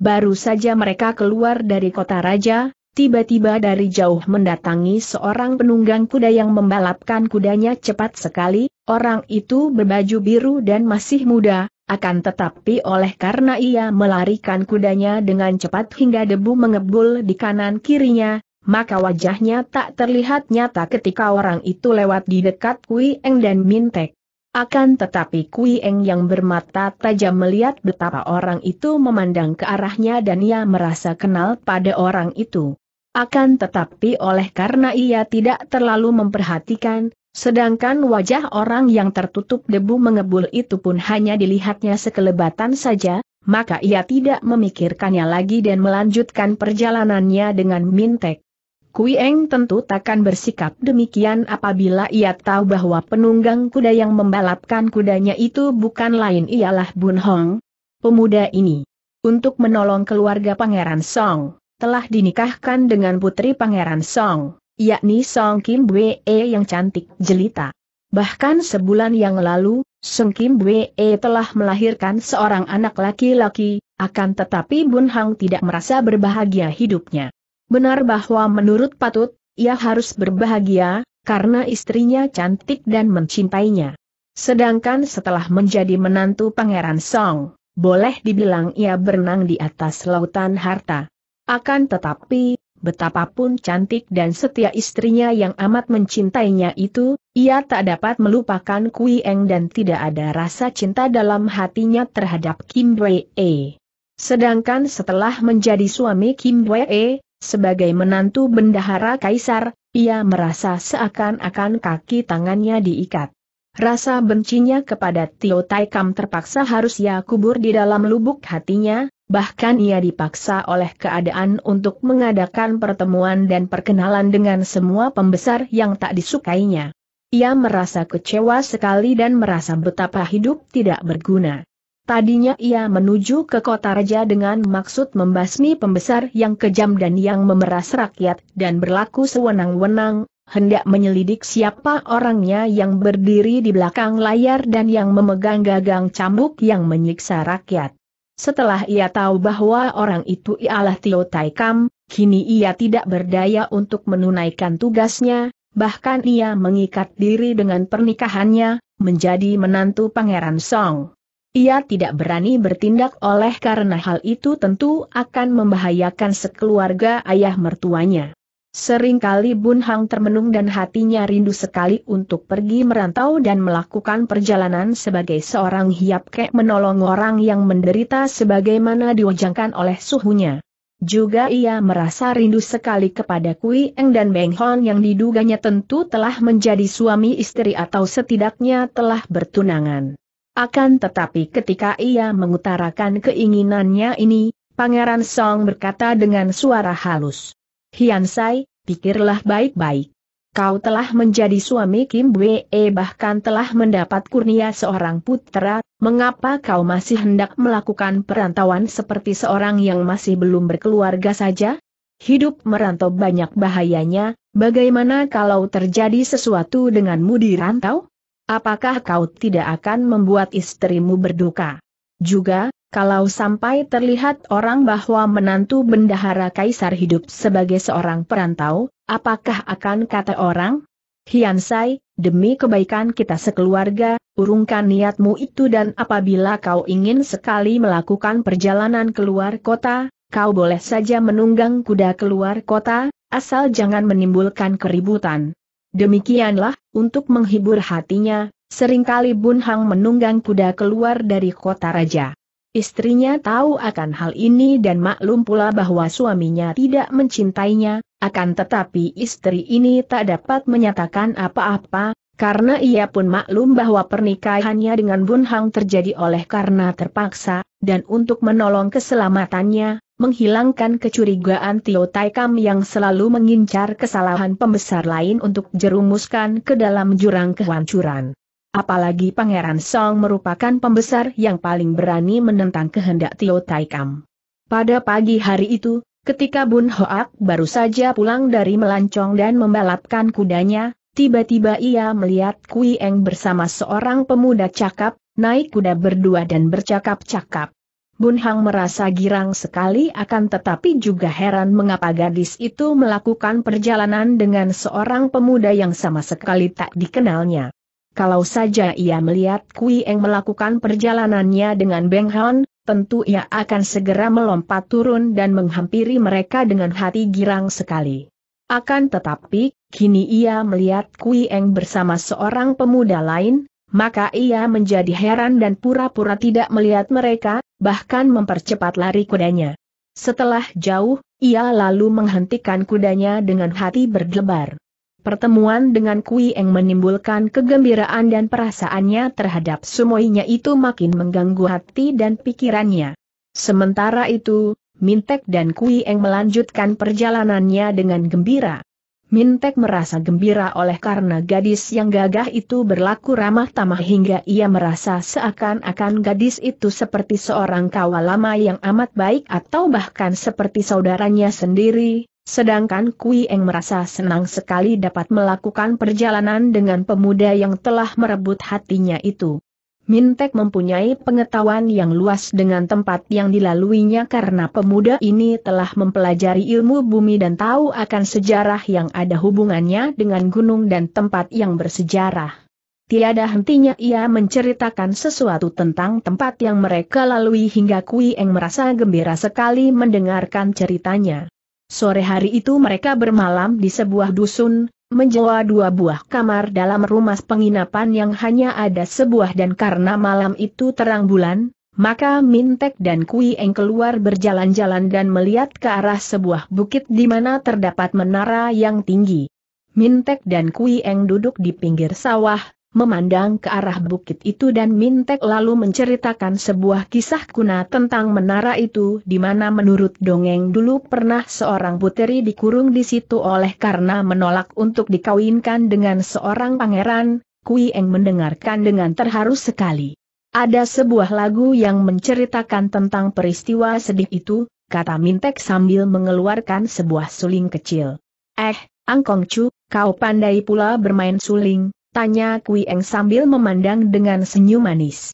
Baru saja mereka keluar dari kota raja, tiba-tiba dari jauh mendatangi seorang penunggang kuda yang membalapkan kudanya cepat sekali, orang itu berbaju biru dan masih muda, akan tetapi oleh karena ia melarikan kudanya dengan cepat hingga debu mengebul di kanan kirinya, maka wajahnya tak terlihat nyata ketika orang itu lewat di dekat Kui Eng dan Mintek. Akan tetapi Kui Eng yang bermata tajam melihat betapa orang itu memandang ke arahnya dan ia merasa kenal pada orang itu. Akan tetapi oleh karena ia tidak terlalu memperhatikan, sedangkan wajah orang yang tertutup debu mengebul itu pun hanya dilihatnya sekelebatan saja, maka ia tidak memikirkannya lagi dan melanjutkan perjalanannya dengan mintek. Kui Eng tentu takkan bersikap demikian apabila ia tahu bahwa penunggang kuda yang membalapkan kudanya itu bukan lain ialah Bun Hong, pemuda ini. Untuk menolong keluarga Pangeran Song, telah dinikahkan dengan putri Pangeran Song, yakni Song Kim Bwe e yang cantik jelita. Bahkan sebulan yang lalu, Song Kim Bwe e telah melahirkan seorang anak laki-laki, akan tetapi Bun Hong tidak merasa berbahagia hidupnya. Benar bahwa menurut Patut, ia harus berbahagia, karena istrinya cantik dan mencintainya. Sedangkan setelah menjadi menantu Pangeran Song, boleh dibilang ia berenang di atas lautan harta. Akan tetapi, betapapun cantik dan setia istrinya yang amat mencintainya itu, ia tak dapat melupakan Kui Eng dan tidak ada rasa cinta dalam hatinya terhadap Kim Wei E. Sedangkan setelah menjadi suami Kim Wei E, sebagai menantu bendahara kaisar, ia merasa seakan-akan kaki tangannya diikat. Rasa bencinya kepada Tio Taikam terpaksa harus ia kubur di dalam lubuk hatinya, bahkan ia dipaksa oleh keadaan untuk mengadakan pertemuan dan perkenalan dengan semua pembesar yang tak disukainya. Ia merasa kecewa sekali dan merasa betapa hidup tidak berguna. Tadinya ia menuju ke kota raja dengan maksud membasmi pembesar yang kejam dan yang memeras rakyat dan berlaku sewenang-wenang, hendak menyelidik siapa orangnya yang berdiri di belakang layar dan yang memegang gagang cambuk yang menyiksa rakyat. Setelah ia tahu bahwa orang itu ialah Tio Taikam, kini ia tidak berdaya untuk menunaikan tugasnya, bahkan ia mengikat diri dengan pernikahannya, menjadi menantu Pangeran Song. Ia tidak berani bertindak oleh karena hal itu tentu akan membahayakan sekeluarga ayah mertuanya. Seringkali Bun Hang termenung dan hatinya rindu sekali untuk pergi merantau dan melakukan perjalanan sebagai seorang hiap kek menolong orang yang menderita sebagaimana diwajangkan oleh suhunya. Juga ia merasa rindu sekali kepada Kui Eng dan Beng Hon yang diduganya tentu telah menjadi suami istri atau setidaknya telah bertunangan. Akan tetapi ketika ia mengutarakan keinginannya ini, Pangeran Song berkata dengan suara halus. Hian Sai, pikirlah baik-baik. Kau telah menjadi suami Kim Bwe eh, bahkan telah mendapat kurnia seorang putra, mengapa kau masih hendak melakukan perantauan seperti seorang yang masih belum berkeluarga saja? Hidup merantau banyak bahayanya, bagaimana kalau terjadi sesuatu denganmu di rantau? Apakah kau tidak akan membuat istrimu berduka? Juga, kalau sampai terlihat orang bahwa menantu bendahara kaisar hidup sebagai seorang perantau, apakah akan kata orang? Hiansai, demi kebaikan kita sekeluarga, urungkan niatmu itu dan apabila kau ingin sekali melakukan perjalanan keluar kota, kau boleh saja menunggang kuda keluar kota, asal jangan menimbulkan keributan. Demikianlah, untuk menghibur hatinya, seringkali Bun Hang menunggang kuda keluar dari kota raja. Istrinya tahu akan hal ini dan maklum pula bahwa suaminya tidak mencintainya, akan tetapi istri ini tak dapat menyatakan apa-apa, karena ia pun maklum bahwa pernikahannya dengan Bun Hang terjadi oleh karena terpaksa, dan untuk menolong keselamatannya, menghilangkan kecurigaan Tio Taikam yang selalu mengincar kesalahan pembesar lain untuk jerumuskan ke dalam jurang kehancuran. Apalagi Pangeran Song merupakan pembesar yang paling berani menentang kehendak Tio Taikam. Pada pagi hari itu, ketika Bun Hoak baru saja pulang dari melancong dan membalapkan kudanya, tiba-tiba ia melihat Kui Eng bersama seorang pemuda cakap, naik kuda berdua dan bercakap-cakap. Bun Hang merasa girang sekali akan tetapi juga heran mengapa gadis itu melakukan perjalanan dengan seorang pemuda yang sama sekali tak dikenalnya. Kalau saja ia melihat Kui Eng melakukan perjalanannya dengan Beng Han, tentu ia akan segera melompat turun dan menghampiri mereka dengan hati girang sekali. Akan tetapi, kini ia melihat Kui Eng bersama seorang pemuda lain, maka ia menjadi heran dan pura-pura tidak melihat mereka, bahkan mempercepat lari kudanya. Setelah jauh, ia lalu menghentikan kudanya dengan hati berdebar. Pertemuan dengan Kui Eng menimbulkan kegembiraan dan perasaannya terhadap semuanya itu makin mengganggu hati dan pikirannya. Sementara itu, Mintek dan Kui Eng melanjutkan perjalanannya dengan gembira. Mintek merasa gembira oleh karena gadis yang gagah itu berlaku ramah tamah hingga ia merasa seakan-akan gadis itu seperti seorang kawalama lama yang amat baik atau bahkan seperti saudaranya sendiri, sedangkan Kui Eng merasa senang sekali dapat melakukan perjalanan dengan pemuda yang telah merebut hatinya itu. Mintek mempunyai pengetahuan yang luas dengan tempat yang dilaluinya karena pemuda ini telah mempelajari ilmu bumi dan tahu akan sejarah yang ada hubungannya dengan gunung dan tempat yang bersejarah. Tiada hentinya ia menceritakan sesuatu tentang tempat yang mereka lalui hingga Kui Eng merasa gembira sekali mendengarkan ceritanya. Sore hari itu mereka bermalam di sebuah dusun, Menjewa dua buah kamar dalam rumah penginapan yang hanya ada sebuah dan karena malam itu terang bulan, maka Mintek dan Kui Eng keluar berjalan-jalan dan melihat ke arah sebuah bukit di mana terdapat menara yang tinggi. Mintek dan Kui Eng duduk di pinggir sawah, memandang ke arah bukit itu dan Mintek lalu menceritakan sebuah kisah kuna tentang menara itu di mana menurut dongeng dulu pernah seorang puteri dikurung di situ oleh karena menolak untuk dikawinkan dengan seorang pangeran, Kui Eng mendengarkan dengan terharu sekali. Ada sebuah lagu yang menceritakan tentang peristiwa sedih itu, kata Mintek sambil mengeluarkan sebuah suling kecil. Eh, Angkong Chu, kau pandai pula bermain suling, Tanya Kui Eng sambil memandang dengan senyum manis.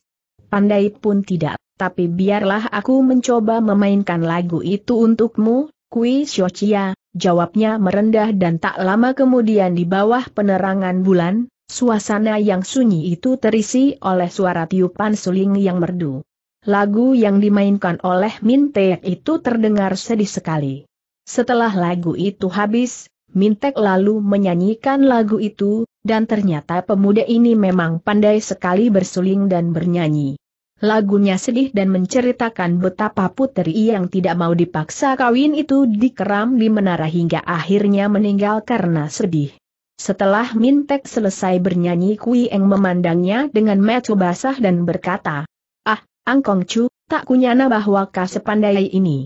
Pandai pun tidak, tapi biarlah aku mencoba memainkan lagu itu untukmu, Kui Xiochia, jawabnya merendah dan tak lama kemudian di bawah penerangan bulan, suasana yang sunyi itu terisi oleh suara tiupan suling yang merdu. Lagu yang dimainkan oleh Mintek itu terdengar sedih sekali. Setelah lagu itu habis, Mintek lalu menyanyikan lagu itu, dan ternyata pemuda ini memang pandai sekali bersuling dan bernyanyi. Lagunya sedih dan menceritakan betapa puteri yang tidak mau dipaksa kawin itu dikeram di menara hingga akhirnya meninggal karena sedih. Setelah Mintek selesai bernyanyi Kui Eng memandangnya dengan mata basah dan berkata, Ah, Angkong Chu, tak kunyana bahwa kau sepandai ini.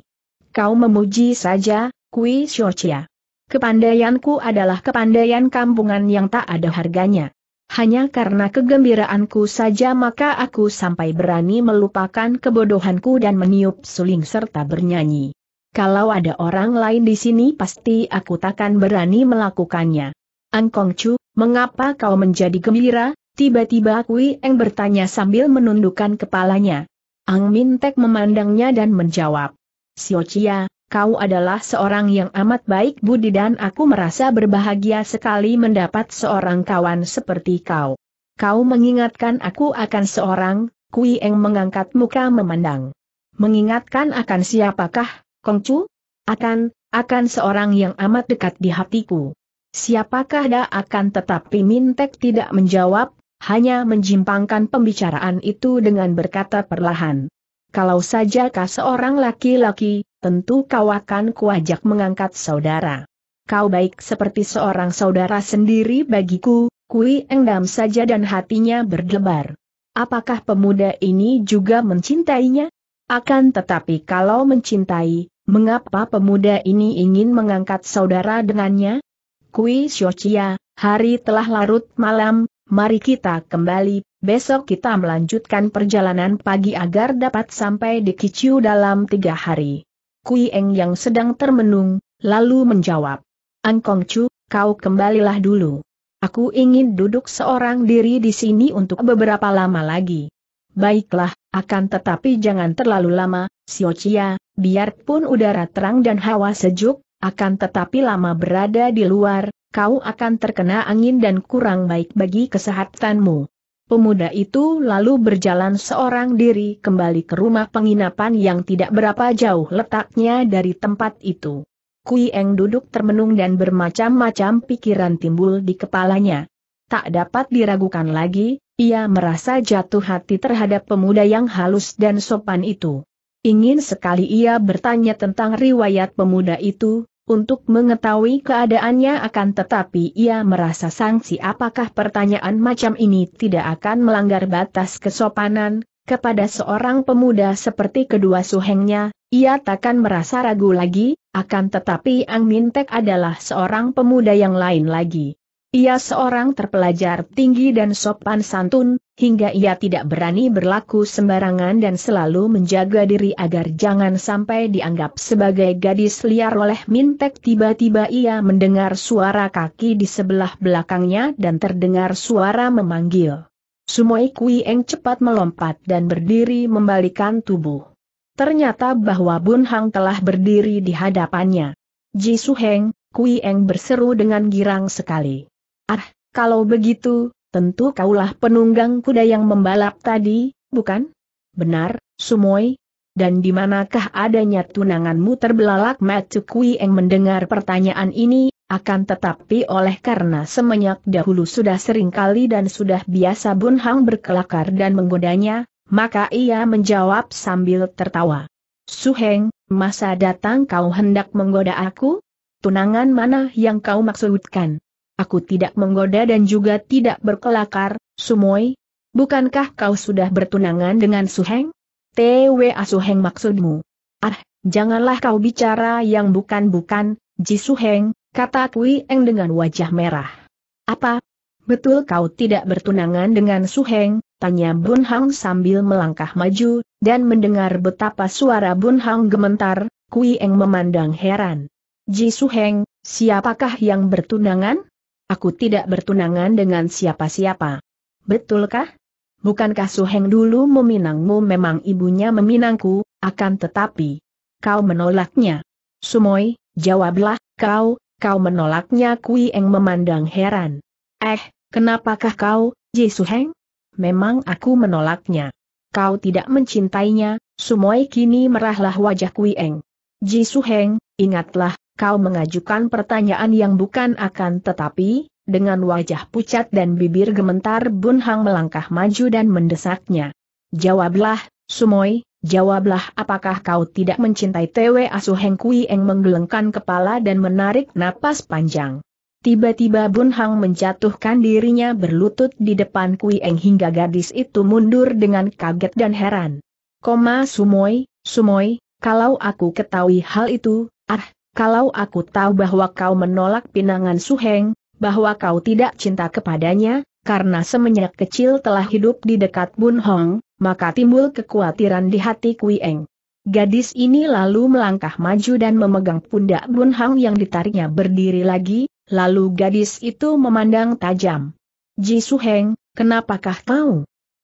Kau memuji saja, Kui Xiaochia. Kepandaianku adalah kepandaian kampungan yang tak ada harganya. Hanya karena kegembiraanku saja maka aku sampai berani melupakan kebodohanku dan meniup suling serta bernyanyi. Kalau ada orang lain di sini pasti aku takkan berani melakukannya. Angkong Chu, mengapa kau menjadi gembira? Tiba-tiba Kui Eng bertanya sambil menundukkan kepalanya. Ang Mintek memandangnya dan menjawab. Siocia kau adalah seorang yang amat baik budi dan aku merasa berbahagia sekali mendapat seorang kawan seperti kau. Kau mengingatkan aku akan seorang, Kui Eng mengangkat muka memandang. Mengingatkan akan siapakah, Kongcu? Akan, akan seorang yang amat dekat di hatiku. Siapakah dah akan tetapi Mintek tidak menjawab, hanya menjimpangkan pembicaraan itu dengan berkata perlahan. Kalau saja sajakah seorang laki-laki, tentu kau akan kuajak mengangkat saudara. Kau baik seperti seorang saudara sendiri bagiku, Kui enggam saja dan hatinya berdebar. Apakah pemuda ini juga mencintainya? Akan tetapi kalau mencintai, mengapa pemuda ini ingin mengangkat saudara dengannya? Kui Xiochia, hari telah larut malam, mari kita kembali, besok kita melanjutkan perjalanan pagi agar dapat sampai di Kiciu dalam tiga hari. Kui Eng yang sedang termenung, lalu menjawab. Angkong Chu, kau kembalilah dulu. Aku ingin duduk seorang diri di sini untuk beberapa lama lagi. Baiklah, akan tetapi jangan terlalu lama, Chia, biarpun udara terang dan hawa sejuk, akan tetapi lama berada di luar, kau akan terkena angin dan kurang baik bagi kesehatanmu. Pemuda itu lalu berjalan seorang diri kembali ke rumah penginapan yang tidak berapa jauh letaknya dari tempat itu. Kui Eng duduk termenung dan bermacam-macam pikiran timbul di kepalanya. Tak dapat diragukan lagi, ia merasa jatuh hati terhadap pemuda yang halus dan sopan itu. Ingin sekali ia bertanya tentang riwayat pemuda itu, untuk mengetahui keadaannya akan tetapi ia merasa sanksi. apakah pertanyaan macam ini tidak akan melanggar batas kesopanan, kepada seorang pemuda seperti kedua suhengnya, ia takkan merasa ragu lagi, akan tetapi Ang Mintek adalah seorang pemuda yang lain lagi. Ia seorang terpelajar tinggi dan sopan santun, hingga ia tidak berani berlaku sembarangan dan selalu menjaga diri agar jangan sampai dianggap sebagai gadis liar oleh Mintek. Tiba-tiba ia mendengar suara kaki di sebelah belakangnya dan terdengar suara memanggil. Sumoi Kui Eng cepat melompat dan berdiri membalikan tubuh. Ternyata bahwa Bun Hang telah berdiri di hadapannya. Ji Su Heng, Kui Eng berseru dengan girang sekali. Ah, kalau begitu, tentu kaulah penunggang kuda yang membalap tadi, bukan? Benar, Sumoy. Dan di manakah adanya tunanganmu terbelalak Macu Kui yang mendengar pertanyaan ini, akan tetapi oleh karena semenyak dahulu sudah sering kali dan sudah biasa Bun Hang berkelakar dan menggodanya, maka ia menjawab sambil tertawa. Suheng, masa datang kau hendak menggoda aku? Tunangan mana yang kau maksudkan? Aku tidak menggoda dan juga tidak berkelakar, Sumoi. Bukankah kau sudah bertunangan dengan Suheng? TWA Suheng maksudmu? Ah, janganlah kau bicara yang bukan-bukan, Ji Suheng, kata Kui Eng dengan wajah merah. Apa? Betul kau tidak bertunangan dengan Suheng, tanya Bun Hang sambil melangkah maju, dan mendengar betapa suara Bun Hang gementar, Kui Eng memandang heran. Ji Suheng, siapakah yang bertunangan? Aku tidak bertunangan dengan siapa-siapa. Betulkah? Bukankah Su Heng dulu meminangmu memang ibunya meminangku, akan tetapi kau menolaknya. Sumoy, jawablah, kau, kau menolaknya Kui Eng memandang heran. Eh, kenapakah kau, Ji Heng? Memang aku menolaknya. Kau tidak mencintainya, Sumoy kini merahlah wajah Kui Eng. Ji Heng, ingatlah, kau mengajukan pertanyaan yang bukan akan tetapi, dengan wajah pucat dan bibir gementar Bun Hang melangkah maju dan mendesaknya. Jawablah, Sumoy, jawablah apakah kau tidak mencintai Tw Asu Heng Kui Eng menggelengkan kepala dan menarik napas panjang. Tiba-tiba Bun Hang menjatuhkan dirinya berlutut di depan Kui Eng hingga gadis itu mundur dengan kaget dan heran. Koma Sumoy, Sumoy, kalau aku ketahui hal itu, ah, kalau aku tahu bahwa kau menolak pinangan Suheng, bahwa kau tidak cinta kepadanya, karena semenjak kecil telah hidup di dekat Bun Hong, maka timbul kekhawatiran di hati Kui Eng. Gadis ini lalu melangkah maju dan memegang pundak Bun Hong yang ditariknya berdiri lagi, lalu gadis itu memandang tajam. Ji Suheng, kenapakah kau?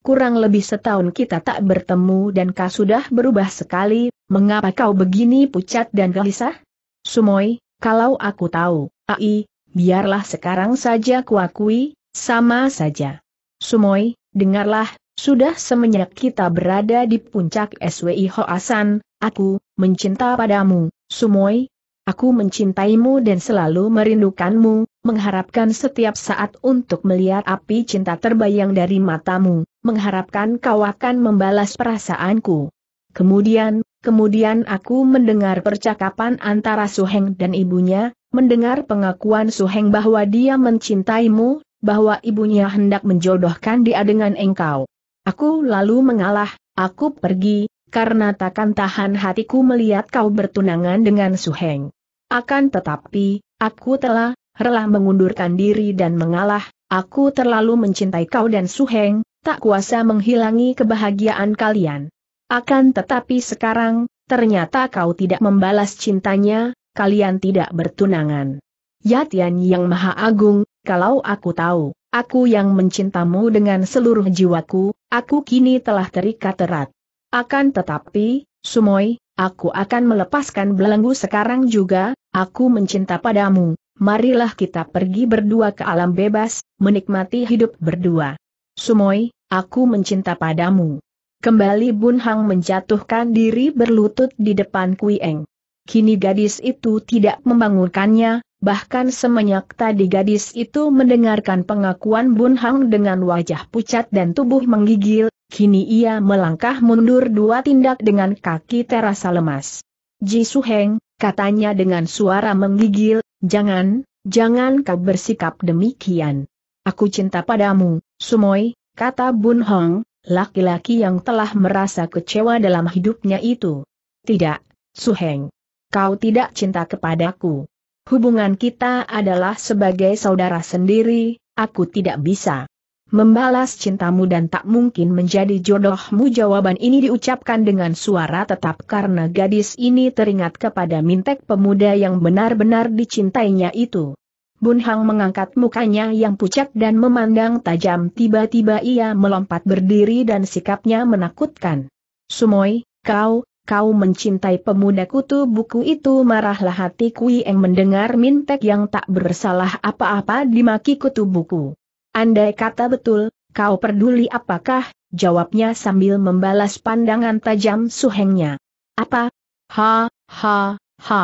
Kurang lebih setahun kita tak bertemu dan kau sudah berubah sekali, mengapa kau begini pucat dan gelisah? Sumoi, kalau aku tahu, ai, biarlah sekarang saja kuakui, sama saja. Sumoi, dengarlah, sudah semenyak kita berada di puncak SWI Hoasan, aku, mencinta padamu, Sumoi, Aku mencintaimu dan selalu merindukanmu, mengharapkan setiap saat untuk melihat api cinta terbayang dari matamu, mengharapkan kau akan membalas perasaanku. Kemudian, Kemudian aku mendengar percakapan antara Suheng dan ibunya, mendengar pengakuan Suheng bahwa dia mencintaimu, bahwa ibunya hendak menjodohkan dia dengan engkau. Aku lalu mengalah, aku pergi, karena takkan tahan hatiku melihat kau bertunangan dengan Suheng. Akan tetapi, aku telah rela mengundurkan diri dan mengalah, aku terlalu mencintai kau dan Suheng, tak kuasa menghilangi kebahagiaan kalian. Akan tetapi sekarang, ternyata kau tidak membalas cintanya, kalian tidak bertunangan. Yatian yang maha agung, kalau aku tahu, aku yang mencintamu dengan seluruh jiwaku, aku kini telah terikat erat. Akan tetapi, Sumoy, aku akan melepaskan belenggu sekarang juga, aku mencinta padamu, marilah kita pergi berdua ke alam bebas, menikmati hidup berdua. Sumoy, aku mencinta padamu. Kembali Bun Hang menjatuhkan diri berlutut di depan Kui Eng. Kini gadis itu tidak membangunkannya, bahkan semenyak tadi gadis itu mendengarkan pengakuan Bun Hang dengan wajah pucat dan tubuh menggigil, kini ia melangkah mundur dua tindak dengan kaki terasa lemas. Ji Su Heng, katanya dengan suara menggigil, jangan, jangan kau bersikap demikian. Aku cinta padamu, Sumoy, kata Bun Hang laki-laki yang telah merasa kecewa dalam hidupnya itu. Tidak, Suheng. Kau tidak cinta kepadaku. Hubungan kita adalah sebagai saudara sendiri, aku tidak bisa membalas cintamu dan tak mungkin menjadi jodohmu jawaban ini diucapkan dengan suara tetap karena gadis ini teringat kepada mintek pemuda yang benar-benar dicintainya itu. Bun Hang mengangkat mukanya yang pucat dan memandang tajam tiba-tiba ia melompat berdiri dan sikapnya menakutkan. Sumoy, kau, kau mencintai pemuda kutu buku itu marahlah hati Kui yang mendengar Mintek yang tak bersalah apa-apa dimaki kutu buku. Andai kata betul, kau peduli apakah, jawabnya sambil membalas pandangan tajam suhengnya. Apa? Ha, ha, ha.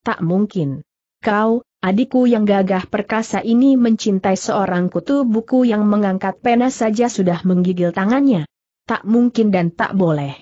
Tak mungkin. Kau, Adikku yang gagah perkasa ini mencintai seorang kutu buku yang mengangkat pena saja sudah menggigil tangannya. Tak mungkin dan tak boleh.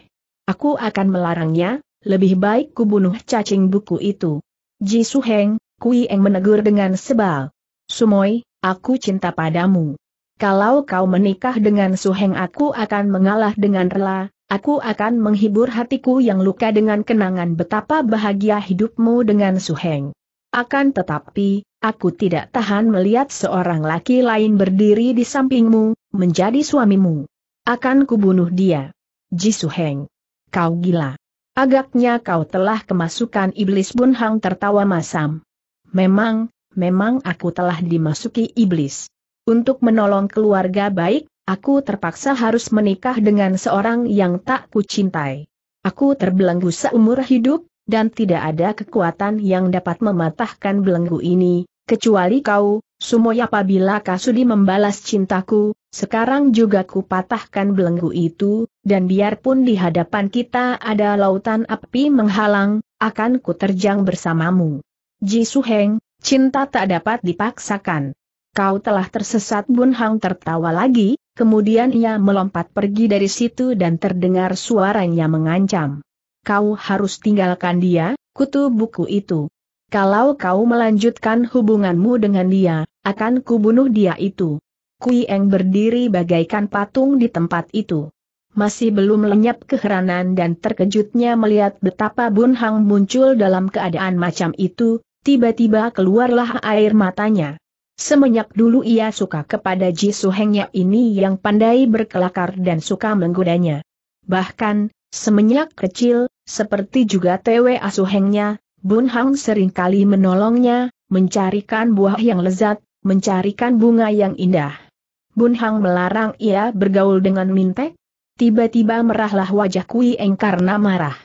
Aku akan melarangnya, lebih baik kubunuh cacing buku itu. Ji Suheng, Kui Eng menegur dengan sebal. Sumoi, aku cinta padamu. Kalau kau menikah dengan Suheng aku akan mengalah dengan rela, aku akan menghibur hatiku yang luka dengan kenangan betapa bahagia hidupmu dengan Suheng. Akan tetapi, aku tidak tahan melihat seorang laki lain berdiri di sampingmu, menjadi suamimu. Akan kubunuh dia. Jisu Heng. Kau gila. Agaknya kau telah kemasukan iblis Bun Hang tertawa masam. Memang, memang aku telah dimasuki iblis. Untuk menolong keluarga baik, aku terpaksa harus menikah dengan seorang yang tak kucintai. Aku terbelenggu seumur hidup, dan tidak ada kekuatan yang dapat mematahkan belenggu ini, kecuali kau, Sumoy apabila Kasudi membalas cintaku, sekarang juga kupatahkan belenggu itu, dan biarpun di hadapan kita ada lautan api menghalang, akan ku terjang bersamamu. Ji Suheng, cinta tak dapat dipaksakan. Kau telah tersesat Bun Hang tertawa lagi, kemudian ia melompat pergi dari situ dan terdengar suaranya mengancam kau harus tinggalkan dia, kutu buku itu. Kalau kau melanjutkan hubunganmu dengan dia, akan kubunuh dia itu. Kui Eng berdiri bagaikan patung di tempat itu. Masih belum lenyap keheranan dan terkejutnya melihat betapa Bun Hang muncul dalam keadaan macam itu, tiba-tiba keluarlah air matanya. Semenyak dulu ia suka kepada Ji Suhengnya ini yang pandai berkelakar dan suka menggodanya. Bahkan, Semenjak kecil, seperti juga TW asuhengnya, Bun Hang seringkali menolongnya, mencarikan buah yang lezat, mencarikan bunga yang indah. Bun Hang melarang ia bergaul dengan Mintek. Tiba-tiba merahlah wajah Kui Eng karena marah.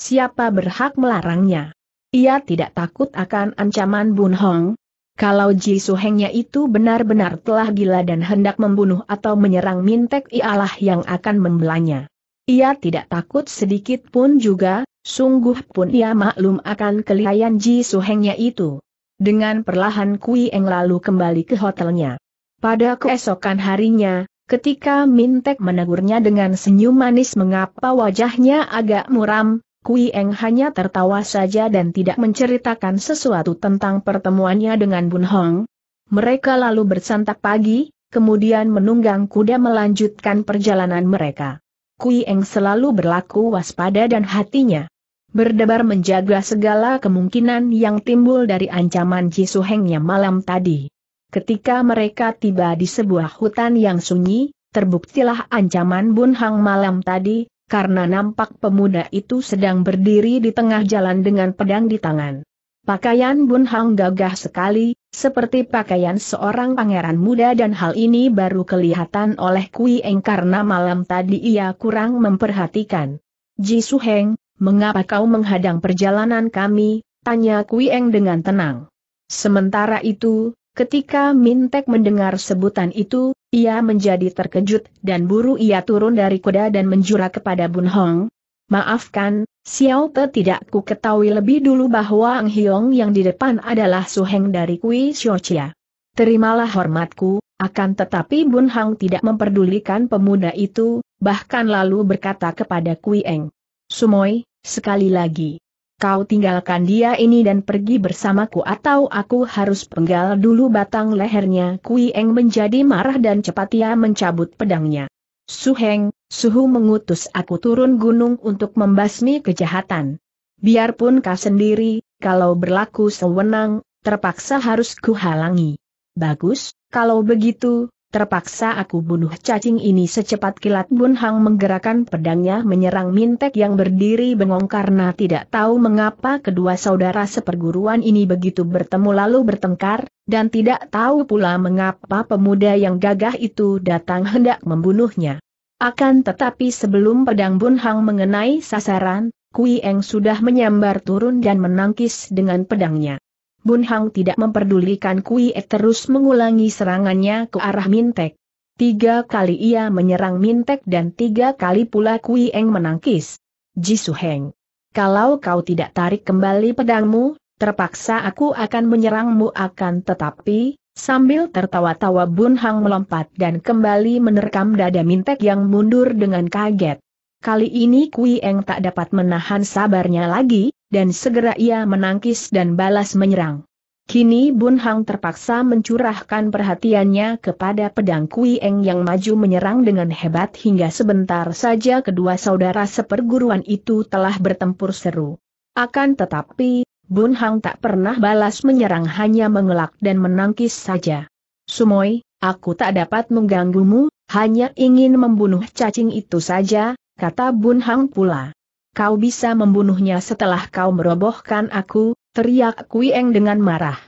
Siapa berhak melarangnya? Ia tidak takut akan ancaman Bun Hong. Kalau Ji Suhengnya itu benar-benar telah gila dan hendak membunuh atau menyerang Mintek ialah yang akan membelanya. Ia tidak takut sedikit pun juga, sungguh pun ia maklum akan kelihayan Ji Suhengnya itu. Dengan perlahan Kui Eng lalu kembali ke hotelnya. Pada keesokan harinya, ketika Mintek menegurnya dengan senyum manis mengapa wajahnya agak muram, Kui Eng hanya tertawa saja dan tidak menceritakan sesuatu tentang pertemuannya dengan Bun Hong. Mereka lalu bersantap pagi, kemudian menunggang kuda melanjutkan perjalanan mereka. Kui Eng selalu berlaku waspada dan hatinya berdebar menjaga segala kemungkinan yang timbul dari ancaman Jisuhengnya malam tadi. Ketika mereka tiba di sebuah hutan yang sunyi, terbuktilah ancaman Bun Hang malam tadi, karena nampak pemuda itu sedang berdiri di tengah jalan dengan pedang di tangan. Pakaian Bun Hang gagah sekali, seperti pakaian seorang pangeran muda dan hal ini baru kelihatan oleh Kui Eng karena malam tadi ia kurang memperhatikan. Ji Su Heng, mengapa kau menghadang perjalanan kami, tanya Kui Eng dengan tenang. Sementara itu, ketika Mintek mendengar sebutan itu, ia menjadi terkejut dan buru ia turun dari kuda dan menjura kepada Bun Hong, Maafkan, Xiao Te tidak ku ketahui lebih dulu bahwa Ang Hiong yang di depan adalah suheng dari Kui Xiochia. Terimalah hormatku, akan tetapi Bun Hang tidak memperdulikan pemuda itu, bahkan lalu berkata kepada Kui Eng. Sumoy, sekali lagi. Kau tinggalkan dia ini dan pergi bersamaku atau aku harus penggal dulu batang lehernya. Kui Eng menjadi marah dan cepat ia mencabut pedangnya. Suheng, Suhu mengutus aku turun gunung untuk membasmi kejahatan. Biarpun kau sendiri, kalau berlaku sewenang, terpaksa harus kuhalangi. Bagus, kalau begitu, Terpaksa aku bunuh cacing ini secepat kilat Bun Hang menggerakkan pedangnya menyerang Mintek yang berdiri bengong karena tidak tahu mengapa kedua saudara seperguruan ini begitu bertemu lalu bertengkar, dan tidak tahu pula mengapa pemuda yang gagah itu datang hendak membunuhnya. Akan tetapi sebelum pedang Bun Hang mengenai sasaran, Kui Eng sudah menyambar turun dan menangkis dengan pedangnya. Bun Hang tidak memperdulikan Kui E terus mengulangi serangannya ke arah Mintek. Tiga kali ia menyerang Mintek dan tiga kali pula Kui Eng menangkis. Ji Su Heng. Kalau kau tidak tarik kembali pedangmu, terpaksa aku akan menyerangmu akan tetapi, sambil tertawa-tawa Bun Hang melompat dan kembali menerkam dada Mintek yang mundur dengan kaget. Kali ini Kui Eng tak dapat menahan sabarnya lagi, dan segera ia menangkis dan balas menyerang. Kini Bun Hang terpaksa mencurahkan perhatiannya kepada pedang Kui Eng yang maju menyerang dengan hebat hingga sebentar saja kedua saudara seperguruan itu telah bertempur seru. Akan tetapi, Bun Hang tak pernah balas menyerang hanya mengelak dan menangkis saja. Sumoy, aku tak dapat mengganggumu, hanya ingin membunuh cacing itu saja, kata Bun Hang pula kau bisa membunuhnya setelah kau merobohkan aku, teriak Kuieng dengan marah.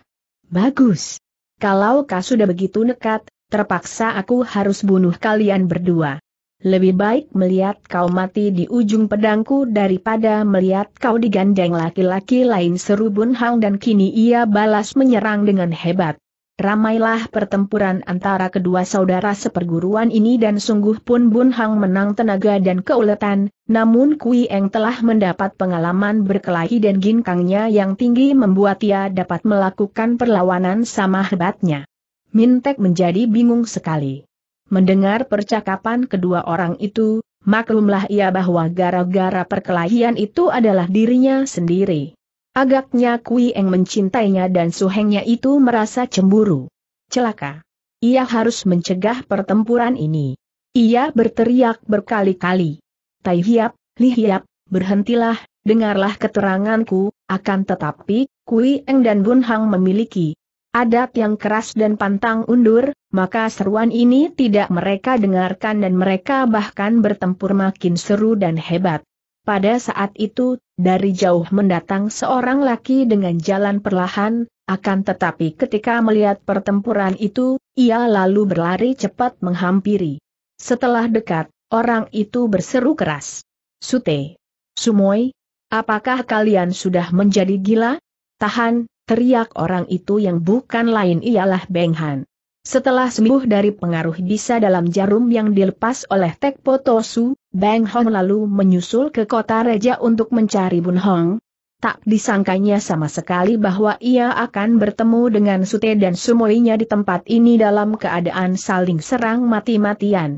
Bagus. Kalau kau sudah begitu nekat, terpaksa aku harus bunuh kalian berdua. Lebih baik melihat kau mati di ujung pedangku daripada melihat kau digandeng laki-laki lain seru Bun Hang dan kini ia balas menyerang dengan hebat. Ramailah pertempuran antara kedua saudara seperguruan ini dan sungguh pun Bun Hang menang tenaga dan keuletan, namun Kui Eng telah mendapat pengalaman berkelahi dan ginkangnya yang tinggi membuat ia dapat melakukan perlawanan sama hebatnya. Mintek menjadi bingung sekali. Mendengar percakapan kedua orang itu, maklumlah ia bahwa gara-gara perkelahian itu adalah dirinya sendiri. Agaknya Kui Eng mencintainya dan suhengnya itu merasa cemburu. Celaka. Ia harus mencegah pertempuran ini. Ia berteriak berkali-kali. Tai Hiap, Li Hiap, berhentilah, dengarlah keteranganku, akan tetapi, Kui Eng dan Bun Hang memiliki adat yang keras dan pantang undur, maka seruan ini tidak mereka dengarkan dan mereka bahkan bertempur makin seru dan hebat. Pada saat itu, dari jauh mendatang seorang laki dengan jalan perlahan, akan tetapi ketika melihat pertempuran itu, ia lalu berlari cepat menghampiri. Setelah dekat, orang itu berseru keras. Sute! Sumoi! Apakah kalian sudah menjadi gila? Tahan, teriak orang itu yang bukan lain ialah Benghan. Setelah sembuh dari pengaruh bisa dalam jarum yang dilepas oleh Tek Potosu, Bang Hong lalu menyusul ke kota Reja untuk mencari Bun Hong. Tak disangkanya sama sekali bahwa ia akan bertemu dengan Sute dan Sumoinya di tempat ini dalam keadaan saling serang mati-matian.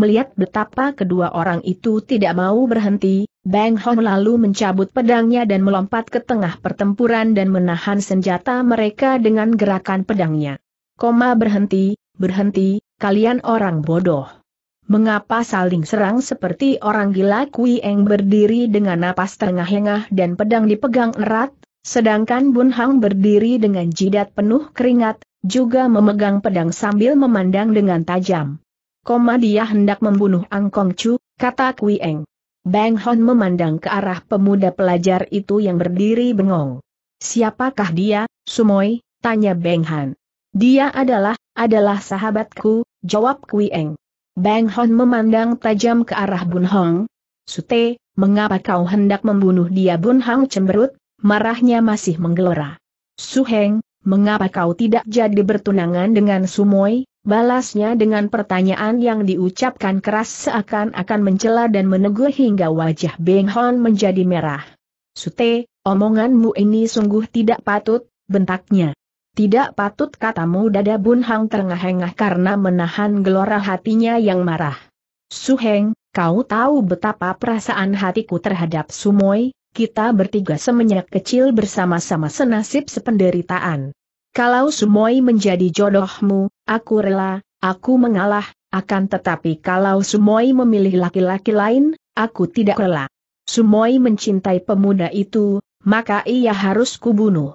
Melihat betapa kedua orang itu tidak mau berhenti, Bang Hong lalu mencabut pedangnya dan melompat ke tengah pertempuran dan menahan senjata mereka dengan gerakan pedangnya. Koma berhenti, berhenti, kalian orang bodoh. Mengapa saling serang seperti orang gila Kui Eng berdiri dengan napas tengah-tengah dan pedang dipegang erat, sedangkan Bun Hang berdiri dengan jidat penuh keringat, juga memegang pedang sambil memandang dengan tajam. Koma dia hendak membunuh Angkong Chu, kata Kui Eng. Bang Hon memandang ke arah pemuda pelajar itu yang berdiri bengong. Siapakah dia, Sumoy? tanya Bang Han. Dia adalah, adalah sahabatku, jawab Kui Eng. Bang Hon memandang tajam ke arah Bun Hong. Sute, mengapa kau hendak membunuh dia Bun Hong cemberut, marahnya masih menggelora. Suheng, mengapa kau tidak jadi bertunangan dengan Sumoy, balasnya dengan pertanyaan yang diucapkan keras seakan-akan mencela dan menegur hingga wajah Bang Hon menjadi merah. Sute, omonganmu ini sungguh tidak patut, bentaknya. Tidak patut katamu dada Bun Hang terengah-engah karena menahan gelora hatinya yang marah. Suheng, kau tahu betapa perasaan hatiku terhadap Sumoy, kita bertiga semenjak kecil bersama-sama senasib sependeritaan. Kalau Sumoy menjadi jodohmu, aku rela, aku mengalah, akan tetapi kalau Sumoy memilih laki-laki lain, aku tidak rela. Sumoy mencintai pemuda itu, maka ia harus kubunuh.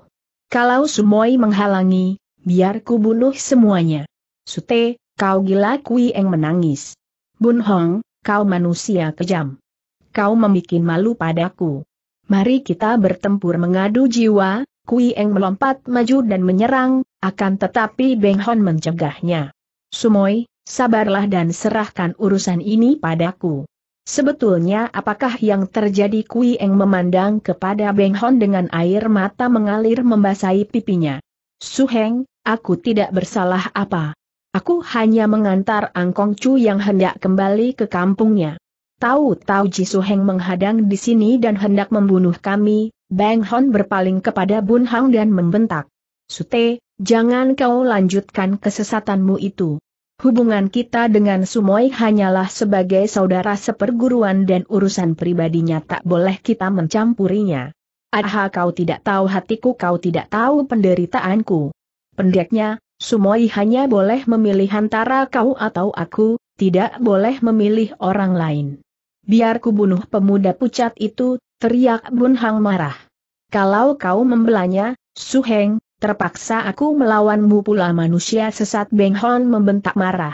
Kalau Sumoi menghalangi, biar ku bunuh semuanya. Sute, kau gila Kui Eng menangis. Bun Hong, kau manusia kejam. Kau membuat malu padaku. Mari kita bertempur mengadu jiwa, Kui Eng melompat maju dan menyerang, akan tetapi Beng Hon mencegahnya. Sumoi, sabarlah dan serahkan urusan ini padaku. Sebetulnya apakah yang terjadi Kui Eng memandang kepada Beng Hon dengan air mata mengalir membasahi pipinya. Suheng, aku tidak bersalah apa. Aku hanya mengantar Angkong Chu yang hendak kembali ke kampungnya. Tahu-tahu Ji Su Heng menghadang di sini dan hendak membunuh kami, Beng Hon berpaling kepada Bun Hang dan membentak. Su Te, jangan kau lanjutkan kesesatanmu itu. Hubungan kita dengan Sumoi hanyalah sebagai saudara seperguruan dan urusan pribadinya tak boleh kita mencampurinya. Aha kau tidak tahu hatiku kau tidak tahu penderitaanku. Pendeknya, Sumoi hanya boleh memilih antara kau atau aku, tidak boleh memilih orang lain. Biar ku bunuh pemuda pucat itu, teriak Bun Hang marah. Kalau kau membelanya, Suheng, Terpaksa aku melawanmu pula manusia sesat Beng Hon membentak marah.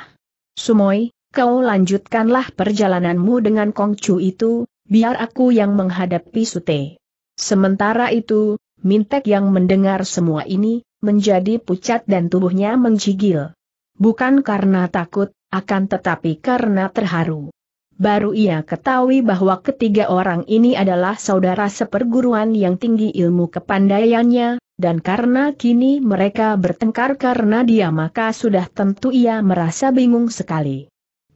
Sumoi, kau lanjutkanlah perjalananmu dengan Kong Chu itu, biar aku yang menghadapi Sute. Sementara itu, Mintek yang mendengar semua ini, menjadi pucat dan tubuhnya menjigil. Bukan karena takut, akan tetapi karena terharu. Baru ia ketahui bahwa ketiga orang ini adalah saudara seperguruan yang tinggi ilmu kepandaiannya, dan karena kini mereka bertengkar karena dia maka sudah tentu ia merasa bingung sekali.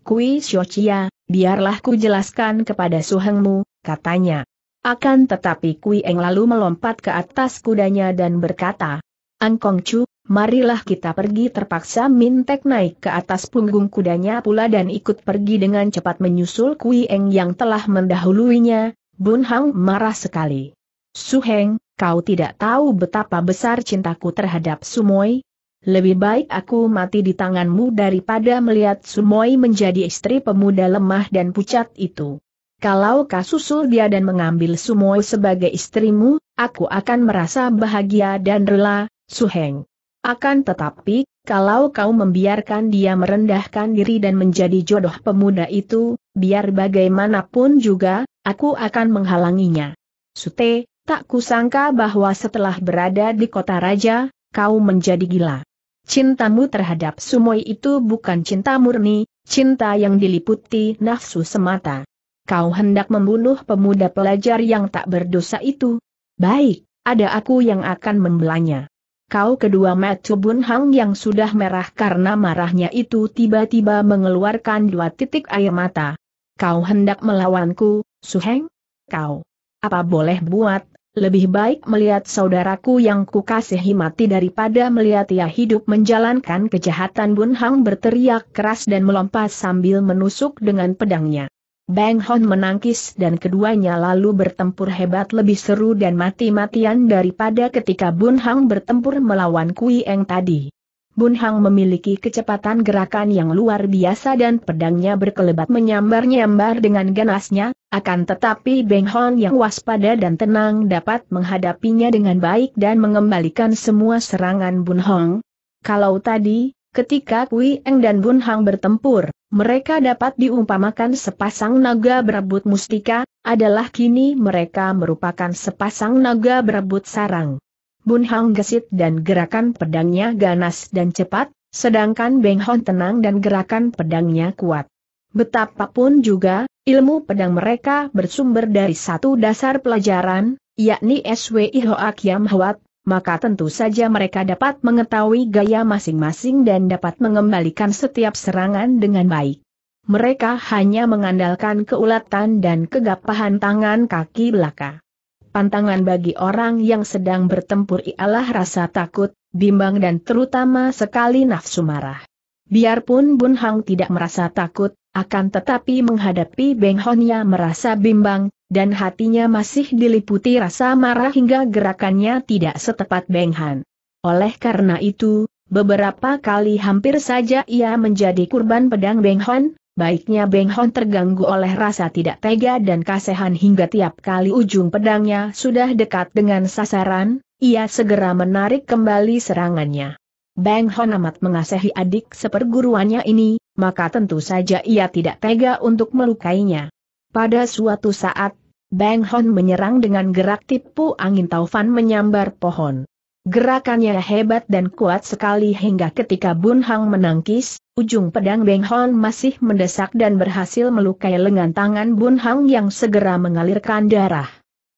Kui Xiochia, biarlah ku jelaskan kepada suhengmu, katanya. Akan tetapi Kui Eng lalu melompat ke atas kudanya dan berkata, Angkong Chu, marilah kita pergi terpaksa Mintek naik ke atas punggung kudanya pula dan ikut pergi dengan cepat menyusul Kui Eng yang telah mendahuluinya, Bun Hang marah sekali. Suheng, kau tidak tahu betapa besar cintaku terhadap Sumoi? Lebih baik aku mati di tanganmu daripada melihat Sumoi menjadi istri pemuda lemah dan pucat itu. Kalau kau susul dia dan mengambil Sumoi sebagai istrimu, aku akan merasa bahagia dan rela, Suheng. Akan tetapi, kalau kau membiarkan dia merendahkan diri dan menjadi jodoh pemuda itu, biar bagaimanapun juga, aku akan menghalanginya. Sute, Tak kusangka bahwa setelah berada di kota raja, kau menjadi gila. Cintamu terhadap Sumoi itu bukan cinta murni, cinta yang diliputi nafsu semata. Kau hendak membunuh pemuda pelajar yang tak berdosa itu. Baik, ada aku yang akan membelanya. Kau kedua Matthew Bun Hang yang sudah merah karena marahnya itu tiba-tiba mengeluarkan dua titik air mata. Kau hendak melawanku, Suheng? Kau. Apa boleh buat, lebih baik melihat saudaraku yang kukasihi mati daripada melihat ia hidup menjalankan kejahatan Bun Hang berteriak keras dan melompat sambil menusuk dengan pedangnya. Bang Hon menangkis dan keduanya lalu bertempur hebat lebih seru dan mati-matian daripada ketika Bun Hang bertempur melawan Kui Eng tadi. Bun Hang memiliki kecepatan gerakan yang luar biasa dan pedangnya berkelebat menyambar-nyambar dengan ganasnya, akan tetapi Beng Hon yang waspada dan tenang dapat menghadapinya dengan baik dan mengembalikan semua serangan Bun Hong. Kalau tadi, ketika Kui Eng dan Bun Hang bertempur, mereka dapat diumpamakan sepasang naga berebut mustika, adalah kini mereka merupakan sepasang naga berebut sarang. Bun Hang gesit dan gerakan pedangnya ganas dan cepat, sedangkan Beng Hon tenang dan gerakan pedangnya kuat. Betapapun juga, ilmu pedang mereka bersumber dari satu dasar pelajaran, yakni SWI Hoa Kiam Hwat, maka tentu saja mereka dapat mengetahui gaya masing-masing dan dapat mengembalikan setiap serangan dengan baik. Mereka hanya mengandalkan keulatan dan kegapahan tangan kaki belaka. Pantangan bagi orang yang sedang bertempur ialah rasa takut, bimbang dan terutama sekali nafsu marah. Biarpun Bun Hang tidak merasa takut, akan tetapi menghadapi Beng Honya merasa bimbang, dan hatinya masih diliputi rasa marah hingga gerakannya tidak setepat Beng Han. Oleh karena itu, beberapa kali hampir saja ia menjadi kurban pedang Beng Han, Baiknya Beng Hon terganggu oleh rasa tidak tega dan kasihan hingga tiap kali ujung pedangnya sudah dekat dengan sasaran, ia segera menarik kembali serangannya. Beng Hon amat mengasihi adik seperguruannya ini, maka tentu saja ia tidak tega untuk melukainya. Pada suatu saat, Beng Hon menyerang dengan gerak tipu angin taufan menyambar pohon. Gerakannya hebat dan kuat sekali hingga ketika Bun Hang menangkis, Ujung pedang Beng Hon masih mendesak dan berhasil melukai lengan tangan Bun Hang yang segera mengalirkan darah.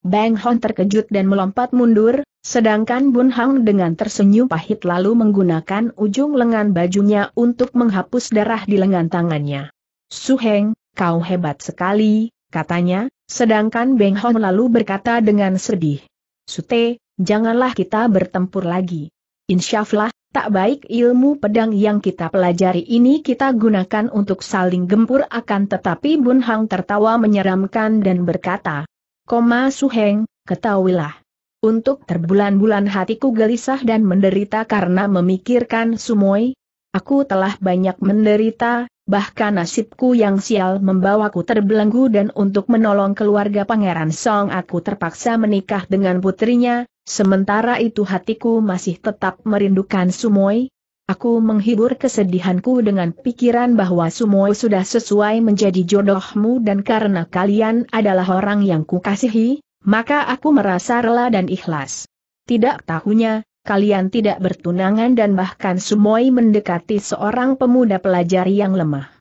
Beng Hon terkejut dan melompat mundur, sedangkan Bun Hang dengan tersenyum pahit lalu menggunakan ujung lengan bajunya untuk menghapus darah di lengan tangannya. Su-heng, kau hebat sekali, katanya, sedangkan Beng Hon lalu berkata dengan sedih. Sute, janganlah kita bertempur lagi. Insyaflah, Tak baik ilmu pedang yang kita pelajari ini kita gunakan untuk saling gempur akan tetapi Bun Hang tertawa menyeramkan dan berkata, Koma Suheng, ketahuilah. Untuk terbulan-bulan hatiku gelisah dan menderita karena memikirkan Sumoi. Aku telah banyak menderita, bahkan nasibku yang sial membawaku terbelenggu dan untuk menolong keluarga Pangeran Song aku terpaksa menikah dengan putrinya, Sementara itu hatiku masih tetap merindukan Sumoi. Aku menghibur kesedihanku dengan pikiran bahwa Sumoi sudah sesuai menjadi jodohmu dan karena kalian adalah orang yang kukasihi, maka aku merasa rela dan ikhlas. Tidak tahunya, kalian tidak bertunangan dan bahkan Sumoi mendekati seorang pemuda pelajar yang lemah.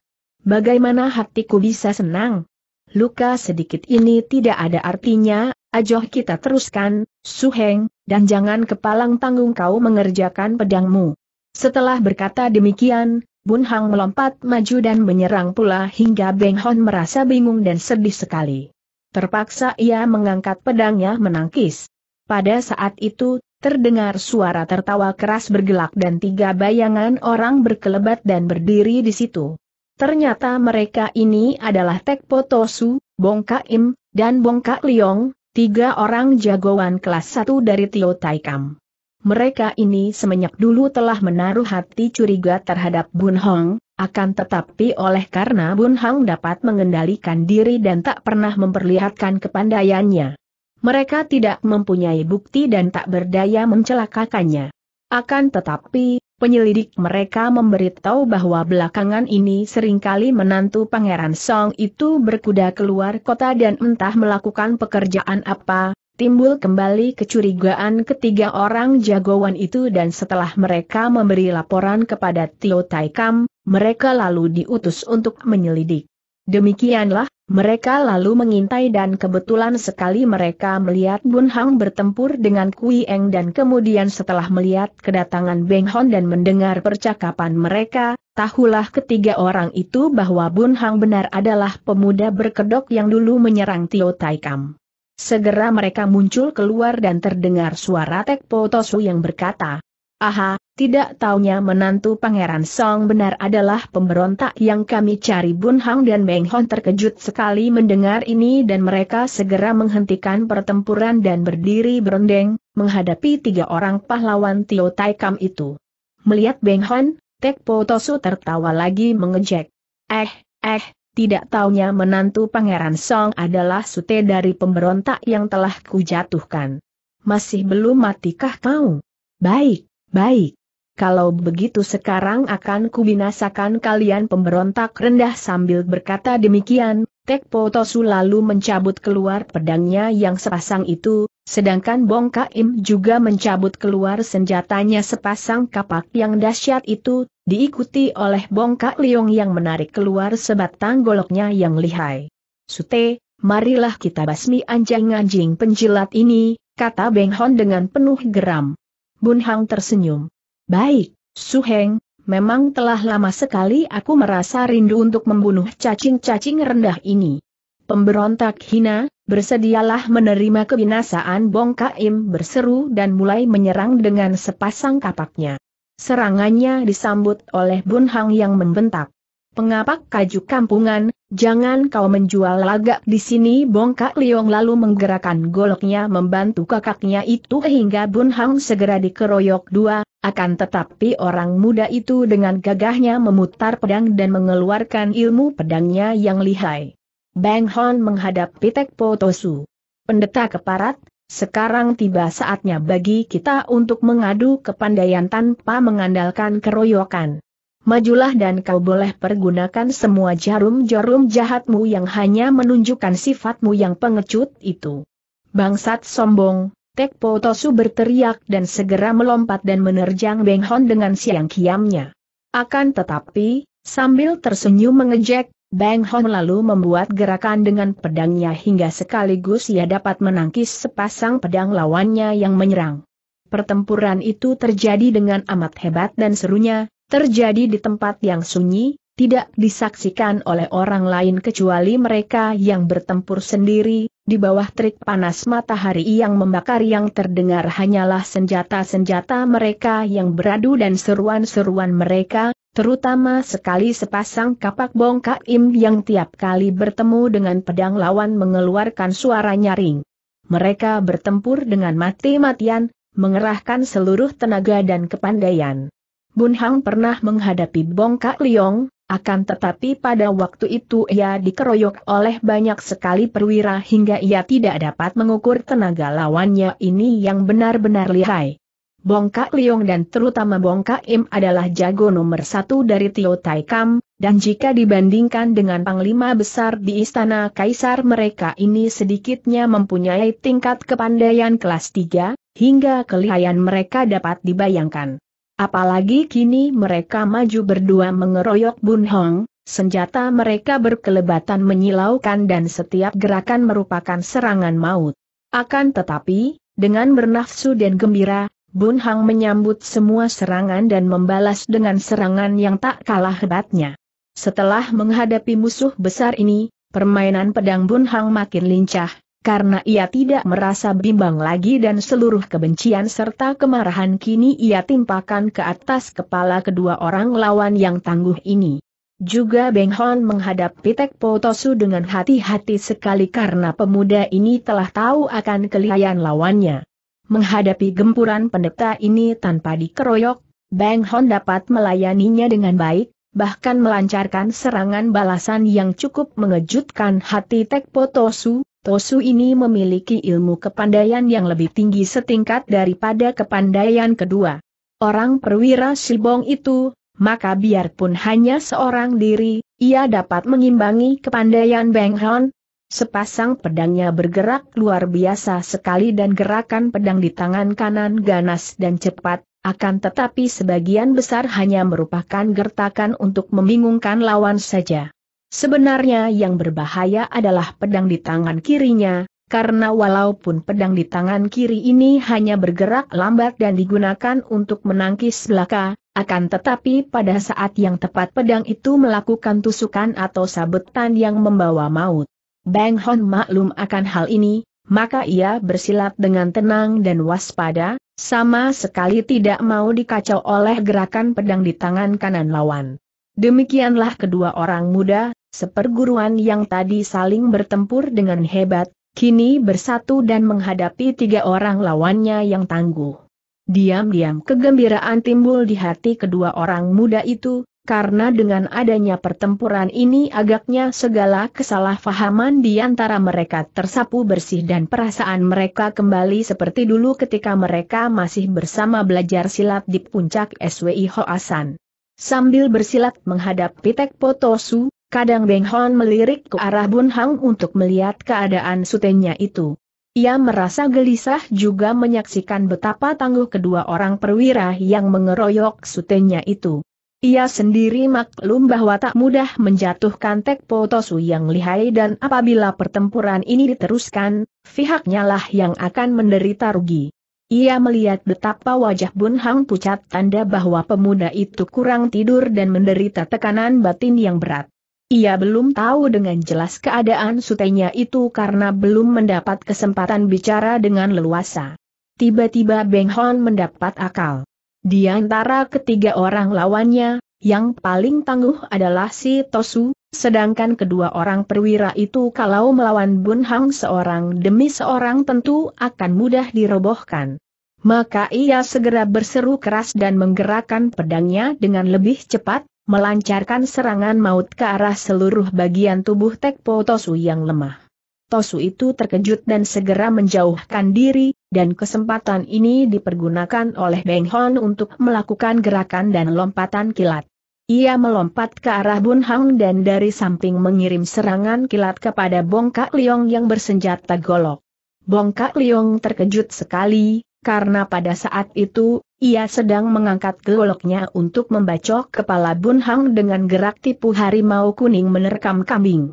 Bagaimana hatiku bisa senang? Luka sedikit ini tidak ada artinya, Ajoh kita teruskan, Suheng, dan jangan kepalang tanggung kau mengerjakan pedangmu. Setelah berkata demikian, Bun Hang melompat maju dan menyerang pula hingga Beng Hon merasa bingung dan sedih sekali. Terpaksa ia mengangkat pedangnya menangkis. Pada saat itu, terdengar suara tertawa keras bergelak dan tiga bayangan orang berkelebat dan berdiri di situ. Ternyata mereka ini adalah Tek Potosu, Bongka Im, dan Bongka Liong, Tiga orang jagoan kelas satu dari Tio Taikam. Mereka ini semenjak dulu telah menaruh hati curiga terhadap Bun Hong, akan tetapi oleh karena Bun Hong dapat mengendalikan diri dan tak pernah memperlihatkan kepandaiannya. Mereka tidak mempunyai bukti dan tak berdaya mencelakakannya. Akan tetapi, Penyelidik mereka memberitahu bahwa belakangan ini seringkali menantu Pangeran Song itu berkuda keluar kota dan entah melakukan pekerjaan apa, timbul kembali kecurigaan ketiga orang jagoan itu dan setelah mereka memberi laporan kepada Tio Taikam, mereka lalu diutus untuk menyelidik. Demikianlah, mereka lalu mengintai dan kebetulan sekali mereka melihat Bun Hang bertempur dengan Kui Eng dan kemudian setelah melihat kedatangan Beng Hon dan mendengar percakapan mereka, tahulah ketiga orang itu bahwa Bun Hang benar adalah pemuda berkedok yang dulu menyerang Tio Taikam. Segera mereka muncul keluar dan terdengar suara Tek Potosu yang berkata, Aha, tidak taunya menantu Pangeran Song benar adalah pemberontak yang kami cari Bun Hang dan Meng Hon terkejut sekali mendengar ini dan mereka segera menghentikan pertempuran dan berdiri berendeng, menghadapi tiga orang pahlawan Tio Tai Kam itu. Melihat Meng Hon, Tek Po Tosu tertawa lagi mengejek. Eh, eh, tidak taunya menantu Pangeran Song adalah sute dari pemberontak yang telah kujatuhkan. Masih belum matikah kau? Baik. Baik. Kalau begitu sekarang akan kubinasakan kalian pemberontak rendah sambil berkata demikian, Tekpo Tosu lalu mencabut keluar pedangnya yang sepasang itu, sedangkan Bong Kaim juga mencabut keluar senjatanya sepasang kapak yang dahsyat itu, diikuti oleh Bong Ka Leong yang menarik keluar sebatang goloknya yang lihai. Sute, marilah kita basmi anjing-anjing penjilat ini, kata Beng Hon dengan penuh geram. Bun Hang tersenyum. Baik, Su Heng, memang telah lama sekali aku merasa rindu untuk membunuh cacing-cacing rendah ini. Pemberontak hina, bersedialah menerima kebinasaan Bong Kaim berseru dan mulai menyerang dengan sepasang kapaknya. Serangannya disambut oleh Bun Hang yang membentak. Pengapak kaju kampungan, Jangan kau menjual lagak di sini bongkak Liong lalu menggerakkan goloknya membantu kakaknya itu hingga Bun Hang segera dikeroyok dua, akan tetapi orang muda itu dengan gagahnya memutar pedang dan mengeluarkan ilmu pedangnya yang lihai. Bang Hon menghadap Pitek Potosu, Pendeta keparat, sekarang tiba saatnya bagi kita untuk mengadu kepandaian tanpa mengandalkan keroyokan majulah dan kau boleh pergunakan semua jarum-jarum jahatmu yang hanya menunjukkan sifatmu yang pengecut itu. Bangsat sombong, Tekpo Tosu berteriak dan segera melompat dan menerjang Beng Hon dengan siang kiamnya. Akan tetapi, sambil tersenyum mengejek, Beng Hon lalu membuat gerakan dengan pedangnya hingga sekaligus ia dapat menangkis sepasang pedang lawannya yang menyerang. Pertempuran itu terjadi dengan amat hebat dan serunya, terjadi di tempat yang sunyi, tidak disaksikan oleh orang lain kecuali mereka yang bertempur sendiri, di bawah terik panas matahari yang membakar yang terdengar hanyalah senjata-senjata mereka yang beradu dan seruan-seruan mereka, terutama sekali sepasang kapak bongkak im yang tiap kali bertemu dengan pedang lawan mengeluarkan suara nyaring. Mereka bertempur dengan mati-matian, mengerahkan seluruh tenaga dan kepandaian. Bun Hang pernah menghadapi Bongkak Liong, akan tetapi pada waktu itu ia dikeroyok oleh banyak sekali perwira hingga ia tidak dapat mengukur tenaga lawannya ini yang benar-benar lihai. Bongkak Liong dan terutama Bongkak Im adalah jago nomor satu dari Tio Tai Kam, dan jika dibandingkan dengan panglima besar di Istana Kaisar mereka ini sedikitnya mempunyai tingkat kepandaian kelas 3, hingga kelihayan mereka dapat dibayangkan. Apalagi kini mereka maju berdua mengeroyok Bun Hong, senjata mereka berkelebatan menyilaukan dan setiap gerakan merupakan serangan maut. Akan tetapi, dengan bernafsu dan gembira, Bun Hang menyambut semua serangan dan membalas dengan serangan yang tak kalah hebatnya. Setelah menghadapi musuh besar ini, permainan pedang Bun Hang makin lincah, karena ia tidak merasa bimbang lagi dan seluruh kebencian serta kemarahan kini ia timpakan ke atas kepala kedua orang lawan yang tangguh ini. Juga Beng Hon menghadap Pitek Potosu dengan hati-hati sekali karena pemuda ini telah tahu akan kelihayan lawannya. Menghadapi gempuran pendeta ini tanpa dikeroyok, Beng Hon dapat melayaninya dengan baik, bahkan melancarkan serangan balasan yang cukup mengejutkan hati Tek Potosu, Tosu ini memiliki ilmu kepandaian yang lebih tinggi setingkat daripada kepandaian kedua. Orang perwira Sibong itu, maka biarpun hanya seorang diri, ia dapat mengimbangi kepandaian Beng Hon. Sepasang pedangnya bergerak luar biasa sekali dan gerakan pedang di tangan kanan ganas dan cepat, akan tetapi sebagian besar hanya merupakan gertakan untuk membingungkan lawan saja. Sebenarnya yang berbahaya adalah pedang di tangan kirinya, karena walaupun pedang di tangan kiri ini hanya bergerak lambat dan digunakan untuk menangkis belaka, akan tetapi pada saat yang tepat pedang itu melakukan tusukan atau sabetan yang membawa maut. Bang Hon maklum akan hal ini, maka ia bersilat dengan tenang dan waspada, sama sekali tidak mau dikacau oleh gerakan pedang di tangan kanan lawan. Demikianlah kedua orang muda, Seperguruan yang tadi saling bertempur dengan hebat, kini bersatu dan menghadapi tiga orang lawannya yang tangguh. Diam-diam kegembiraan timbul di hati kedua orang muda itu, karena dengan adanya pertempuran ini agaknya segala kesalahpahaman di antara mereka tersapu bersih dan perasaan mereka kembali seperti dulu ketika mereka masih bersama belajar silat di puncak SWI Hoasan. Sambil bersilat menghadap Pitek Potosu, Kadang Beng Hon melirik ke arah Bun Hang untuk melihat keadaan sutenya itu. Ia merasa gelisah juga menyaksikan betapa tangguh kedua orang perwira yang mengeroyok sutenya itu. Ia sendiri maklum bahwa tak mudah menjatuhkan Tekpo Tosu yang lihai dan apabila pertempuran ini diteruskan, pihaknya lah yang akan menderita rugi. Ia melihat betapa wajah Bun Hang pucat tanda bahwa pemuda itu kurang tidur dan menderita tekanan batin yang berat. Ia belum tahu dengan jelas keadaan sutenya itu karena belum mendapat kesempatan bicara dengan leluasa. Tiba-tiba Beng Hon mendapat akal. Di antara ketiga orang lawannya, yang paling tangguh adalah si Tosu, sedangkan kedua orang perwira itu kalau melawan Bun Hang seorang demi seorang tentu akan mudah dirobohkan. Maka ia segera berseru keras dan menggerakkan pedangnya dengan lebih cepat, melancarkan serangan maut ke arah seluruh bagian tubuh Tekpo Tosu yang lemah. Tosu itu terkejut dan segera menjauhkan diri, dan kesempatan ini dipergunakan oleh Beng Hon untuk melakukan gerakan dan lompatan kilat. Ia melompat ke arah Bun Hang dan dari samping mengirim serangan kilat kepada Bong-kak Bongkak Liong yang bersenjata golok. Bong-kak Bongkak Liong terkejut sekali, karena pada saat itu, ia sedang mengangkat goloknya untuk membacok kepala Bun Hang dengan gerak tipu harimau kuning menerkam kambing.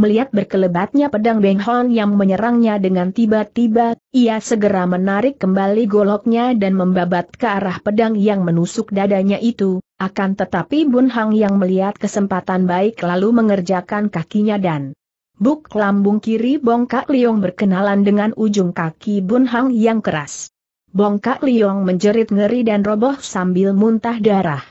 Melihat berkelebatnya pedang Beng Hon yang menyerangnya dengan tiba-tiba, ia segera menarik kembali goloknya dan membabat ke arah pedang yang menusuk dadanya itu, akan tetapi Bun Hang yang melihat kesempatan baik lalu mengerjakan kakinya dan Buk lambung kiri bongkak liong berkenalan dengan ujung kaki Bun Hang yang keras. Bongkak Liong menjerit ngeri dan roboh sambil muntah darah.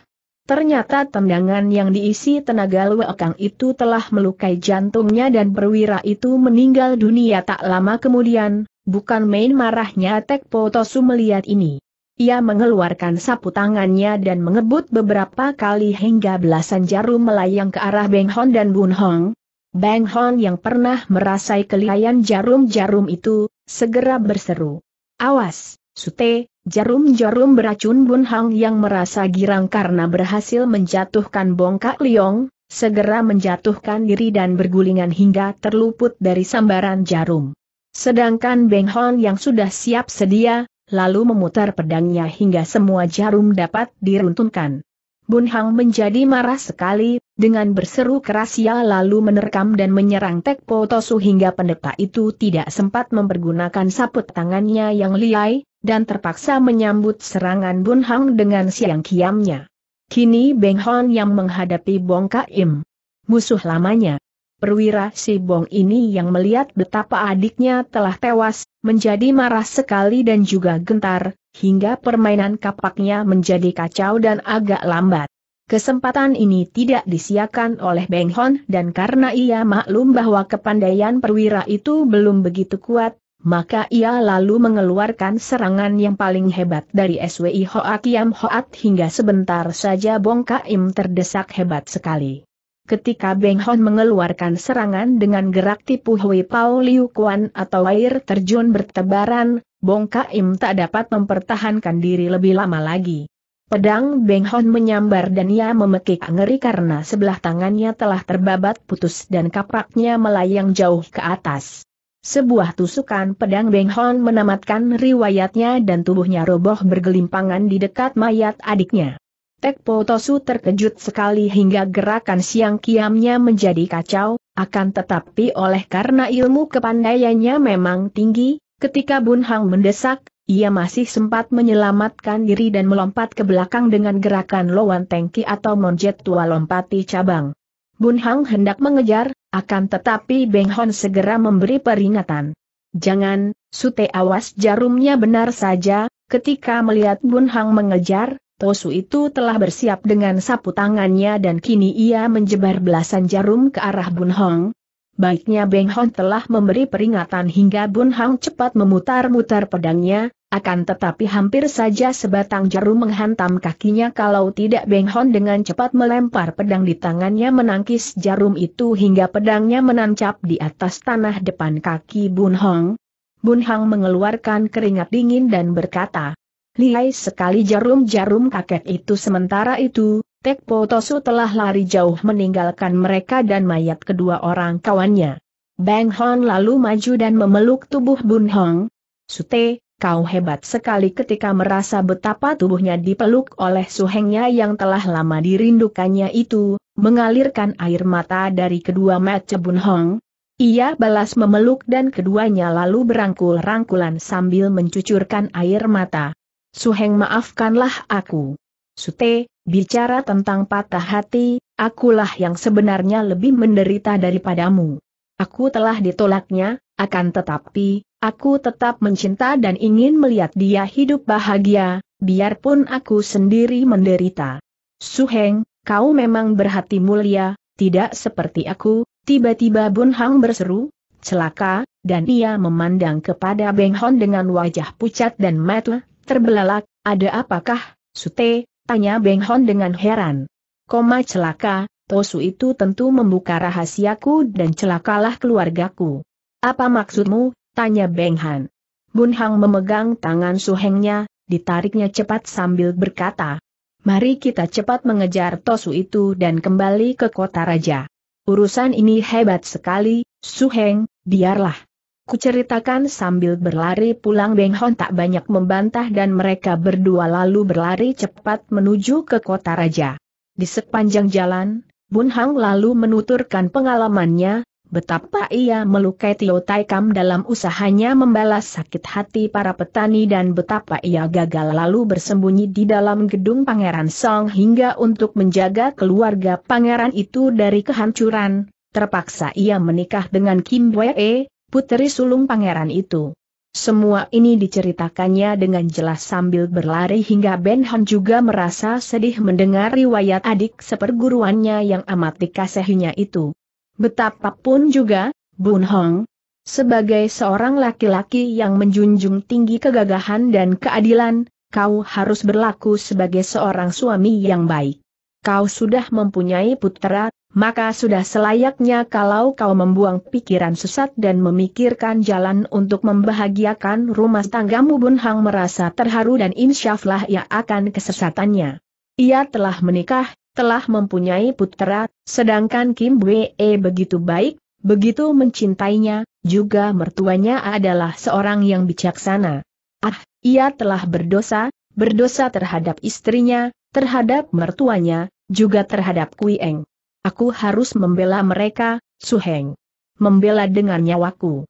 Ternyata tendangan yang diisi tenaga Luekang itu telah melukai jantungnya dan perwira itu meninggal dunia tak lama kemudian, bukan main marahnya Tek Potosu melihat ini. Ia mengeluarkan sapu tangannya dan mengebut beberapa kali hingga belasan jarum melayang ke arah Beng Hon dan Bun Hong, Beng Hon yang pernah merasai kelihayan jarum-jarum itu, segera berseru. Awas! Sute, jarum-jarum beracun Bun Hang yang merasa girang karena berhasil menjatuhkan bongkak liong, segera menjatuhkan diri dan bergulingan hingga terluput dari sambaran jarum. Sedangkan Beng Hon yang sudah siap sedia, lalu memutar pedangnya hingga semua jarum dapat diruntunkan. Bun Hang menjadi marah sekali, dengan berseru keras ia lalu menerkam dan menyerang Tek Tosu hingga pendeta itu tidak sempat mempergunakan saput tangannya yang liai, dan terpaksa menyambut serangan Bun Hang dengan siang kiamnya. Kini Beng Hon yang menghadapi Bong Kaim. Musuh lamanya. Perwira si Bong ini yang melihat betapa adiknya telah tewas, menjadi marah sekali dan juga gentar, hingga permainan kapaknya menjadi kacau dan agak lambat. Kesempatan ini tidak disiakan oleh Beng Hon dan karena ia maklum bahwa kepandaian perwira itu belum begitu kuat, maka ia lalu mengeluarkan serangan yang paling hebat dari SWI Hoakiam Hoat hingga sebentar saja Bong Kaim terdesak hebat sekali. Ketika Beng Hon mengeluarkan serangan dengan gerak tipu Hui Pao Liu Kuan atau air terjun bertebaran, Bong Kaim tak dapat mempertahankan diri lebih lama lagi. Pedang Beng Hon menyambar dan ia memekik ngeri karena sebelah tangannya telah terbabat putus dan kapaknya melayang jauh ke atas. Sebuah tusukan pedang Beng Hon menamatkan riwayatnya dan tubuhnya roboh bergelimpangan di dekat mayat adiknya. Tekpo Tosu terkejut sekali hingga gerakan siang kiamnya menjadi kacau, akan tetapi oleh karena ilmu kepandaiannya memang tinggi, ketika Bun Hang mendesak, ia masih sempat menyelamatkan diri dan melompat ke belakang dengan gerakan lowan tengki atau monjet tua lompati cabang. Bun Hang hendak mengejar, akan tetapi Beng Hon segera memberi peringatan. Jangan, Sute awas jarumnya benar saja, ketika melihat Bun Hang mengejar, Tosu itu telah bersiap dengan sapu tangannya dan kini ia menjebar belasan jarum ke arah Bun Hong, Baiknya Beng Hon telah memberi peringatan hingga Bun Hang cepat memutar-mutar pedangnya, akan tetapi hampir saja sebatang jarum menghantam kakinya kalau tidak Beng Hon dengan cepat melempar pedang di tangannya menangkis jarum itu hingga pedangnya menancap di atas tanah depan kaki Bun Hong. Bun Hang mengeluarkan keringat dingin dan berkata, Lihai sekali jarum-jarum kakek itu sementara itu, Tek Potosu telah lari jauh meninggalkan mereka dan mayat kedua orang kawannya. Bang Hon lalu maju dan memeluk tubuh Bun Hong. Sute, kau hebat sekali ketika merasa betapa tubuhnya dipeluk oleh suhengnya yang telah lama dirindukannya itu, mengalirkan air mata dari kedua mata Bun Hong. Ia balas memeluk dan keduanya lalu berangkul-rangkulan sambil mencucurkan air mata. Suheng maafkanlah aku. Sute, Bicara tentang patah hati, akulah yang sebenarnya lebih menderita daripadamu. Aku telah ditolaknya, akan tetapi, aku tetap mencinta dan ingin melihat dia hidup bahagia, biarpun aku sendiri menderita. Suheng, kau memang berhati mulia, tidak seperti aku, tiba-tiba Bun Hang berseru, celaka, dan ia memandang kepada Beng Hon dengan wajah pucat dan matu. terbelalak, ada apakah, Sute, Tanya Beng Hon dengan heran. Koma celaka, Tosu itu tentu membuka rahasiaku dan celakalah keluargaku. Apa maksudmu? Tanya Beng Han. Bun Hang memegang tangan suhengnya, ditariknya cepat sambil berkata. Mari kita cepat mengejar Tosu itu dan kembali ke kota raja. Urusan ini hebat sekali, Suheng, biarlah. Kuceritakan sambil berlari pulang Beng Hon tak banyak membantah dan mereka berdua lalu berlari cepat menuju ke kota raja. Di sepanjang jalan, Bun Hang lalu menuturkan pengalamannya, betapa ia melukai Tio Taikam dalam usahanya membalas sakit hati para petani dan betapa ia gagal lalu bersembunyi di dalam gedung Pangeran Song hingga untuk menjaga keluarga pangeran itu dari kehancuran. Terpaksa ia menikah dengan Kim Wee, Putri sulung pangeran itu. Semua ini diceritakannya dengan jelas sambil berlari hingga Ben Han juga merasa sedih mendengar riwayat adik seperguruannya yang amat dikasihinya itu. Betapapun juga, Bun Hong, sebagai seorang laki-laki yang menjunjung tinggi kegagahan dan keadilan, kau harus berlaku sebagai seorang suami yang baik. Kau sudah mempunyai putra maka sudah selayaknya kalau kau membuang pikiran sesat dan memikirkan jalan untuk membahagiakan rumah tanggamu Bun Hang merasa terharu dan insyaflah ia akan kesesatannya. Ia telah menikah, telah mempunyai putera, sedangkan Kim Wee begitu baik, begitu mencintainya, juga mertuanya adalah seorang yang bijaksana. Ah, ia telah berdosa, berdosa terhadap istrinya, terhadap mertuanya, juga terhadap Kui Eng. Aku harus membela mereka, Suheng. Membela dengan nyawaku.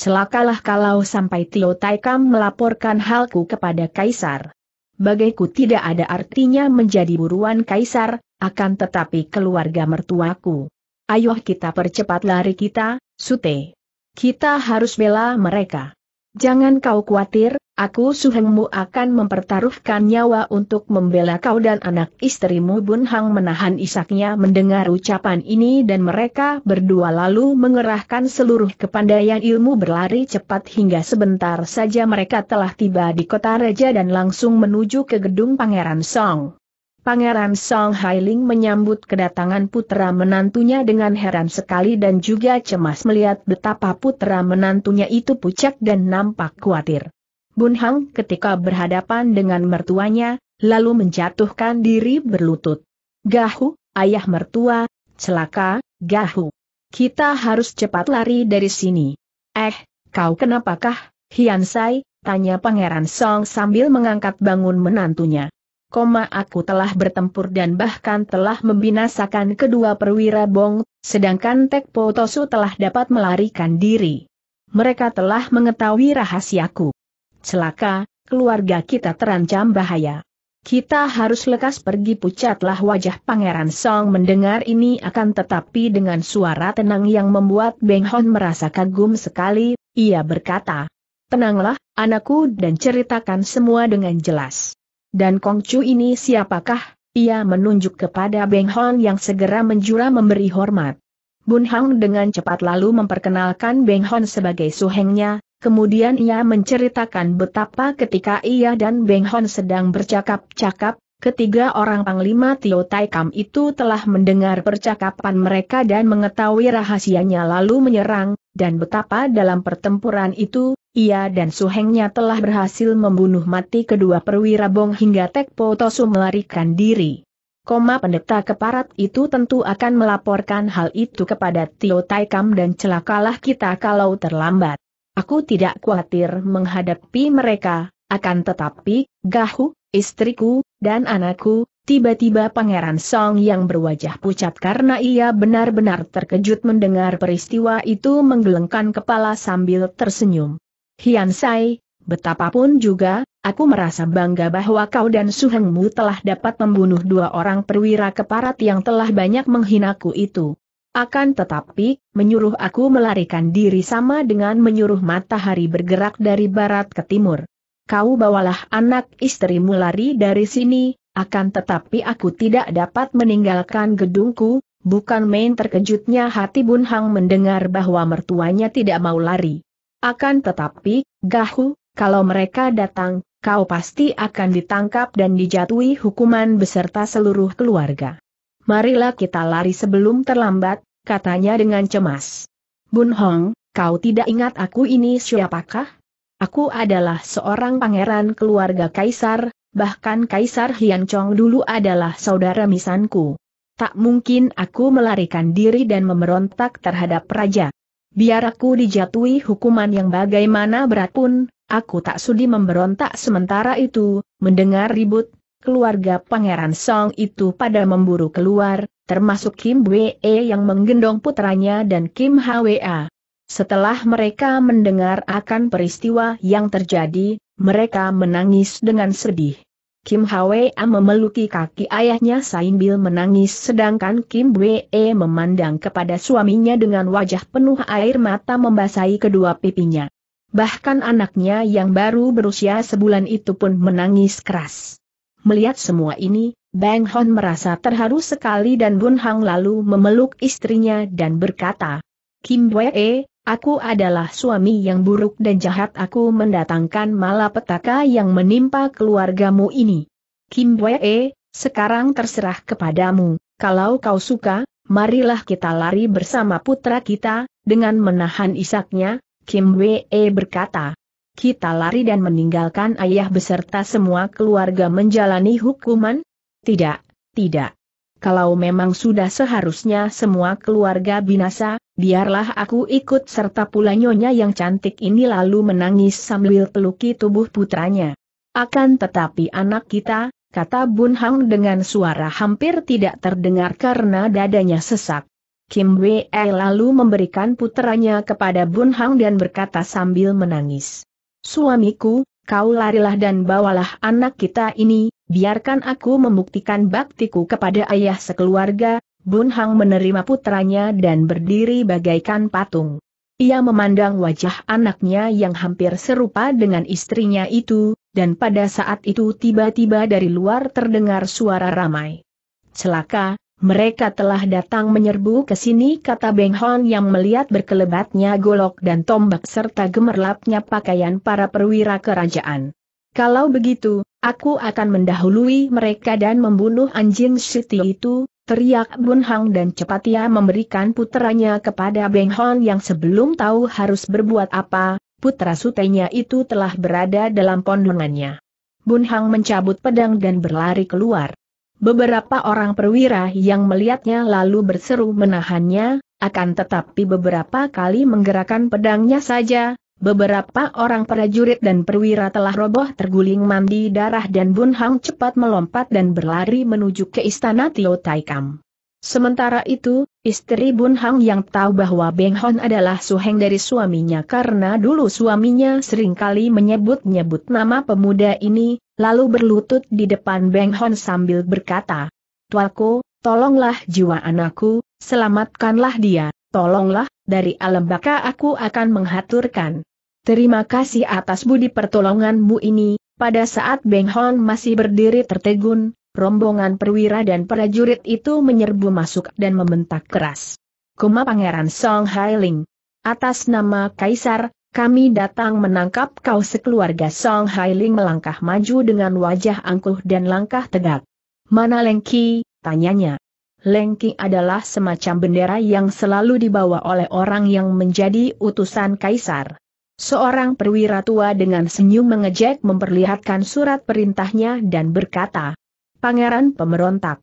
Celakalah kalau sampai Tio Taikam melaporkan halku kepada Kaisar. Bagaiku tidak ada artinya menjadi buruan Kaisar, akan tetapi keluarga mertuaku. Ayo kita percepat lari kita, Sute. Kita harus bela mereka. Jangan kau khawatir, aku Suhengmu akan mempertaruhkan nyawa untuk membela kau dan anak istrimu Bun Hang menahan isaknya mendengar ucapan ini dan mereka berdua lalu mengerahkan seluruh kepandaian ilmu berlari cepat hingga sebentar saja mereka telah tiba di kota raja dan langsung menuju ke gedung Pangeran Song. Pangeran Song Hailing menyambut kedatangan putra menantunya dengan heran sekali dan juga cemas melihat betapa putra menantunya itu pucat dan nampak khawatir. Bun Hang ketika berhadapan dengan mertuanya, lalu menjatuhkan diri berlutut. Gahu, ayah mertua, celaka, Gahu. Kita harus cepat lari dari sini. Eh, kau kenapakah, Hian Sai? Tanya Pangeran Song sambil mengangkat bangun menantunya koma aku telah bertempur dan bahkan telah membinasakan kedua perwira Bong, sedangkan Tek Potosu telah dapat melarikan diri. Mereka telah mengetahui rahasiaku. Celaka, keluarga kita terancam bahaya. Kita harus lekas pergi pucatlah wajah Pangeran Song mendengar ini akan tetapi dengan suara tenang yang membuat Beng Hon merasa kagum sekali, ia berkata, Tenanglah, anakku dan ceritakan semua dengan jelas. Dan Kongcu ini siapakah? Ia menunjuk kepada Beng Hon yang segera menjura memberi hormat. Bun Hang dengan cepat lalu memperkenalkan Beng Hon sebagai suhengnya, kemudian ia menceritakan betapa ketika ia dan Beng Hon sedang bercakap-cakap, ketiga orang Panglima Tio Tai itu telah mendengar percakapan mereka dan mengetahui rahasianya lalu menyerang, dan betapa dalam pertempuran itu, ia dan suhengnya telah berhasil membunuh mati kedua perwira bong hingga Tekpo Tosu melarikan diri. Koma pendeta keparat itu tentu akan melaporkan hal itu kepada Tio Taikam dan celakalah kita kalau terlambat. Aku tidak khawatir menghadapi mereka, akan tetapi, Gahu, istriku, dan anakku, tiba-tiba Pangeran Song yang berwajah pucat karena ia benar-benar terkejut mendengar peristiwa itu menggelengkan kepala sambil tersenyum. Hian Sai, betapapun juga, aku merasa bangga bahwa kau dan Suhengmu telah dapat membunuh dua orang perwira keparat yang telah banyak menghinaku itu. Akan tetapi, menyuruh aku melarikan diri sama dengan menyuruh matahari bergerak dari barat ke timur. Kau bawalah anak istrimu lari dari sini, akan tetapi aku tidak dapat meninggalkan gedungku, bukan main terkejutnya hati Bun Hang mendengar bahwa mertuanya tidak mau lari. Akan tetapi, Gahu, kalau mereka datang, kau pasti akan ditangkap dan dijatuhi hukuman beserta seluruh keluarga. Marilah kita lari sebelum terlambat, katanya dengan cemas. Bun Hong, kau tidak ingat aku ini siapakah? Aku adalah seorang pangeran keluarga kaisar, bahkan Kaisar Hian Chong dulu adalah saudara misanku. Tak mungkin aku melarikan diri dan memberontak terhadap raja. Biar aku dijatuhi hukuman yang bagaimana berat pun, aku tak sudi memberontak sementara itu, mendengar ribut, keluarga Pangeran Song itu pada memburu keluar, termasuk Kim Wee yang menggendong putranya dan Kim Hwa. Setelah mereka mendengar akan peristiwa yang terjadi, mereka menangis dengan sedih. Kim Hwa memeluki kaki ayahnya sambil menangis sedangkan Kim Wee e memandang kepada suaminya dengan wajah penuh air mata membasahi kedua pipinya. Bahkan anaknya yang baru berusia sebulan itu pun menangis keras. Melihat semua ini, Bang Hon merasa terharu sekali dan Bun Hang lalu memeluk istrinya dan berkata, Kim Wee, Aku adalah suami yang buruk dan jahat aku mendatangkan malapetaka yang menimpa keluargamu ini. Kim Wee, sekarang terserah kepadamu, kalau kau suka, marilah kita lari bersama putra kita, dengan menahan isaknya, Kim Wee berkata. Kita lari dan meninggalkan ayah beserta semua keluarga menjalani hukuman? Tidak, tidak kalau memang sudah seharusnya semua keluarga binasa, biarlah aku ikut serta pula nyonya yang cantik ini lalu menangis sambil peluki tubuh putranya. Akan tetapi anak kita, kata Bun Hang dengan suara hampir tidak terdengar karena dadanya sesak. Kim Wei lalu memberikan putranya kepada Bun Hang dan berkata sambil menangis. Suamiku, Kau larilah dan bawalah anak kita ini, biarkan aku membuktikan baktiku kepada ayah sekeluarga, Bun Hang menerima putranya dan berdiri bagaikan patung. Ia memandang wajah anaknya yang hampir serupa dengan istrinya itu, dan pada saat itu tiba-tiba dari luar terdengar suara ramai. Celaka, mereka telah datang menyerbu ke sini kata Beng Hon yang melihat berkelebatnya golok dan tombak serta gemerlapnya pakaian para perwira kerajaan. Kalau begitu, aku akan mendahului mereka dan membunuh anjing Siti itu, teriak Bun Hang dan cepat ia memberikan putranya kepada Beng Hon yang sebelum tahu harus berbuat apa, putra sutenya itu telah berada dalam pondongannya. Bun Hang mencabut pedang dan berlari keluar. Beberapa orang perwira yang melihatnya lalu berseru menahannya, akan tetapi beberapa kali menggerakkan pedangnya saja, beberapa orang prajurit dan perwira telah roboh terguling mandi darah dan Bun Hang cepat melompat dan berlari menuju ke istana Tio Taikam. Sementara itu, istri Bun Hang yang tahu bahwa Beng Hon adalah suheng dari suaminya karena dulu suaminya seringkali menyebut-nyebut nama pemuda ini, lalu berlutut di depan Beng Hon sambil berkata, Tuaku, tolonglah jiwa anakku, selamatkanlah dia, tolonglah, dari alam baka aku akan menghaturkan. Terima kasih atas budi pertolonganmu ini, pada saat Beng Hon masih berdiri tertegun, rombongan perwira dan prajurit itu menyerbu masuk dan membentak keras. Kuma Pangeran Song Hailing. Atas nama Kaisar, kami datang menangkap kau sekeluarga Song Hailing melangkah maju dengan wajah angkuh dan langkah tegak. Mana Lengki? tanyanya. Lengki adalah semacam bendera yang selalu dibawa oleh orang yang menjadi utusan kaisar. Seorang perwira tua dengan senyum mengejek memperlihatkan surat perintahnya dan berkata, Pangeran pemberontak,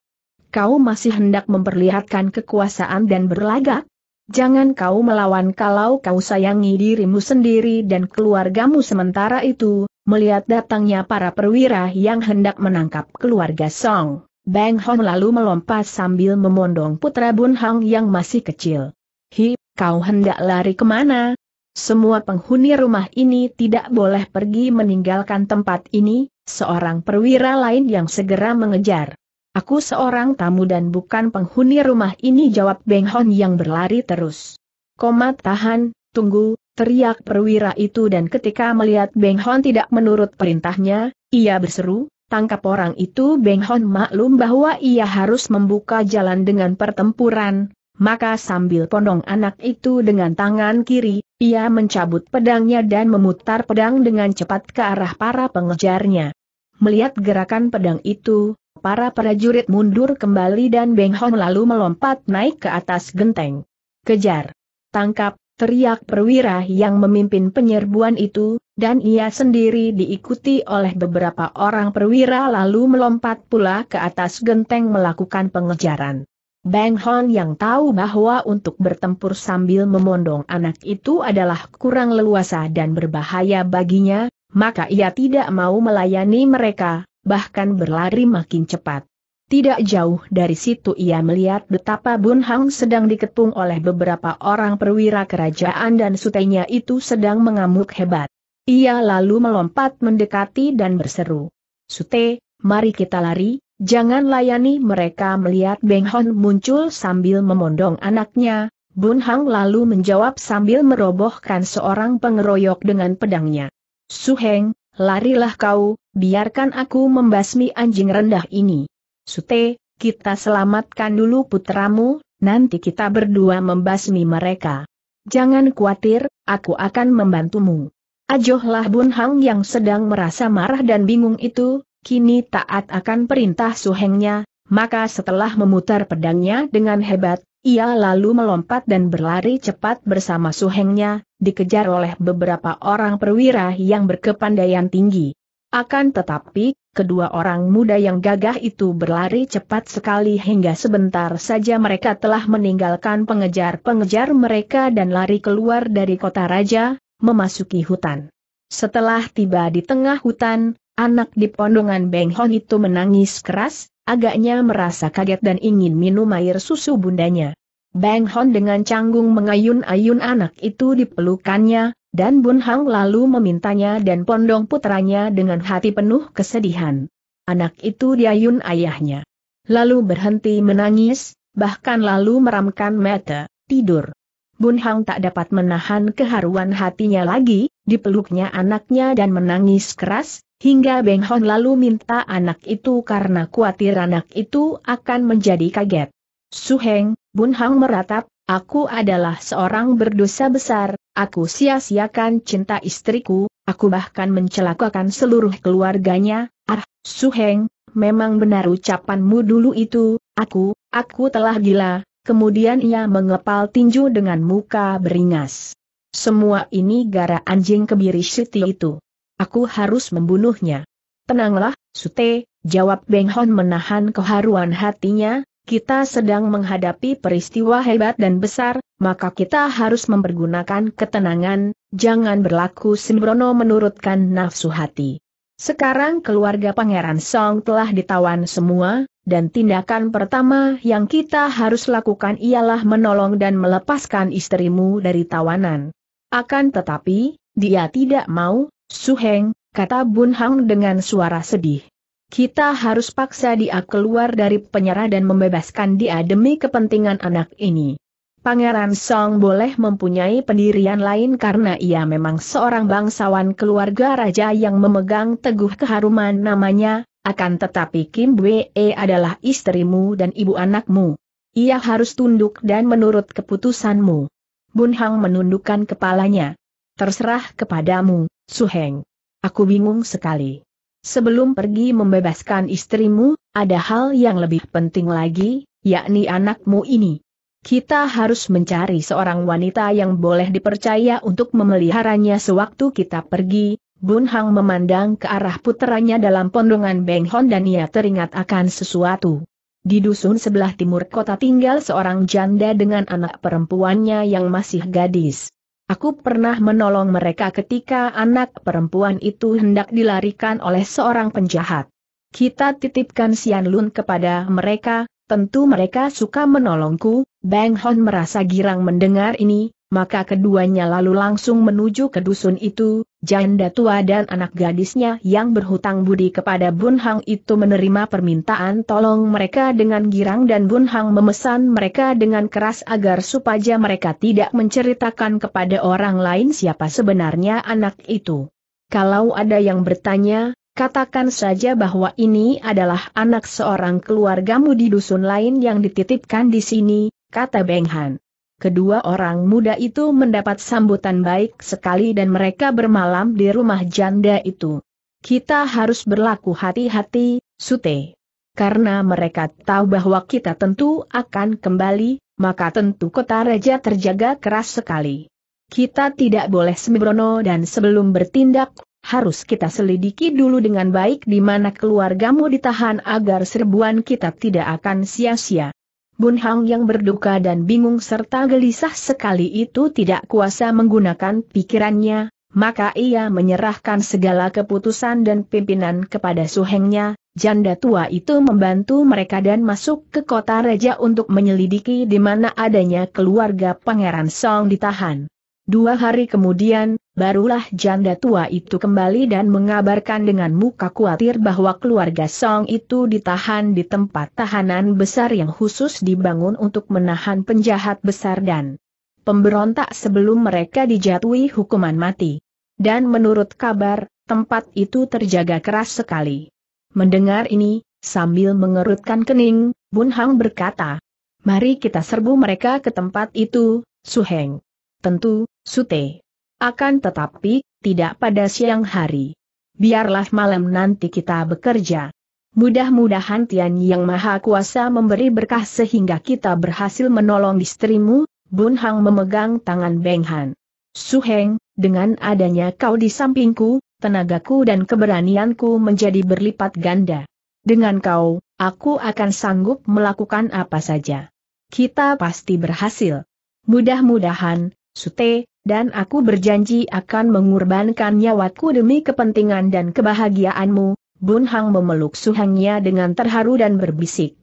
kau masih hendak memperlihatkan kekuasaan dan berlagak? Jangan kau melawan kalau kau sayangi dirimu sendiri dan keluargamu sementara itu, melihat datangnya para perwira yang hendak menangkap keluarga Song. Bang Hong lalu melompat sambil memondong putra Bun Hong yang masih kecil. Hi, kau hendak lari kemana? Semua penghuni rumah ini tidak boleh pergi meninggalkan tempat ini, seorang perwira lain yang segera mengejar. Aku seorang tamu dan bukan penghuni rumah ini jawab Beng Hon yang berlari terus. Koma tahan, tunggu, teriak perwira itu dan ketika melihat Beng Hon tidak menurut perintahnya, ia berseru, tangkap orang itu Beng Hon maklum bahwa ia harus membuka jalan dengan pertempuran, maka sambil pondong anak itu dengan tangan kiri, ia mencabut pedangnya dan memutar pedang dengan cepat ke arah para pengejarnya. Melihat gerakan pedang itu, Para prajurit mundur kembali dan Beng Hon lalu melompat naik ke atas genteng. Kejar! Tangkap! teriak perwira yang memimpin penyerbuan itu, dan ia sendiri diikuti oleh beberapa orang perwira lalu melompat pula ke atas genteng melakukan pengejaran. Bang Hon yang tahu bahwa untuk bertempur sambil memondong anak itu adalah kurang leluasa dan berbahaya baginya, maka ia tidak mau melayani mereka, bahkan berlari makin cepat. Tidak jauh dari situ ia melihat betapa Bun Hang sedang diketung oleh beberapa orang perwira kerajaan dan sutenya itu sedang mengamuk hebat. Ia lalu melompat mendekati dan berseru. Sute, mari kita lari, jangan layani mereka melihat Beng Hon muncul sambil memondong anaknya. Bun Hang lalu menjawab sambil merobohkan seorang pengeroyok dengan pedangnya. Suheng, larilah kau, biarkan aku membasmi anjing rendah ini. Sute, kita selamatkan dulu putramu, nanti kita berdua membasmi mereka. Jangan khawatir, aku akan membantumu. Ajohlah Bun Hang yang sedang merasa marah dan bingung itu, kini taat akan perintah suhengnya, maka setelah memutar pedangnya dengan hebat, ia lalu melompat dan berlari cepat bersama suhengnya, dikejar oleh beberapa orang perwira yang berkepandaian tinggi. Akan tetapi, kedua orang muda yang gagah itu berlari cepat sekali hingga sebentar saja mereka telah meninggalkan pengejar-pengejar mereka dan lari keluar dari kota raja, memasuki hutan. Setelah tiba di tengah hutan, anak di pondongan Beng Hon itu menangis keras, agaknya merasa kaget dan ingin minum air susu bundanya. Bang Hon dengan canggung mengayun-ayun anak itu di pelukannya, dan Bun Hang lalu memintanya dan pondong putranya dengan hati penuh kesedihan. Anak itu diayun ayahnya. Lalu berhenti menangis, bahkan lalu meramkan mata, tidur. Bun Hang tak dapat menahan keharuan hatinya lagi, dipeluknya anaknya dan menangis keras, Hingga Beng Hon lalu minta anak itu karena khawatir anak itu akan menjadi kaget. Su Heng, Bun Hang meratap, aku adalah seorang berdosa besar, aku sia-siakan cinta istriku, aku bahkan mencelakakan seluruh keluarganya, ah, Su Heng, memang benar ucapanmu dulu itu, aku, aku telah gila, kemudian ia mengepal tinju dengan muka beringas. Semua ini gara anjing kebiri Siti itu. Aku harus membunuhnya. Tenanglah, Sute, jawab Beng Hon menahan keharuan hatinya, kita sedang menghadapi peristiwa hebat dan besar, maka kita harus mempergunakan ketenangan, jangan berlaku sembrono menurutkan nafsu hati. Sekarang keluarga Pangeran Song telah ditawan semua, dan tindakan pertama yang kita harus lakukan ialah menolong dan melepaskan istrimu dari tawanan. Akan tetapi, dia tidak mau, Suheng, kata Bun Hang dengan suara sedih. Kita harus paksa dia keluar dari penyerah dan membebaskan dia demi kepentingan anak ini. Pangeran Song boleh mempunyai pendirian lain karena ia memang seorang bangsawan keluarga raja yang memegang teguh keharuman namanya, akan tetapi Kim Wee e adalah istrimu dan ibu anakmu. Ia harus tunduk dan menurut keputusanmu. Bun Hang menundukkan kepalanya. Terserah kepadamu, Su Heng. Aku bingung sekali. Sebelum pergi membebaskan istrimu, ada hal yang lebih penting lagi, yakni anakmu ini. Kita harus mencari seorang wanita yang boleh dipercaya untuk memeliharanya sewaktu kita pergi. Bun Hang memandang ke arah puteranya dalam pondongan Beng Hon dan ia teringat akan sesuatu. Di dusun sebelah timur kota tinggal seorang janda dengan anak perempuannya yang masih gadis. Aku pernah menolong mereka ketika anak perempuan itu hendak dilarikan oleh seorang penjahat. Kita titipkan Sian Lun kepada mereka, tentu mereka suka menolongku. Bang Hon merasa girang mendengar ini, maka keduanya lalu langsung menuju ke dusun itu, janda tua dan anak gadisnya yang berhutang budi kepada Bun Hang itu menerima permintaan tolong mereka dengan girang dan Bun Hang memesan mereka dengan keras agar supaya mereka tidak menceritakan kepada orang lain siapa sebenarnya anak itu. Kalau ada yang bertanya, katakan saja bahwa ini adalah anak seorang keluargamu di dusun lain yang dititipkan di sini, kata Beng Han. Kedua orang muda itu mendapat sambutan baik sekali dan mereka bermalam di rumah janda itu. Kita harus berlaku hati-hati, Sute. Karena mereka tahu bahwa kita tentu akan kembali, maka tentu kota raja terjaga keras sekali. Kita tidak boleh sembrono dan sebelum bertindak, harus kita selidiki dulu dengan baik di mana keluargamu ditahan agar serbuan kita tidak akan sia-sia. Bun Hang yang berduka dan bingung serta gelisah sekali itu tidak kuasa menggunakan pikirannya, maka ia menyerahkan segala keputusan dan pimpinan kepada suhengnya, janda tua itu membantu mereka dan masuk ke kota raja untuk menyelidiki di mana adanya keluarga Pangeran Song ditahan. Dua hari kemudian, barulah janda tua itu kembali dan mengabarkan dengan muka khawatir bahwa keluarga Song itu ditahan di tempat tahanan besar yang khusus dibangun untuk menahan penjahat besar dan pemberontak sebelum mereka dijatuhi hukuman mati. Dan menurut kabar, tempat itu terjaga keras sekali. Mendengar ini, sambil mengerutkan kening, Bun Hang berkata, Mari kita serbu mereka ke tempat itu, Su Heng tentu, Sute. Akan tetapi, tidak pada siang hari. Biarlah malam nanti kita bekerja. Mudah-mudahan Tian Yang Maha Kuasa memberi berkah sehingga kita berhasil menolong istrimu, Bun Hang memegang tangan Beng Han. Su Heng, dengan adanya kau di sampingku, tenagaku dan keberanianku menjadi berlipat ganda. Dengan kau, aku akan sanggup melakukan apa saja. Kita pasti berhasil. Mudah-mudahan, Sute, dan aku berjanji akan mengorbankan nyawaku demi kepentingan dan kebahagiaanmu, Bun Hang memeluk Suhengnya dengan terharu dan berbisik.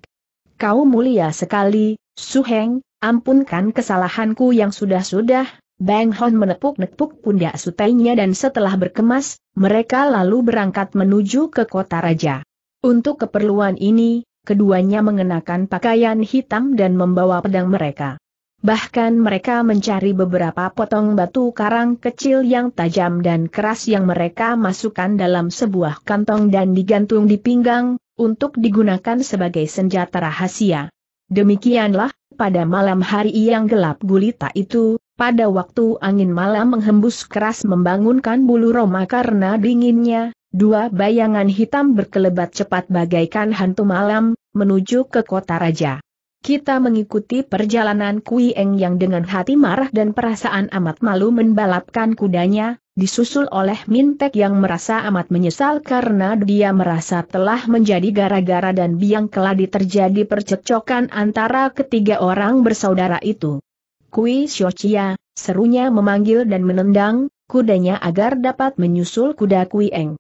Kau mulia sekali, Suheng, ampunkan kesalahanku yang sudah-sudah, Bang Hon menepuk-nepuk pundak sutainya dan setelah berkemas, mereka lalu berangkat menuju ke kota raja. Untuk keperluan ini, keduanya mengenakan pakaian hitam dan membawa pedang mereka. Bahkan mereka mencari beberapa potong batu karang kecil yang tajam dan keras yang mereka masukkan dalam sebuah kantong dan digantung di pinggang, untuk digunakan sebagai senjata rahasia. Demikianlah, pada malam hari yang gelap gulita itu, pada waktu angin malam menghembus keras membangunkan bulu Roma karena dinginnya, dua bayangan hitam berkelebat cepat bagaikan hantu malam, menuju ke kota raja. Kita mengikuti perjalanan Kui Eng yang dengan hati marah dan perasaan amat malu membalapkan kudanya, disusul oleh Mintek yang merasa amat menyesal karena dia merasa telah menjadi gara-gara dan biang keladi terjadi percekcokan antara ketiga orang bersaudara itu. Kui Chia, serunya memanggil dan menendang, kudanya agar dapat menyusul kuda Kui Eng.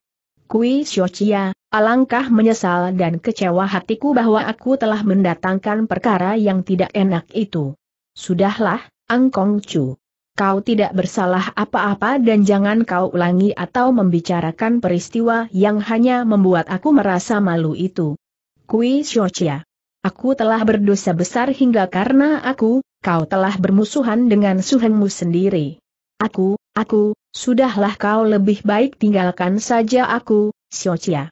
Kui Chia. Alangkah menyesal dan kecewa hatiku bahwa aku telah mendatangkan perkara yang tidak enak itu. Sudahlah, Angkong Chu. Kau tidak bersalah apa-apa dan jangan kau ulangi atau membicarakan peristiwa yang hanya membuat aku merasa malu itu. Kui Shochia. Aku telah berdosa besar hingga karena aku, kau telah bermusuhan dengan suhengmu sendiri. Aku, aku, sudahlah kau lebih baik tinggalkan saja aku, Shochia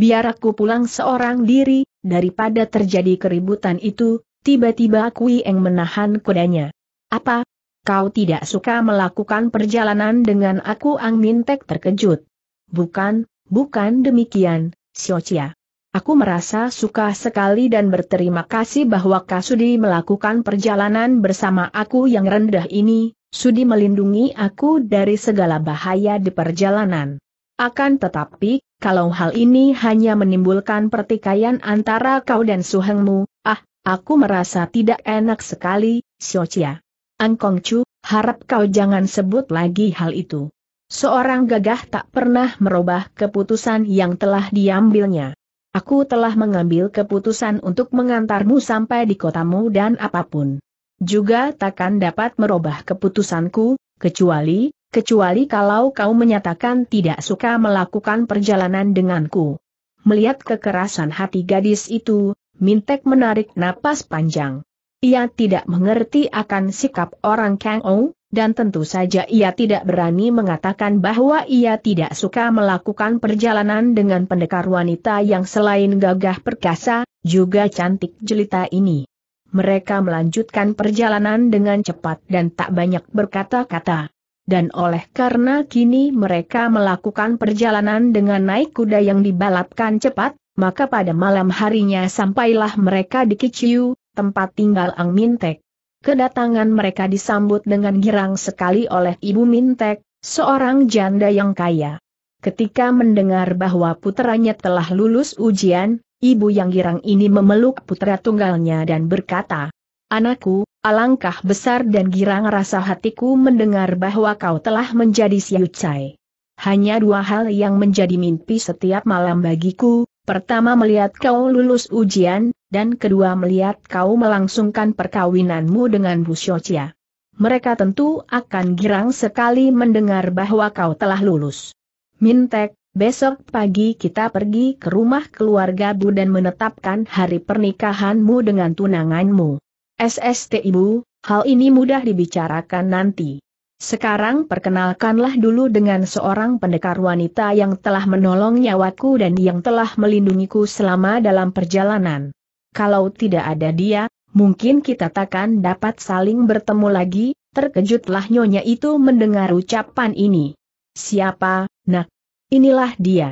biar aku pulang seorang diri, daripada terjadi keributan itu, tiba-tiba aku Eng menahan kudanya. Apa? Kau tidak suka melakukan perjalanan dengan aku Ang Mintek terkejut. Bukan, bukan demikian, Siocia. Aku merasa suka sekali dan berterima kasih bahwa Kasudi melakukan perjalanan bersama aku yang rendah ini, Sudi melindungi aku dari segala bahaya di perjalanan. Akan tetapi, kalau hal ini hanya menimbulkan pertikaian antara kau dan suhengmu, ah, aku merasa tidak enak sekali, Xiaoqia. Angkong Chu, harap kau jangan sebut lagi hal itu. Seorang gagah tak pernah merubah keputusan yang telah diambilnya. Aku telah mengambil keputusan untuk mengantarmu sampai di kotamu dan apapun. Juga takkan dapat merubah keputusanku, kecuali, kecuali kalau kau menyatakan tidak suka melakukan perjalanan denganku. Melihat kekerasan hati gadis itu, Mintek menarik napas panjang. Ia tidak mengerti akan sikap orang Kang Ou, dan tentu saja ia tidak berani mengatakan bahwa ia tidak suka melakukan perjalanan dengan pendekar wanita yang selain gagah perkasa, juga cantik jelita ini. Mereka melanjutkan perjalanan dengan cepat dan tak banyak berkata-kata dan oleh karena kini mereka melakukan perjalanan dengan naik kuda yang dibalapkan cepat, maka pada malam harinya sampailah mereka di Kiciu, tempat tinggal Ang Mintek. Kedatangan mereka disambut dengan girang sekali oleh Ibu Mintek, seorang janda yang kaya. Ketika mendengar bahwa putranya telah lulus ujian, ibu yang girang ini memeluk putra tunggalnya dan berkata, Anakku, Alangkah besar dan girang rasa hatiku mendengar bahwa kau telah menjadi Siucai. Hanya dua hal yang menjadi mimpi setiap malam bagiku, pertama melihat kau lulus ujian, dan kedua melihat kau melangsungkan perkawinanmu dengan Bu Shochia. Mereka tentu akan girang sekali mendengar bahwa kau telah lulus. Mintek, besok pagi kita pergi ke rumah keluarga Bu dan menetapkan hari pernikahanmu dengan tunanganmu. SST ibu, hal ini mudah dibicarakan nanti. Sekarang perkenalkanlah dulu dengan seorang pendekar wanita yang telah menolong nyawaku dan yang telah melindungiku selama dalam perjalanan. Kalau tidak ada dia, mungkin kita takkan dapat saling bertemu lagi, terkejutlah nyonya itu mendengar ucapan ini. Siapa, nak? Inilah dia.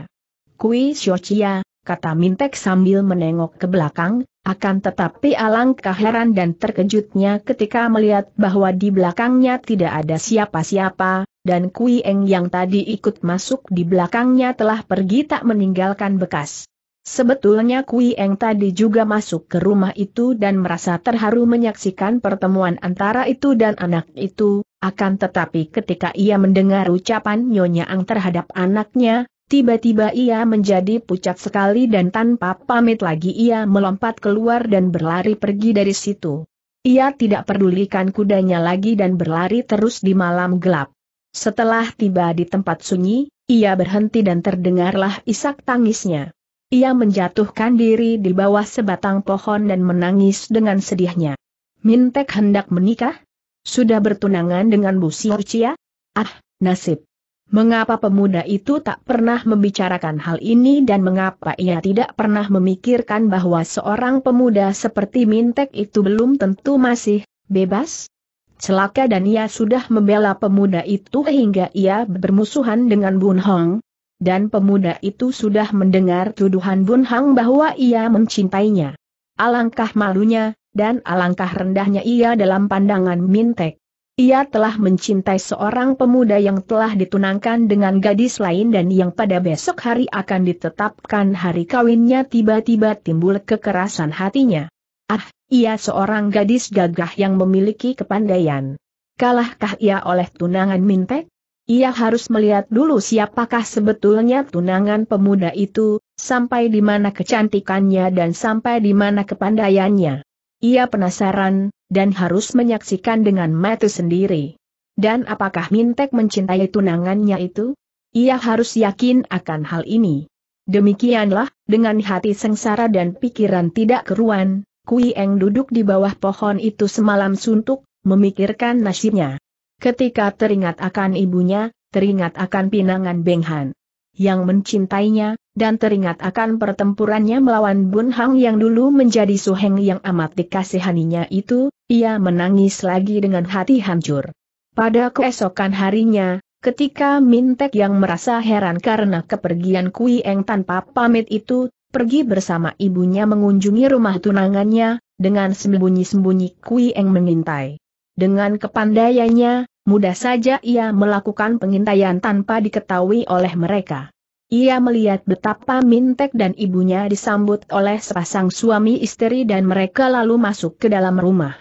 Kui Xiochia, kata Mintek sambil menengok ke belakang, akan tetapi alangkah heran dan terkejutnya ketika melihat bahwa di belakangnya tidak ada siapa-siapa, dan Kui Eng yang tadi ikut masuk di belakangnya telah pergi tak meninggalkan bekas. Sebetulnya Kui Eng tadi juga masuk ke rumah itu dan merasa terharu menyaksikan pertemuan antara itu dan anak itu, akan tetapi ketika ia mendengar ucapan Nyonya Ang terhadap anaknya, Tiba-tiba ia menjadi pucat sekali dan tanpa pamit lagi ia melompat keluar dan berlari pergi dari situ. Ia tidak pedulikan kudanya lagi dan berlari terus di malam gelap. Setelah tiba di tempat sunyi, ia berhenti dan terdengarlah isak tangisnya. Ia menjatuhkan diri di bawah sebatang pohon dan menangis dengan sedihnya. Mintek hendak menikah? Sudah bertunangan dengan Bu Siurcia? Ah, nasib. Mengapa pemuda itu tak pernah membicarakan hal ini dan mengapa ia tidak pernah memikirkan bahwa seorang pemuda seperti Mintek itu belum tentu masih bebas? Celaka dan ia sudah membela pemuda itu hingga ia bermusuhan dengan Bun Hong. Dan pemuda itu sudah mendengar tuduhan Bun Hong bahwa ia mencintainya. Alangkah malunya, dan alangkah rendahnya ia dalam pandangan Mintek. Ia telah mencintai seorang pemuda yang telah ditunangkan dengan gadis lain dan yang pada besok hari akan ditetapkan hari kawinnya tiba-tiba timbul kekerasan hatinya. Ah, ia seorang gadis gagah yang memiliki kepandaian. Kalahkah ia oleh tunangan Mintek? Ia harus melihat dulu siapakah sebetulnya tunangan pemuda itu, sampai di mana kecantikannya dan sampai di mana kepandaiannya. Ia penasaran, dan harus menyaksikan dengan mata sendiri. Dan apakah Mintek mencintai tunangannya itu? Ia harus yakin akan hal ini. Demikianlah, dengan hati sengsara dan pikiran tidak keruan, Kui Eng duduk di bawah pohon itu semalam suntuk, memikirkan nasibnya. Ketika teringat akan ibunya, teringat akan pinangan Benghan yang mencintainya, dan teringat akan pertempurannya melawan Bun Hang yang dulu menjadi suheng yang amat dikasihaninya itu, ia menangis lagi dengan hati hancur. Pada keesokan harinya, ketika Mintek yang merasa heran karena kepergian Kui Eng tanpa pamit itu, pergi bersama ibunya mengunjungi rumah tunangannya, dengan sembunyi-sembunyi Kui Eng mengintai. Dengan kepandaiannya, mudah saja ia melakukan pengintaian tanpa diketahui oleh mereka. Ia melihat betapa Mintek dan ibunya disambut oleh sepasang suami istri dan mereka lalu masuk ke dalam rumah.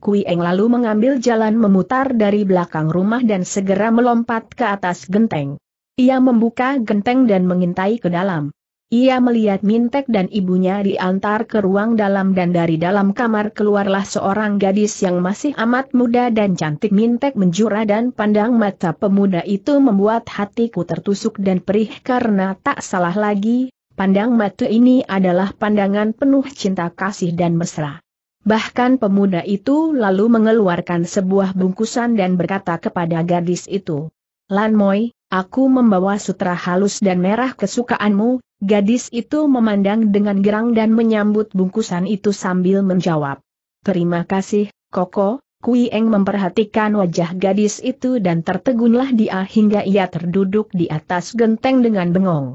Kui Eng lalu mengambil jalan memutar dari belakang rumah dan segera melompat ke atas genteng. Ia membuka genteng dan mengintai ke dalam. Ia melihat Mintek dan ibunya diantar ke ruang dalam dan dari dalam kamar keluarlah seorang gadis yang masih amat muda dan cantik Mintek menjura dan pandang mata pemuda itu membuat hatiku tertusuk dan perih karena tak salah lagi, pandang mata ini adalah pandangan penuh cinta kasih dan mesra. Bahkan pemuda itu lalu mengeluarkan sebuah bungkusan dan berkata kepada gadis itu, Lan Moi, aku membawa sutra halus dan merah kesukaanmu, gadis itu memandang dengan gerang dan menyambut bungkusan itu sambil menjawab. Terima kasih, Koko, Kui Eng memperhatikan wajah gadis itu dan tertegunlah dia hingga ia terduduk di atas genteng dengan bengong.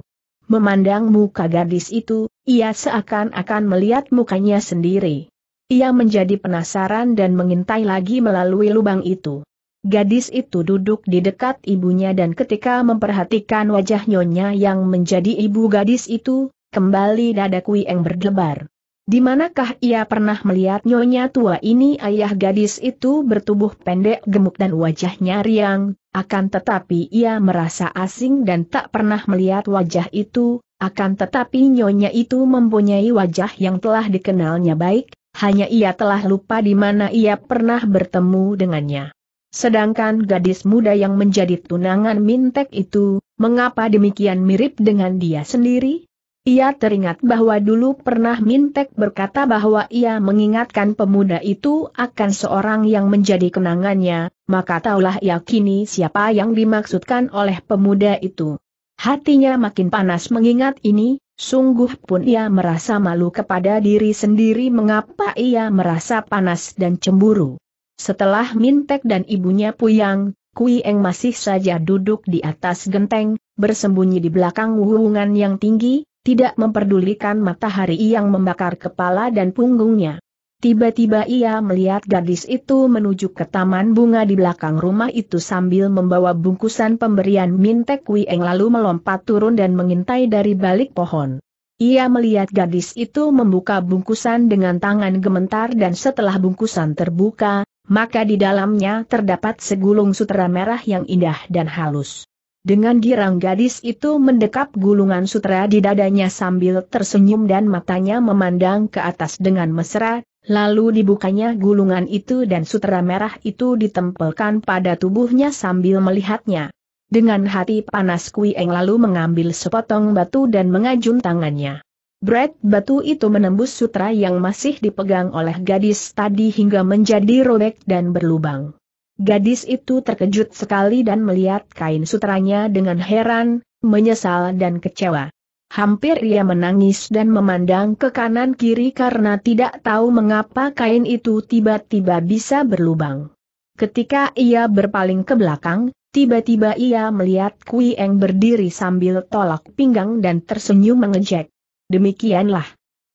Memandang muka gadis itu, ia seakan-akan melihat mukanya sendiri. Ia menjadi penasaran dan mengintai lagi melalui lubang itu. Gadis itu duduk di dekat ibunya dan ketika memperhatikan wajah nyonya yang menjadi ibu gadis itu, kembali dada yang berdebar. Di manakah ia pernah melihat nyonya tua ini ayah gadis itu bertubuh pendek gemuk dan wajahnya riang, akan tetapi ia merasa asing dan tak pernah melihat wajah itu, akan tetapi nyonya itu mempunyai wajah yang telah dikenalnya baik, hanya ia telah lupa di mana ia pernah bertemu dengannya. Sedangkan gadis muda yang menjadi tunangan Mintek itu, mengapa demikian mirip dengan dia sendiri? Ia teringat bahwa dulu pernah Mintek berkata bahwa ia mengingatkan pemuda itu akan seorang yang menjadi kenangannya, maka taulah ia kini siapa yang dimaksudkan oleh pemuda itu. Hatinya makin panas mengingat ini, Sungguh pun ia merasa malu kepada diri sendiri mengapa ia merasa panas dan cemburu. Setelah Mintek dan ibunya puyang, Kui Eng masih saja duduk di atas genteng, bersembunyi di belakang wuhungan yang tinggi, tidak memperdulikan matahari yang membakar kepala dan punggungnya. Tiba-tiba ia melihat gadis itu menuju ke taman bunga di belakang rumah itu sambil membawa bungkusan pemberian Mintek Wieng lalu melompat turun dan mengintai dari balik pohon. Ia melihat gadis itu membuka bungkusan dengan tangan gementar dan setelah bungkusan terbuka, maka di dalamnya terdapat segulung sutera merah yang indah dan halus. Dengan girang gadis itu mendekap gulungan sutera di dadanya sambil tersenyum dan matanya memandang ke atas dengan mesra, Lalu dibukanya gulungan itu dan sutera merah itu ditempelkan pada tubuhnya sambil melihatnya. Dengan hati panas Kui Eng lalu mengambil sepotong batu dan mengajun tangannya. Bret batu itu menembus sutra yang masih dipegang oleh gadis tadi hingga menjadi robek dan berlubang. Gadis itu terkejut sekali dan melihat kain sutranya dengan heran, menyesal dan kecewa. Hampir ia menangis dan memandang ke kanan kiri karena tidak tahu mengapa kain itu tiba-tiba bisa berlubang. Ketika ia berpaling ke belakang, tiba-tiba ia melihat Kui Eng berdiri sambil tolak pinggang dan tersenyum mengejek. Demikianlah.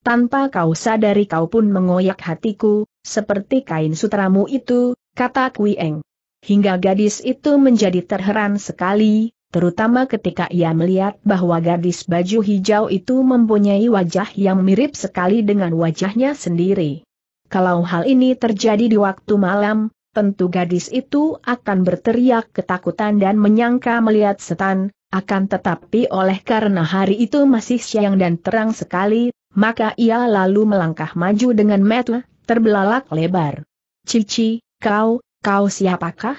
Tanpa kau sadari kau pun mengoyak hatiku, seperti kain sutramu itu, kata Kui Eng. Hingga gadis itu menjadi terheran sekali, terutama ketika ia melihat bahwa gadis baju hijau itu mempunyai wajah yang mirip sekali dengan wajahnya sendiri. Kalau hal ini terjadi di waktu malam, tentu gadis itu akan berteriak ketakutan dan menyangka melihat setan, akan tetapi oleh karena hari itu masih siang dan terang sekali, maka ia lalu melangkah maju dengan metu, terbelalak lebar. Cici, kau, kau siapakah?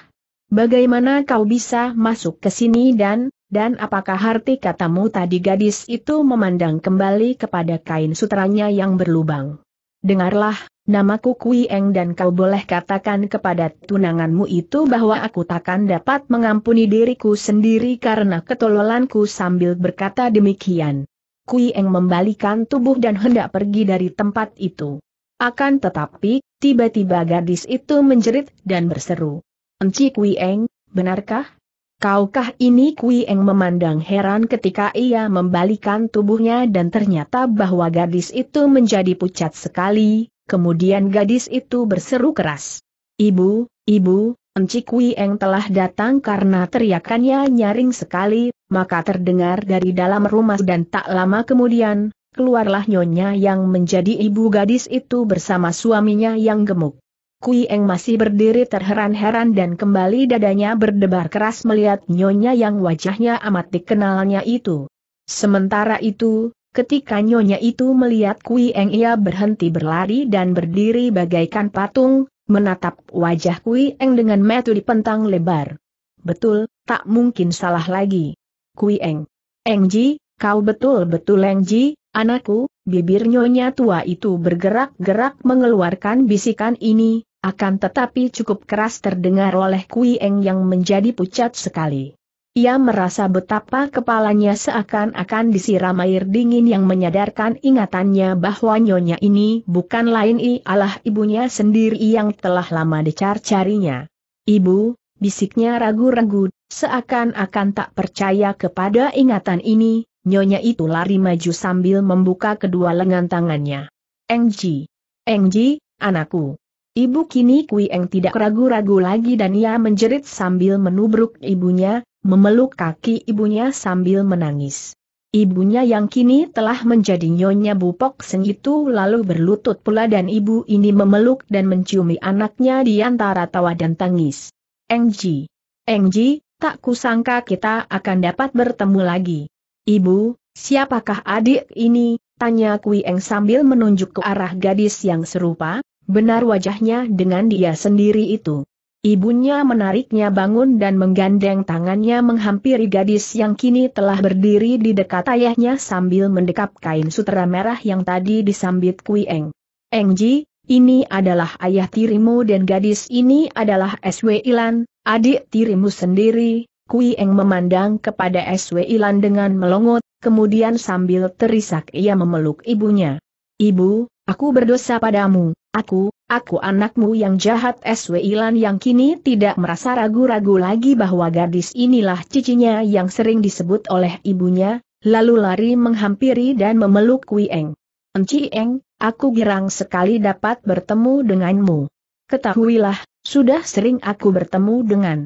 Bagaimana kau bisa masuk ke sini dan, dan apakah arti katamu tadi gadis itu memandang kembali kepada kain sutranya yang berlubang? Dengarlah, namaku Kui Eng dan kau boleh katakan kepada tunanganmu itu bahwa aku takkan dapat mengampuni diriku sendiri karena ketololanku sambil berkata demikian. Kui Eng membalikan tubuh dan hendak pergi dari tempat itu. Akan tetapi, tiba-tiba gadis itu menjerit dan berseru. Enci Kui Eng, benarkah? Kaukah ini Kui Eng memandang heran ketika ia membalikan tubuhnya dan ternyata bahwa gadis itu menjadi pucat sekali, kemudian gadis itu berseru keras. Ibu, ibu, Enci Kui Eng telah datang karena teriakannya nyaring sekali, maka terdengar dari dalam rumah dan tak lama kemudian, keluarlah nyonya yang menjadi ibu gadis itu bersama suaminya yang gemuk. Kui Eng masih berdiri terheran-heran dan kembali dadanya berdebar keras melihat nyonya yang wajahnya amat dikenalnya itu. Sementara itu, ketika nyonya itu melihat Kui Eng ia berhenti berlari dan berdiri bagaikan patung, menatap wajah Kui Eng dengan metu pentang lebar. Betul, tak mungkin salah lagi. Kui Eng. Eng Ji, kau betul-betul Eng Ji, anakku, bibir nyonya tua itu bergerak-gerak mengeluarkan bisikan ini, akan tetapi cukup keras terdengar oleh Kui Eng yang menjadi pucat sekali. Ia merasa betapa kepalanya seakan-akan disiram air dingin yang menyadarkan ingatannya bahwa nyonya ini bukan lain ialah ibunya sendiri yang telah lama dicar-carinya. Ibu, bisiknya ragu-ragu, seakan-akan tak percaya kepada ingatan ini, nyonya itu lari maju sambil membuka kedua lengan tangannya. Engji, Engji, anakku. Ibu kini Kui Eng tidak ragu-ragu lagi dan ia menjerit sambil menubruk ibunya, memeluk kaki ibunya sambil menangis. Ibunya yang kini telah menjadi nyonya bupok seng itu lalu berlutut pula dan ibu ini memeluk dan menciumi anaknya di antara tawa dan tangis. Engji, Engji, tak kusangka kita akan dapat bertemu lagi. Ibu, siapakah adik ini? Tanya Kui Eng sambil menunjuk ke arah gadis yang serupa, Benar wajahnya dengan dia sendiri itu. Ibunya menariknya bangun dan menggandeng tangannya menghampiri gadis yang kini telah berdiri di dekat ayahnya sambil mendekap kain sutera merah yang tadi disambit Kui Eng. Eng Ji, ini adalah ayah tirimu dan gadis ini adalah SW Ilan, adik tirimu sendiri. Kui Eng memandang kepada SW Ilan dengan melongot, kemudian sambil terisak ia memeluk ibunya. Ibu, Aku berdosa padamu, aku, aku anakmu yang jahat SW Ilan yang kini tidak merasa ragu-ragu lagi bahwa gadis inilah cicinya yang sering disebut oleh ibunya, lalu lari menghampiri dan memeluk Kui Eng. Enci Eng, aku girang sekali dapat bertemu denganmu. Ketahuilah, sudah sering aku bertemu dengan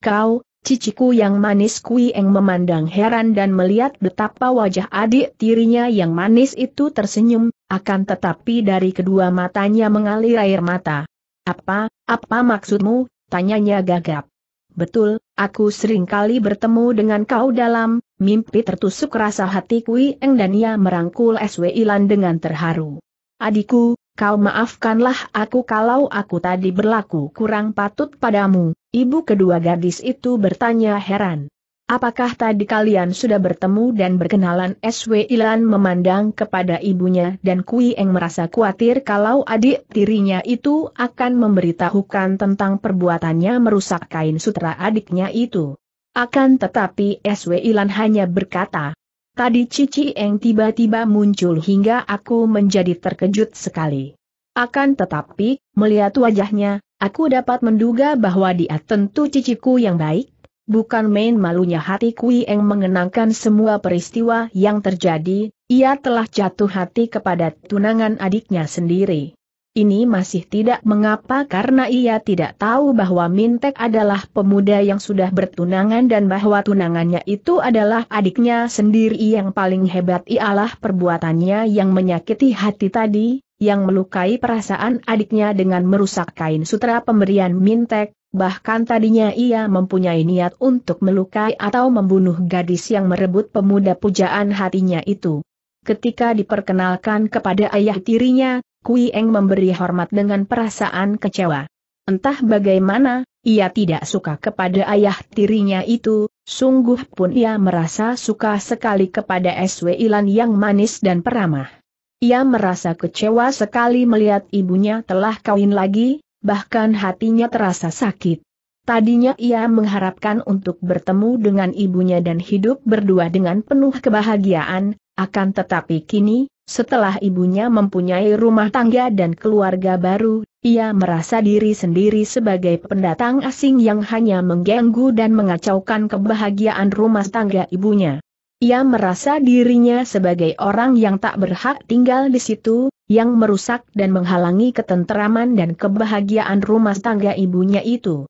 kau, Ciciku yang manis Kui Eng memandang heran dan melihat betapa wajah adik tirinya yang manis itu tersenyum, akan tetapi dari kedua matanya mengalir air mata. Apa, apa maksudmu, tanyanya gagap. Betul, aku sering kali bertemu dengan kau dalam, mimpi tertusuk rasa hatiku, Kui Eng dan ia merangkul SW Ilan dengan terharu. Adikku, kau maafkanlah aku kalau aku tadi berlaku kurang patut padamu, ibu kedua gadis itu bertanya heran. Apakah tadi kalian sudah bertemu dan berkenalan? SW Ilan memandang kepada ibunya dan Kui Eng merasa khawatir kalau adik tirinya itu akan memberitahukan tentang perbuatannya merusak kain sutra adiknya itu. Akan tetapi SW Ilan hanya berkata, Tadi Cici Eng tiba-tiba muncul hingga aku menjadi terkejut sekali. Akan tetapi, melihat wajahnya, aku dapat menduga bahwa dia tentu ciciku yang baik, Bukan main malunya hati Kui Eng mengenangkan semua peristiwa yang terjadi, ia telah jatuh hati kepada tunangan adiknya sendiri. Ini masih tidak mengapa karena ia tidak tahu bahwa Mintek adalah pemuda yang sudah bertunangan dan bahwa tunangannya itu adalah adiknya sendiri yang paling hebat ialah perbuatannya yang menyakiti hati tadi, yang melukai perasaan adiknya dengan merusak kain sutra pemberian Mintek, Bahkan tadinya ia mempunyai niat untuk melukai atau membunuh gadis yang merebut pemuda pujaan hatinya itu. Ketika diperkenalkan kepada ayah tirinya, Kui Eng memberi hormat dengan perasaan kecewa. Entah bagaimana, ia tidak suka kepada ayah tirinya itu, sungguh pun ia merasa suka sekali kepada SW Ilan yang manis dan peramah. Ia merasa kecewa sekali melihat ibunya telah kawin lagi, bahkan hatinya terasa sakit. Tadinya ia mengharapkan untuk bertemu dengan ibunya dan hidup berdua dengan penuh kebahagiaan, akan tetapi kini, setelah ibunya mempunyai rumah tangga dan keluarga baru, ia merasa diri sendiri sebagai pendatang asing yang hanya mengganggu dan mengacaukan kebahagiaan rumah tangga ibunya. Ia merasa dirinya sebagai orang yang tak berhak tinggal di situ, yang merusak dan menghalangi ketenteraman dan kebahagiaan rumah tangga ibunya itu.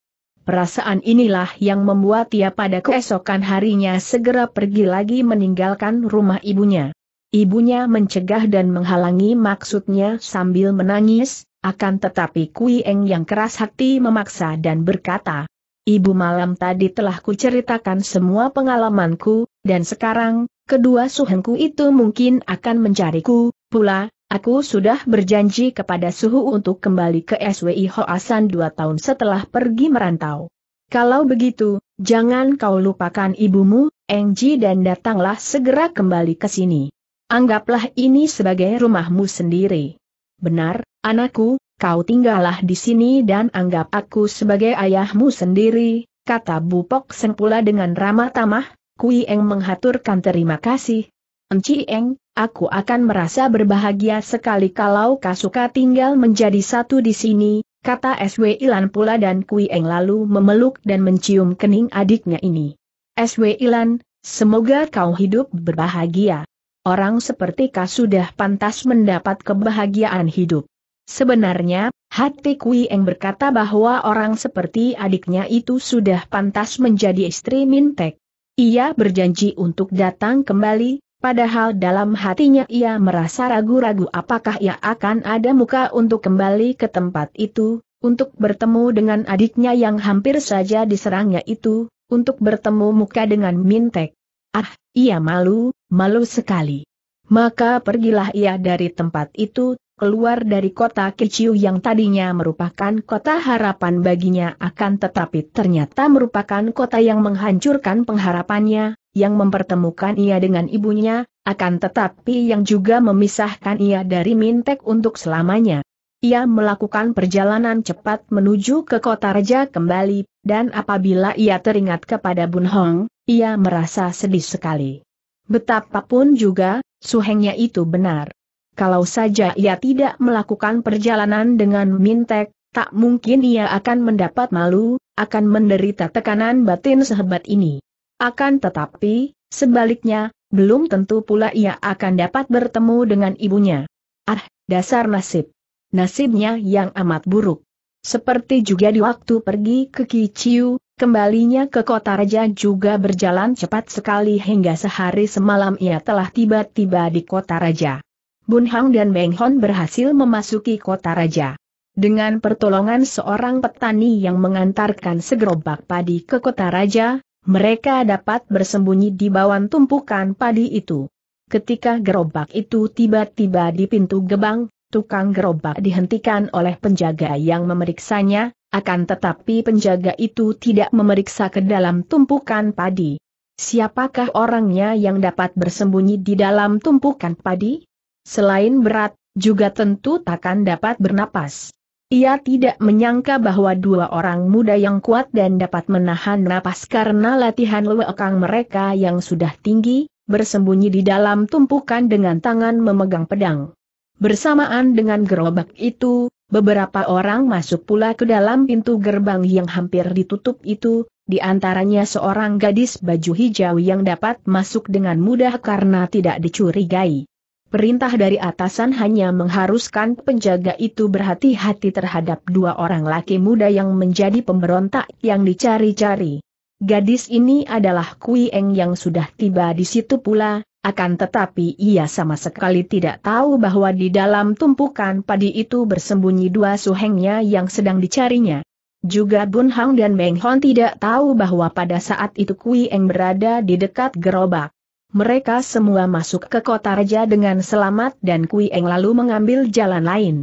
Perasaan inilah yang membuat ia pada keesokan harinya segera pergi lagi meninggalkan rumah ibunya. Ibunya mencegah dan menghalangi maksudnya sambil menangis, akan tetapi Kui Eng yang keras hati memaksa dan berkata, Ibu malam tadi telah kuceritakan semua pengalamanku, dan sekarang, kedua suhengku itu mungkin akan mencariku, pula, Aku sudah berjanji kepada Suhu untuk kembali ke SWI Hoasan dua tahun setelah pergi merantau. Kalau begitu, jangan kau lupakan ibumu, Engji dan datanglah segera kembali ke sini. Anggaplah ini sebagai rumahmu sendiri. Benar, anakku, kau tinggallah di sini dan anggap aku sebagai ayahmu sendiri, kata Bupok Sengpula dengan ramah tamah, Kui Eng menghaturkan terima kasih. Enci Eng, aku akan merasa berbahagia sekali kalau Kasuka tinggal menjadi satu di sini, kata SW Ilan pula dan Kui Eng lalu memeluk dan mencium kening adiknya ini. SW Ilan, semoga kau hidup berbahagia. Orang seperti kau sudah pantas mendapat kebahagiaan hidup. Sebenarnya, hati Kui Eng berkata bahwa orang seperti adiknya itu sudah pantas menjadi istri Mintek. Ia berjanji untuk datang kembali, Padahal dalam hatinya ia merasa ragu-ragu apakah ia akan ada muka untuk kembali ke tempat itu, untuk bertemu dengan adiknya yang hampir saja diserangnya itu, untuk bertemu muka dengan Mintek. Ah, ia malu, malu sekali. Maka pergilah ia dari tempat itu keluar dari kota Kiciu yang tadinya merupakan kota harapan baginya akan tetapi ternyata merupakan kota yang menghancurkan pengharapannya, yang mempertemukan ia dengan ibunya, akan tetapi yang juga memisahkan ia dari Mintek untuk selamanya. Ia melakukan perjalanan cepat menuju ke kota raja kembali, dan apabila ia teringat kepada Bun Hong, ia merasa sedih sekali. Betapapun juga, suhengnya itu benar kalau saja ia tidak melakukan perjalanan dengan mintek, tak mungkin ia akan mendapat malu, akan menderita tekanan batin sehebat ini. Akan tetapi, sebaliknya, belum tentu pula ia akan dapat bertemu dengan ibunya. Ah, dasar nasib. Nasibnya yang amat buruk. Seperti juga di waktu pergi ke Kiciu, kembalinya ke kota raja juga berjalan cepat sekali hingga sehari semalam ia telah tiba-tiba di kota raja. Bun Hang dan Meng Hon berhasil memasuki kota raja. Dengan pertolongan seorang petani yang mengantarkan segerobak padi ke kota raja, mereka dapat bersembunyi di bawah tumpukan padi itu. Ketika gerobak itu tiba-tiba di pintu gebang, tukang gerobak dihentikan oleh penjaga yang memeriksanya, akan tetapi penjaga itu tidak memeriksa ke dalam tumpukan padi. Siapakah orangnya yang dapat bersembunyi di dalam tumpukan padi? Selain berat, juga tentu takkan dapat bernapas. Ia tidak menyangka bahwa dua orang muda yang kuat dan dapat menahan napas karena latihan lewekang mereka yang sudah tinggi, bersembunyi di dalam tumpukan dengan tangan memegang pedang. Bersamaan dengan gerobak itu, beberapa orang masuk pula ke dalam pintu gerbang yang hampir ditutup itu, di antaranya seorang gadis baju hijau yang dapat masuk dengan mudah karena tidak dicurigai perintah dari atasan hanya mengharuskan penjaga itu berhati-hati terhadap dua orang laki muda yang menjadi pemberontak yang dicari-cari. Gadis ini adalah Kui Eng yang sudah tiba di situ pula, akan tetapi ia sama sekali tidak tahu bahwa di dalam tumpukan padi itu bersembunyi dua suhengnya yang sedang dicarinya. Juga Bun Hang dan Meng Hon tidak tahu bahwa pada saat itu Kui Eng berada di dekat gerobak mereka semua masuk ke kota raja dengan selamat dan Kui Eng lalu mengambil jalan lain.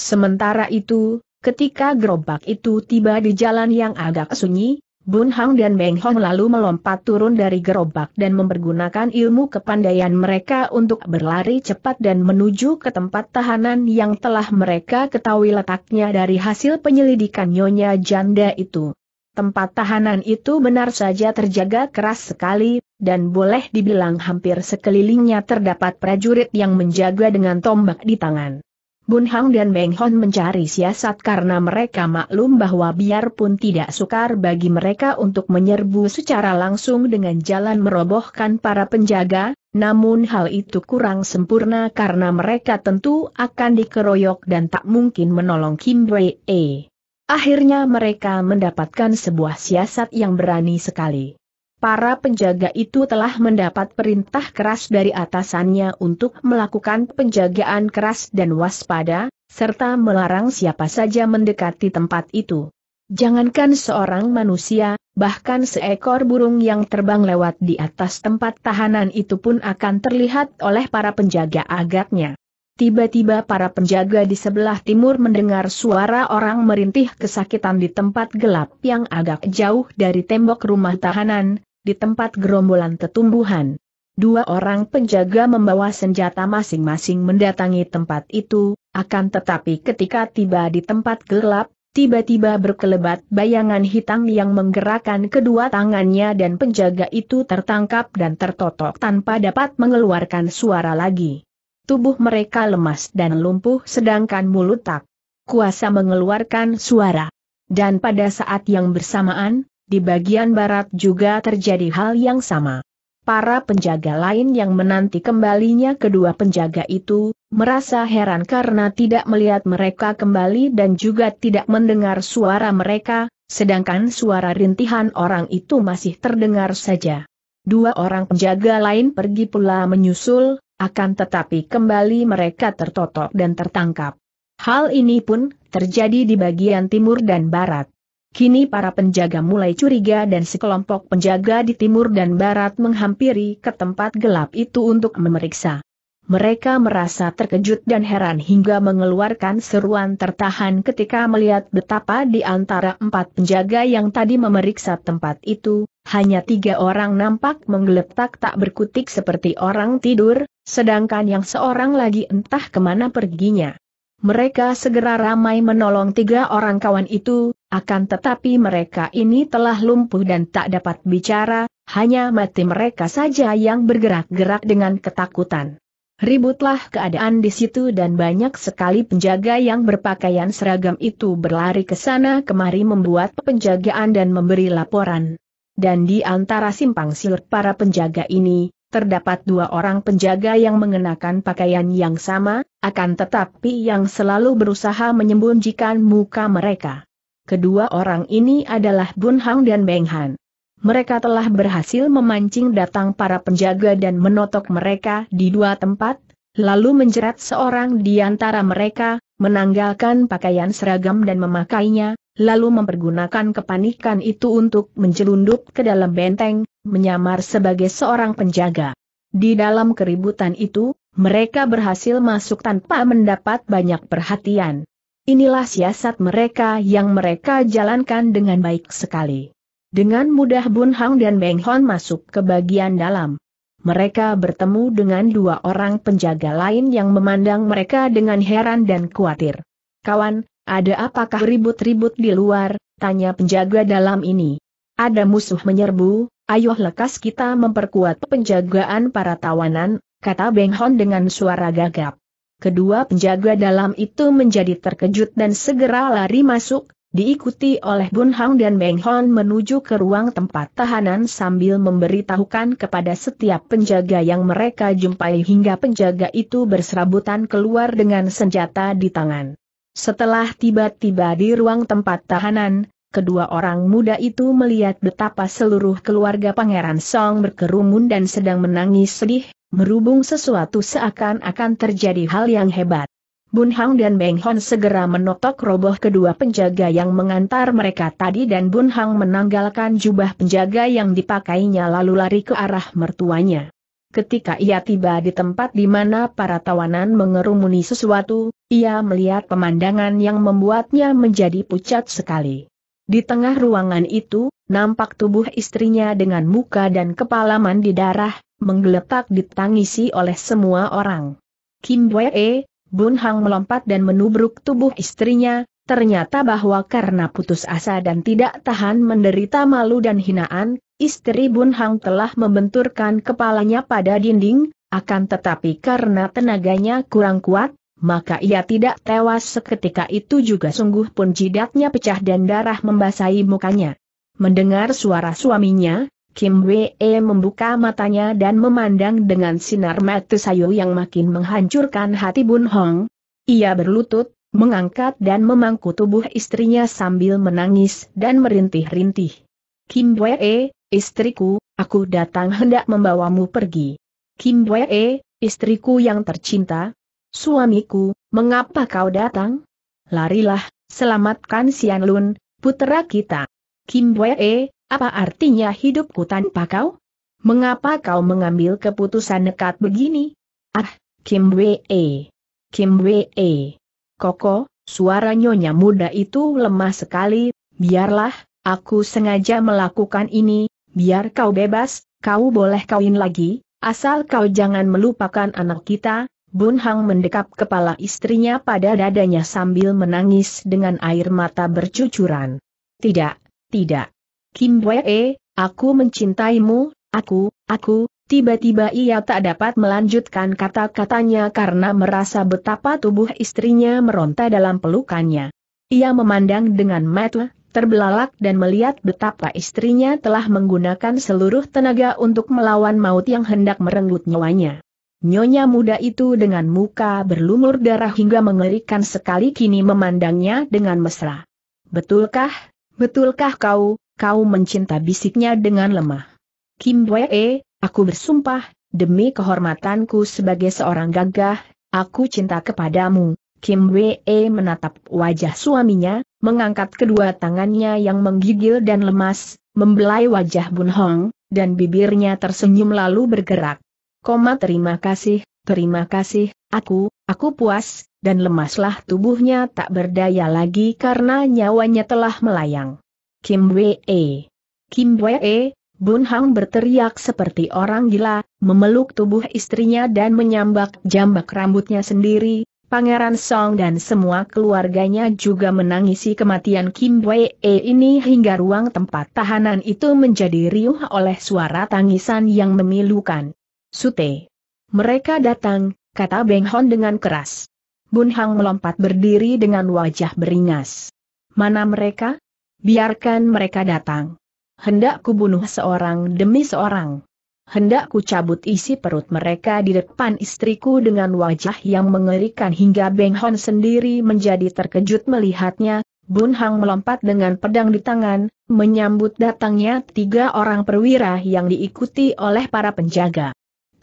Sementara itu, ketika gerobak itu tiba di jalan yang agak sunyi, Bun Hang dan Meng Hong lalu melompat turun dari gerobak dan mempergunakan ilmu kepandaian mereka untuk berlari cepat dan menuju ke tempat tahanan yang telah mereka ketahui letaknya dari hasil penyelidikan Nyonya Janda itu. Tempat tahanan itu benar saja terjaga keras sekali, dan boleh dibilang hampir sekelilingnya terdapat prajurit yang menjaga dengan tombak di tangan. Bun Hang dan Meng Hon mencari siasat karena mereka maklum bahwa biarpun tidak sukar bagi mereka untuk menyerbu secara langsung dengan jalan merobohkan para penjaga, namun hal itu kurang sempurna karena mereka tentu akan dikeroyok dan tak mungkin menolong Kim Rae-e. Akhirnya mereka mendapatkan sebuah siasat yang berani sekali para penjaga itu telah mendapat perintah keras dari atasannya untuk melakukan penjagaan keras dan waspada, serta melarang siapa saja mendekati tempat itu. Jangankan seorang manusia, bahkan seekor burung yang terbang lewat di atas tempat tahanan itu pun akan terlihat oleh para penjaga agaknya. Tiba-tiba para penjaga di sebelah timur mendengar suara orang merintih kesakitan di tempat gelap yang agak jauh dari tembok rumah tahanan, di tempat gerombolan tetumbuhan. Dua orang penjaga membawa senjata masing-masing mendatangi tempat itu, akan tetapi ketika tiba di tempat gelap, tiba-tiba berkelebat bayangan hitam yang menggerakkan kedua tangannya dan penjaga itu tertangkap dan tertotok tanpa dapat mengeluarkan suara lagi. Tubuh mereka lemas dan lumpuh sedangkan mulut tak kuasa mengeluarkan suara. Dan pada saat yang bersamaan, di bagian barat juga terjadi hal yang sama. Para penjaga lain yang menanti kembalinya kedua penjaga itu, merasa heran karena tidak melihat mereka kembali dan juga tidak mendengar suara mereka, sedangkan suara rintihan orang itu masih terdengar saja. Dua orang penjaga lain pergi pula menyusul, akan tetapi kembali mereka tertotok dan tertangkap. Hal ini pun terjadi di bagian timur dan barat. Kini para penjaga mulai curiga dan sekelompok penjaga di timur dan barat menghampiri ke tempat gelap itu untuk memeriksa. Mereka merasa terkejut dan heran hingga mengeluarkan seruan tertahan ketika melihat betapa di antara empat penjaga yang tadi memeriksa tempat itu, hanya tiga orang nampak menggeletak tak berkutik seperti orang tidur, sedangkan yang seorang lagi entah kemana perginya. Mereka segera ramai menolong tiga orang kawan itu, akan tetapi mereka ini telah lumpuh dan tak dapat bicara, hanya mati mereka saja yang bergerak-gerak dengan ketakutan. Ributlah keadaan di situ dan banyak sekali penjaga yang berpakaian seragam itu berlari ke sana kemari membuat penjagaan dan memberi laporan. Dan di antara simpang siur para penjaga ini, terdapat dua orang penjaga yang mengenakan pakaian yang sama, akan tetapi yang selalu berusaha menyembunyikan muka mereka. Kedua orang ini adalah Bun Hang dan Beng Han. Mereka telah berhasil memancing datang para penjaga dan menotok mereka di dua tempat, lalu menjerat seorang di antara mereka, menanggalkan pakaian seragam dan memakainya, lalu mempergunakan kepanikan itu untuk menjelundup ke dalam benteng, menyamar sebagai seorang penjaga. Di dalam keributan itu, mereka berhasil masuk tanpa mendapat banyak perhatian. Inilah siasat mereka yang mereka jalankan dengan baik sekali. Dengan mudah Bun Hang dan Beng Hon masuk ke bagian dalam. Mereka bertemu dengan dua orang penjaga lain yang memandang mereka dengan heran dan khawatir. Kawan, ada apakah ribut-ribut di luar, tanya penjaga dalam ini. Ada musuh menyerbu, Ayo lekas kita memperkuat penjagaan para tawanan, kata Beng Hon dengan suara gagap. Kedua penjaga dalam itu menjadi terkejut dan segera lari masuk, diikuti oleh Bun Hang dan Beng Hon menuju ke ruang tempat tahanan sambil memberitahukan kepada setiap penjaga yang mereka jumpai hingga penjaga itu berserabutan keluar dengan senjata di tangan. Setelah tiba-tiba di ruang tempat tahanan, kedua orang muda itu melihat betapa seluruh keluarga Pangeran Song berkerumun dan sedang menangis sedih, merubung sesuatu seakan-akan terjadi hal yang hebat. Bun Hang dan Beng Hon segera menotok roboh kedua penjaga yang mengantar mereka tadi dan Bun Hang menanggalkan jubah penjaga yang dipakainya lalu lari ke arah mertuanya. Ketika ia tiba di tempat di mana para tawanan mengerumuni sesuatu, ia melihat pemandangan yang membuatnya menjadi pucat sekali. Di tengah ruangan itu, nampak tubuh istrinya dengan muka dan kepala mandi darah, menggeletak ditangisi oleh semua orang. Kim Wee, Bun Hang melompat dan menubruk tubuh istrinya, ternyata bahwa karena putus asa dan tidak tahan menderita malu dan hinaan, istri Bun Hang telah membenturkan kepalanya pada dinding, akan tetapi karena tenaganya kurang kuat, maka ia tidak tewas seketika itu juga sungguh pun jidatnya pecah dan darah membasahi mukanya. Mendengar suara suaminya, Kim Wee membuka matanya dan memandang dengan sinar mata sayu yang makin menghancurkan hati Bun Hong. Ia berlutut, mengangkat dan memangku tubuh istrinya sambil menangis dan merintih-rintih. Kim Wee, istriku, aku datang hendak membawamu pergi. Kim Wee, istriku yang tercinta, Suamiku, mengapa kau datang? Larilah, selamatkan Sian Lun, putera kita. Kim Wee, apa artinya hidupku tanpa kau? Mengapa kau mengambil keputusan nekat begini? Ah, Kim Wee. Kim Wee. Koko, suara nyonya muda itu lemah sekali, biarlah, aku sengaja melakukan ini, biar kau bebas, kau boleh kawin lagi, asal kau jangan melupakan anak kita, Bun Hang mendekap kepala istrinya pada dadanya sambil menangis dengan air mata bercucuran. Tidak, tidak. Kim Wee, aku mencintaimu, aku, aku, tiba-tiba ia tak dapat melanjutkan kata-katanya karena merasa betapa tubuh istrinya meronta dalam pelukannya. Ia memandang dengan mata terbelalak dan melihat betapa istrinya telah menggunakan seluruh tenaga untuk melawan maut yang hendak merenggut nyawanya. Nyonya muda itu dengan muka berlumur darah hingga mengerikan sekali kini memandangnya dengan mesra. Betulkah, betulkah kau, kau mencinta bisiknya dengan lemah. Kim Wee, aku bersumpah, demi kehormatanku sebagai seorang gagah, aku cinta kepadamu. Kim Wee menatap wajah suaminya, mengangkat kedua tangannya yang menggigil dan lemas, membelai wajah Bun Hong, dan bibirnya tersenyum lalu bergerak. Koma terima kasih, terima kasih, aku, aku puas, dan lemaslah tubuhnya tak berdaya lagi karena nyawanya telah melayang. Kim Wee. Kim Wee, Bun Hang berteriak seperti orang gila, memeluk tubuh istrinya dan menyambak-jambak rambutnya sendiri, Pangeran Song dan semua keluarganya juga menangisi kematian Kim Wee ini hingga ruang tempat tahanan itu menjadi riuh oleh suara tangisan yang memilukan. Sute. Mereka datang, kata Beng Hon dengan keras. Bun Hang melompat berdiri dengan wajah beringas. Mana mereka? Biarkan mereka datang. Hendak ku bunuh seorang demi seorang. Hendak ku cabut isi perut mereka di depan istriku dengan wajah yang mengerikan hingga Beng Hon sendiri menjadi terkejut melihatnya. Bun Hang melompat dengan pedang di tangan, menyambut datangnya tiga orang perwira yang diikuti oleh para penjaga.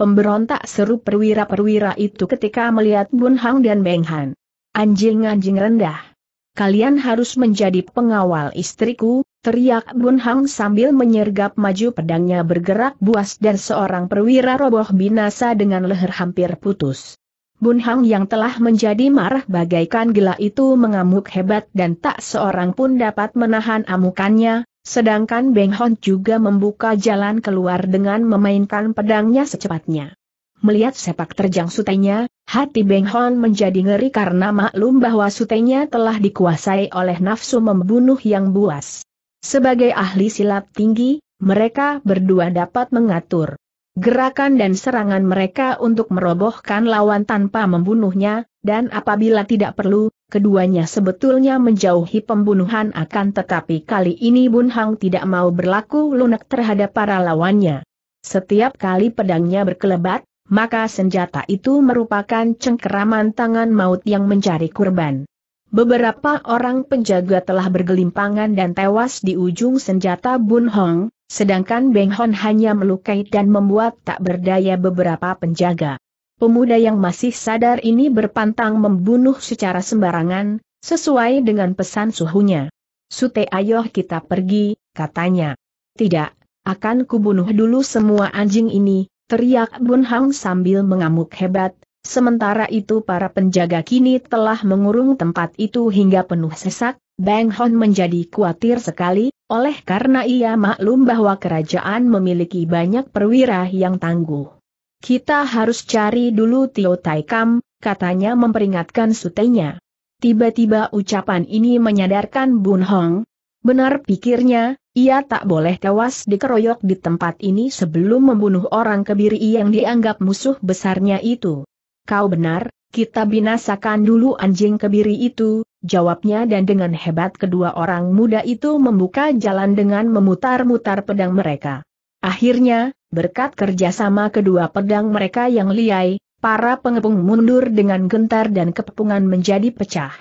Pemberontak seru perwira-perwira itu ketika melihat Bun Hang dan Beng Han. Anjing-anjing rendah. Kalian harus menjadi pengawal istriku, teriak Bun Hang sambil menyergap maju pedangnya bergerak buas dan seorang perwira roboh binasa dengan leher hampir putus. Bun Hang yang telah menjadi marah bagaikan gila itu mengamuk hebat dan tak seorang pun dapat menahan amukannya, Sedangkan Beng Hon juga membuka jalan keluar dengan memainkan pedangnya secepatnya. Melihat sepak terjang sutenya, hati Beng Hon menjadi ngeri karena maklum bahwa sutenya telah dikuasai oleh nafsu membunuh yang buas. Sebagai ahli silat tinggi, mereka berdua dapat mengatur gerakan dan serangan mereka untuk merobohkan lawan tanpa membunuhnya, dan apabila tidak perlu, Keduanya sebetulnya menjauhi pembunuhan akan tetapi kali ini Bun Hang tidak mau berlaku lunak terhadap para lawannya. Setiap kali pedangnya berkelebat, maka senjata itu merupakan cengkeraman tangan maut yang mencari kurban. Beberapa orang penjaga telah bergelimpangan dan tewas di ujung senjata Bun Hong, sedangkan Beng Hon hanya melukai dan membuat tak berdaya beberapa penjaga. Pemuda yang masih sadar ini berpantang membunuh secara sembarangan, sesuai dengan pesan suhunya. Sute ayo kita pergi, katanya. Tidak, akan kubunuh dulu semua anjing ini, teriak Bun Hang sambil mengamuk hebat, Sementara itu para penjaga kini telah mengurung tempat itu hingga penuh sesak, Bang Hon menjadi khawatir sekali, oleh karena ia maklum bahwa kerajaan memiliki banyak perwira yang tangguh. Kita harus cari dulu Tio Taikam, katanya memperingatkan sutenya. Tiba-tiba ucapan ini menyadarkan Bun Hong. Benar pikirnya, ia tak boleh tewas dikeroyok di tempat ini sebelum membunuh orang kebiri yang dianggap musuh besarnya itu. Kau benar, kita binasakan dulu anjing kebiri itu, jawabnya dan dengan hebat kedua orang muda itu membuka jalan dengan memutar-mutar pedang mereka. Akhirnya, Berkat kerjasama kedua pedang mereka yang liai, para pengepung mundur dengan gentar dan kepungan menjadi pecah.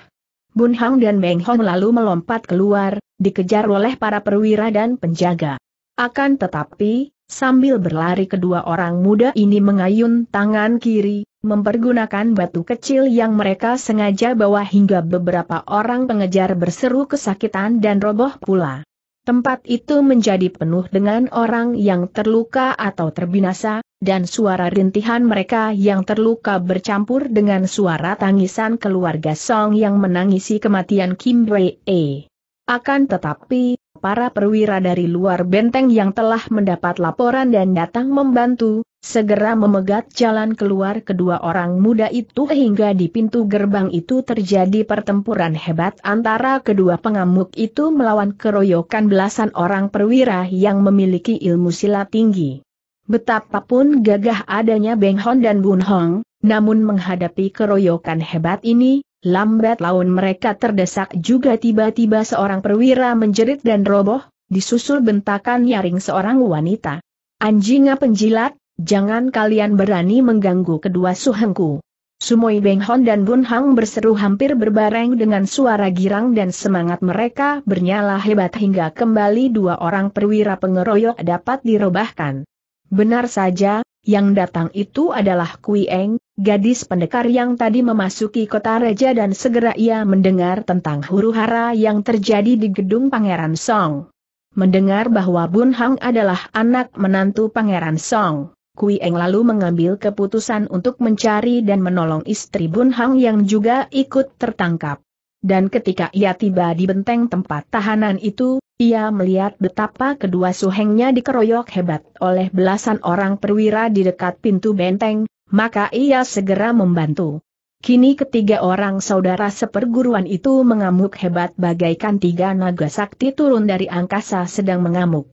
Bun Hang dan Meng Hong lalu melompat keluar, dikejar oleh para perwira dan penjaga. Akan tetapi, sambil berlari kedua orang muda ini mengayun tangan kiri, mempergunakan batu kecil yang mereka sengaja bawa hingga beberapa orang pengejar berseru kesakitan dan roboh pula. Tempat itu menjadi penuh dengan orang yang terluka atau terbinasa, dan suara rintihan mereka yang terluka bercampur dengan suara tangisan keluarga Song yang menangisi kematian Kim Wei. E. Akan tetapi, para perwira dari luar benteng yang telah mendapat laporan dan datang membantu, Segera memegat jalan keluar kedua orang muda itu hingga di pintu gerbang itu terjadi pertempuran hebat antara kedua pengamuk itu melawan keroyokan belasan orang perwira yang memiliki ilmu silat tinggi. Betapapun gagah adanya Beng Hon dan Bun Hong, namun menghadapi keroyokan hebat ini, lambat laun mereka terdesak juga tiba-tiba seorang perwira menjerit dan roboh, disusul bentakan nyaring seorang wanita. Anjinga penjilat, Jangan kalian berani mengganggu kedua suhengku. Sumoi Beng Hon dan Bun Hang berseru hampir berbareng dengan suara girang dan semangat mereka bernyala hebat hingga kembali dua orang perwira pengeroyok dapat dirobahkan. Benar saja, yang datang itu adalah Kui Eng, gadis pendekar yang tadi memasuki kota raja dan segera ia mendengar tentang huru-hara yang terjadi di gedung Pangeran Song. Mendengar bahwa Bun Hang adalah anak menantu Pangeran Song. Kui Eng lalu mengambil keputusan untuk mencari dan menolong istri Bun Hang yang juga ikut tertangkap. Dan ketika ia tiba di benteng tempat tahanan itu, ia melihat betapa kedua suhengnya dikeroyok hebat oleh belasan orang perwira di dekat pintu benteng, maka ia segera membantu. Kini ketiga orang saudara seperguruan itu mengamuk hebat bagaikan tiga naga sakti turun dari angkasa sedang mengamuk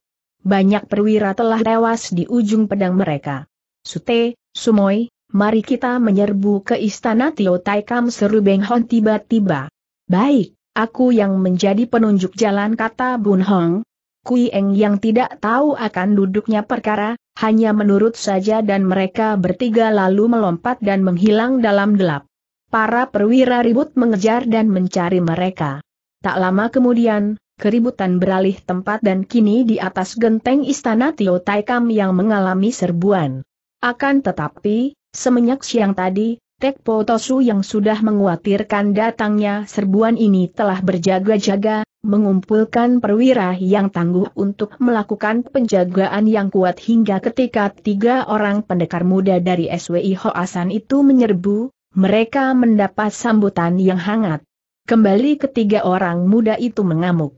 banyak perwira telah tewas di ujung pedang mereka. Sute, Sumoi, mari kita menyerbu ke istana Tio Taikam seru Beng Hon tiba-tiba. Baik, aku yang menjadi penunjuk jalan kata Bun Hong. Kui Eng yang tidak tahu akan duduknya perkara, hanya menurut saja dan mereka bertiga lalu melompat dan menghilang dalam gelap. Para perwira ribut mengejar dan mencari mereka. Tak lama kemudian, keributan beralih tempat dan kini di atas genteng istana Tio Taikam yang mengalami serbuan. Akan tetapi, semenjak siang tadi, Tekpo Tosu yang sudah menguatirkan datangnya serbuan ini telah berjaga-jaga, mengumpulkan perwira yang tangguh untuk melakukan penjagaan yang kuat hingga ketika tiga orang pendekar muda dari SWI Hoasan itu menyerbu, mereka mendapat sambutan yang hangat. Kembali ketiga orang muda itu mengamuk.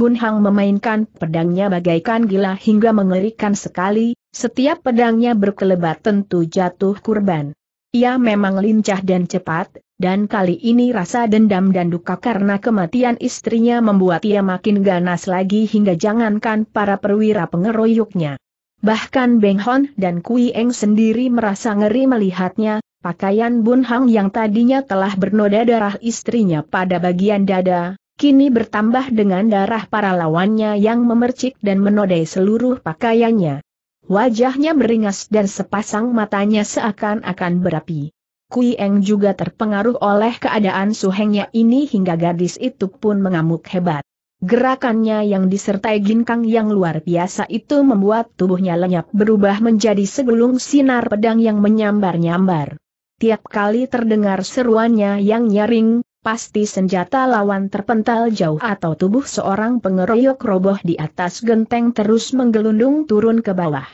Bun Hang memainkan pedangnya bagaikan gila hingga mengerikan sekali, setiap pedangnya berkelebat tentu jatuh kurban. Ia memang lincah dan cepat, dan kali ini rasa dendam dan duka karena kematian istrinya membuat ia makin ganas lagi hingga jangankan para perwira pengeroyoknya. Bahkan Beng Hon dan Kui Eng sendiri merasa ngeri melihatnya, pakaian Bun Hang yang tadinya telah bernoda darah istrinya pada bagian dada, kini bertambah dengan darah para lawannya yang memercik dan menodai seluruh pakaiannya. Wajahnya beringas dan sepasang matanya seakan-akan berapi. Kui Eng juga terpengaruh oleh keadaan suhengnya ini hingga gadis itu pun mengamuk hebat. Gerakannya yang disertai ginkang yang luar biasa itu membuat tubuhnya lenyap berubah menjadi segulung sinar pedang yang menyambar-nyambar. Tiap kali terdengar seruannya yang nyaring, pasti senjata lawan terpental jauh atau tubuh seorang pengeroyok roboh di atas genteng terus menggelundung turun ke bawah.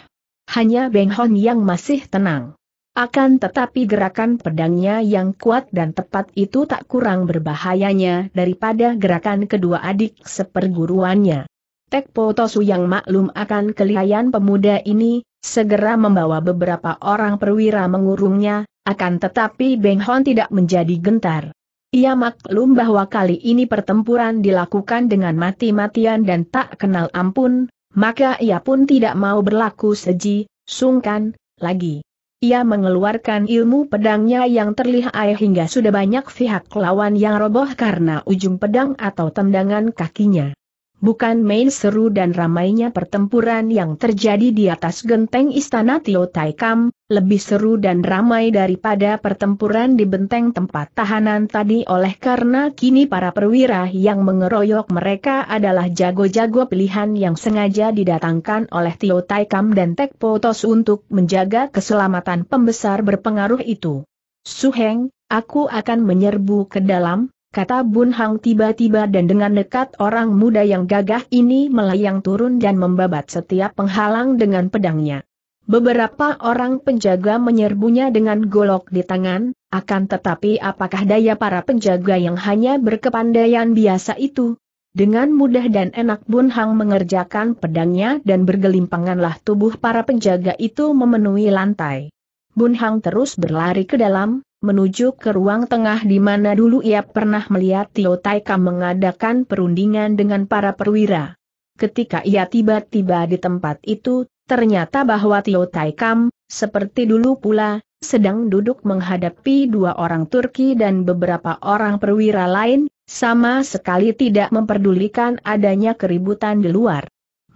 Hanya Beng Hon yang masih tenang. Akan tetapi gerakan pedangnya yang kuat dan tepat itu tak kurang berbahayanya daripada gerakan kedua adik seperguruannya. Tekpo Tosu yang maklum akan kelihayan pemuda ini, segera membawa beberapa orang perwira mengurungnya, akan tetapi Beng Hon tidak menjadi gentar. Ia maklum bahwa kali ini pertempuran dilakukan dengan mati-matian dan tak kenal ampun, maka ia pun tidak mau berlaku seji, sungkan, lagi. Ia mengeluarkan ilmu pedangnya yang terlihai hingga sudah banyak pihak lawan yang roboh karena ujung pedang atau tendangan kakinya. Bukan main seru dan ramainya pertempuran yang terjadi di atas genteng istana Tio Taikam lebih seru dan ramai daripada pertempuran di benteng tempat tahanan tadi oleh karena kini para perwira yang mengeroyok mereka adalah jago-jago pilihan yang sengaja didatangkan oleh Tio Taikam dan Tek Potos untuk menjaga keselamatan pembesar berpengaruh itu. Suheng, aku akan menyerbu ke dalam, kata Bun Hang tiba-tiba dan dengan dekat orang muda yang gagah ini melayang turun dan membabat setiap penghalang dengan pedangnya. Beberapa orang penjaga menyerbunya dengan golok di tangan, akan tetapi apakah daya para penjaga yang hanya berkepandaian biasa itu? Dengan mudah dan enak Bun Hang mengerjakan pedangnya dan bergelimpanganlah tubuh para penjaga itu memenuhi lantai. Bun Hang terus berlari ke dalam, menuju ke ruang tengah di mana dulu ia pernah melihat Tio Taika mengadakan perundingan dengan para perwira. Ketika ia tiba-tiba di tempat itu, ternyata bahwa Tio Taikam, seperti dulu pula, sedang duduk menghadapi dua orang Turki dan beberapa orang perwira lain, sama sekali tidak memperdulikan adanya keributan di luar.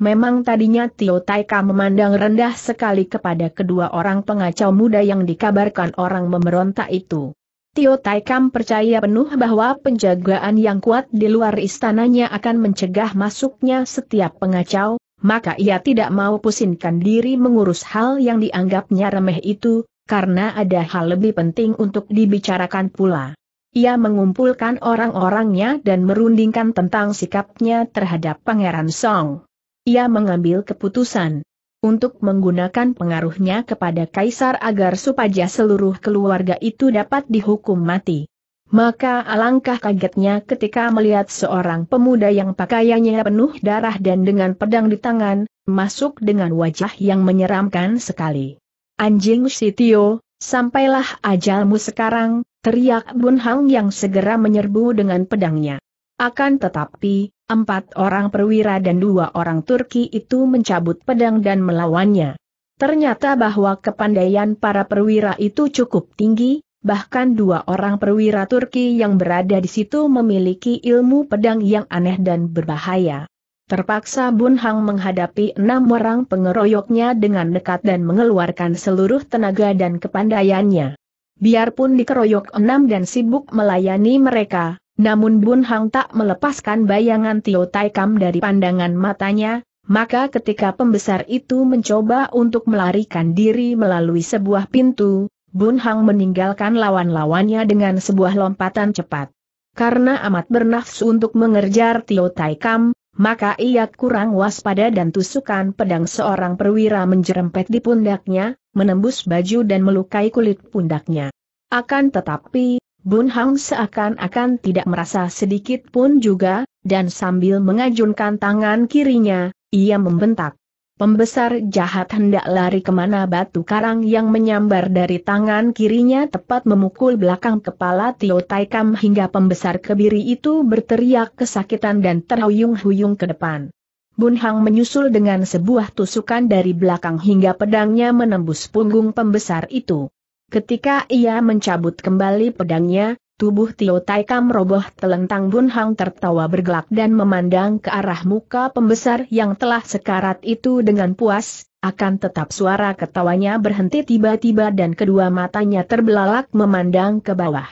Memang tadinya Tio Taika memandang rendah sekali kepada kedua orang pengacau muda yang dikabarkan orang memberontak itu. Tio Taikam percaya penuh bahwa penjagaan yang kuat di luar istananya akan mencegah masuknya setiap pengacau, maka ia tidak mau pusingkan diri mengurus hal yang dianggapnya remeh itu, karena ada hal lebih penting untuk dibicarakan pula. Ia mengumpulkan orang-orangnya dan merundingkan tentang sikapnya terhadap Pangeran Song ia mengambil keputusan untuk menggunakan pengaruhnya kepada kaisar agar supaya seluruh keluarga itu dapat dihukum mati. Maka alangkah kagetnya ketika melihat seorang pemuda yang pakaiannya penuh darah dan dengan pedang di tangan, masuk dengan wajah yang menyeramkan sekali. Anjing Sitio, sampailah ajalmu sekarang, teriak Bun Hang yang segera menyerbu dengan pedangnya. Akan tetapi, Empat orang perwira dan dua orang Turki itu mencabut pedang dan melawannya. Ternyata bahwa kepandaian para perwira itu cukup tinggi, bahkan dua orang perwira Turki yang berada di situ memiliki ilmu pedang yang aneh dan berbahaya. Terpaksa Bun Hang menghadapi enam orang pengeroyoknya dengan dekat dan mengeluarkan seluruh tenaga dan kepandaiannya. Biarpun dikeroyok enam dan sibuk melayani mereka, namun Bun Hang tak melepaskan bayangan Tio Taikam dari pandangan matanya, maka ketika pembesar itu mencoba untuk melarikan diri melalui sebuah pintu, Bun Hang meninggalkan lawan-lawannya dengan sebuah lompatan cepat. Karena amat bernafsu untuk mengejar Tio Taikam, maka ia kurang waspada dan tusukan pedang seorang perwira menjerempet di pundaknya, menembus baju dan melukai kulit pundaknya. Akan tetapi, Bun Hang seakan-akan tidak merasa sedikit pun juga, dan sambil mengajunkan tangan kirinya, ia membentak. Pembesar jahat hendak lari kemana batu karang yang menyambar dari tangan kirinya tepat memukul belakang kepala Tio Taikam hingga pembesar kebiri itu berteriak kesakitan dan terhuyung-huyung ke depan. Bun Hang menyusul dengan sebuah tusukan dari belakang hingga pedangnya menembus punggung pembesar itu. Ketika ia mencabut kembali pedangnya, tubuh Tio Tai Kam roboh telentang Bun Hang tertawa bergelak dan memandang ke arah muka pembesar yang telah sekarat itu dengan puas, akan tetap suara ketawanya berhenti tiba-tiba dan kedua matanya terbelalak memandang ke bawah.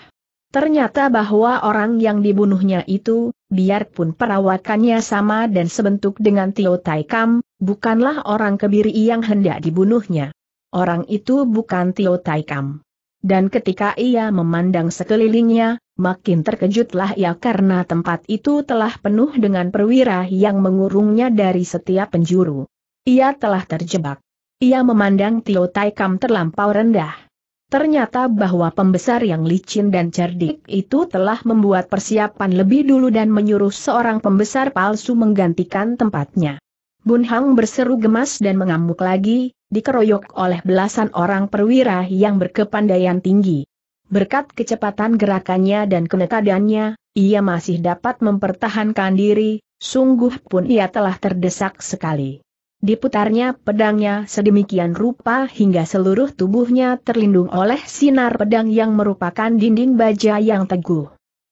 Ternyata bahwa orang yang dibunuhnya itu, biarpun perawakannya sama dan sebentuk dengan Tio Tai bukanlah orang kebiri yang hendak dibunuhnya. Orang itu bukan Tio Taikam. Dan ketika ia memandang sekelilingnya, makin terkejutlah ia karena tempat itu telah penuh dengan perwira yang mengurungnya dari setiap penjuru. Ia telah terjebak. Ia memandang Tio Taikam terlampau rendah. Ternyata bahwa pembesar yang licin dan cerdik itu telah membuat persiapan lebih dulu dan menyuruh seorang pembesar palsu menggantikan tempatnya. Bun Hang berseru gemas dan mengamuk lagi, dikeroyok oleh belasan orang perwira yang berkepandaian tinggi. Berkat kecepatan gerakannya dan kenekadannya, ia masih dapat mempertahankan diri, sungguh pun ia telah terdesak sekali. Diputarnya pedangnya sedemikian rupa hingga seluruh tubuhnya terlindung oleh sinar pedang yang merupakan dinding baja yang teguh.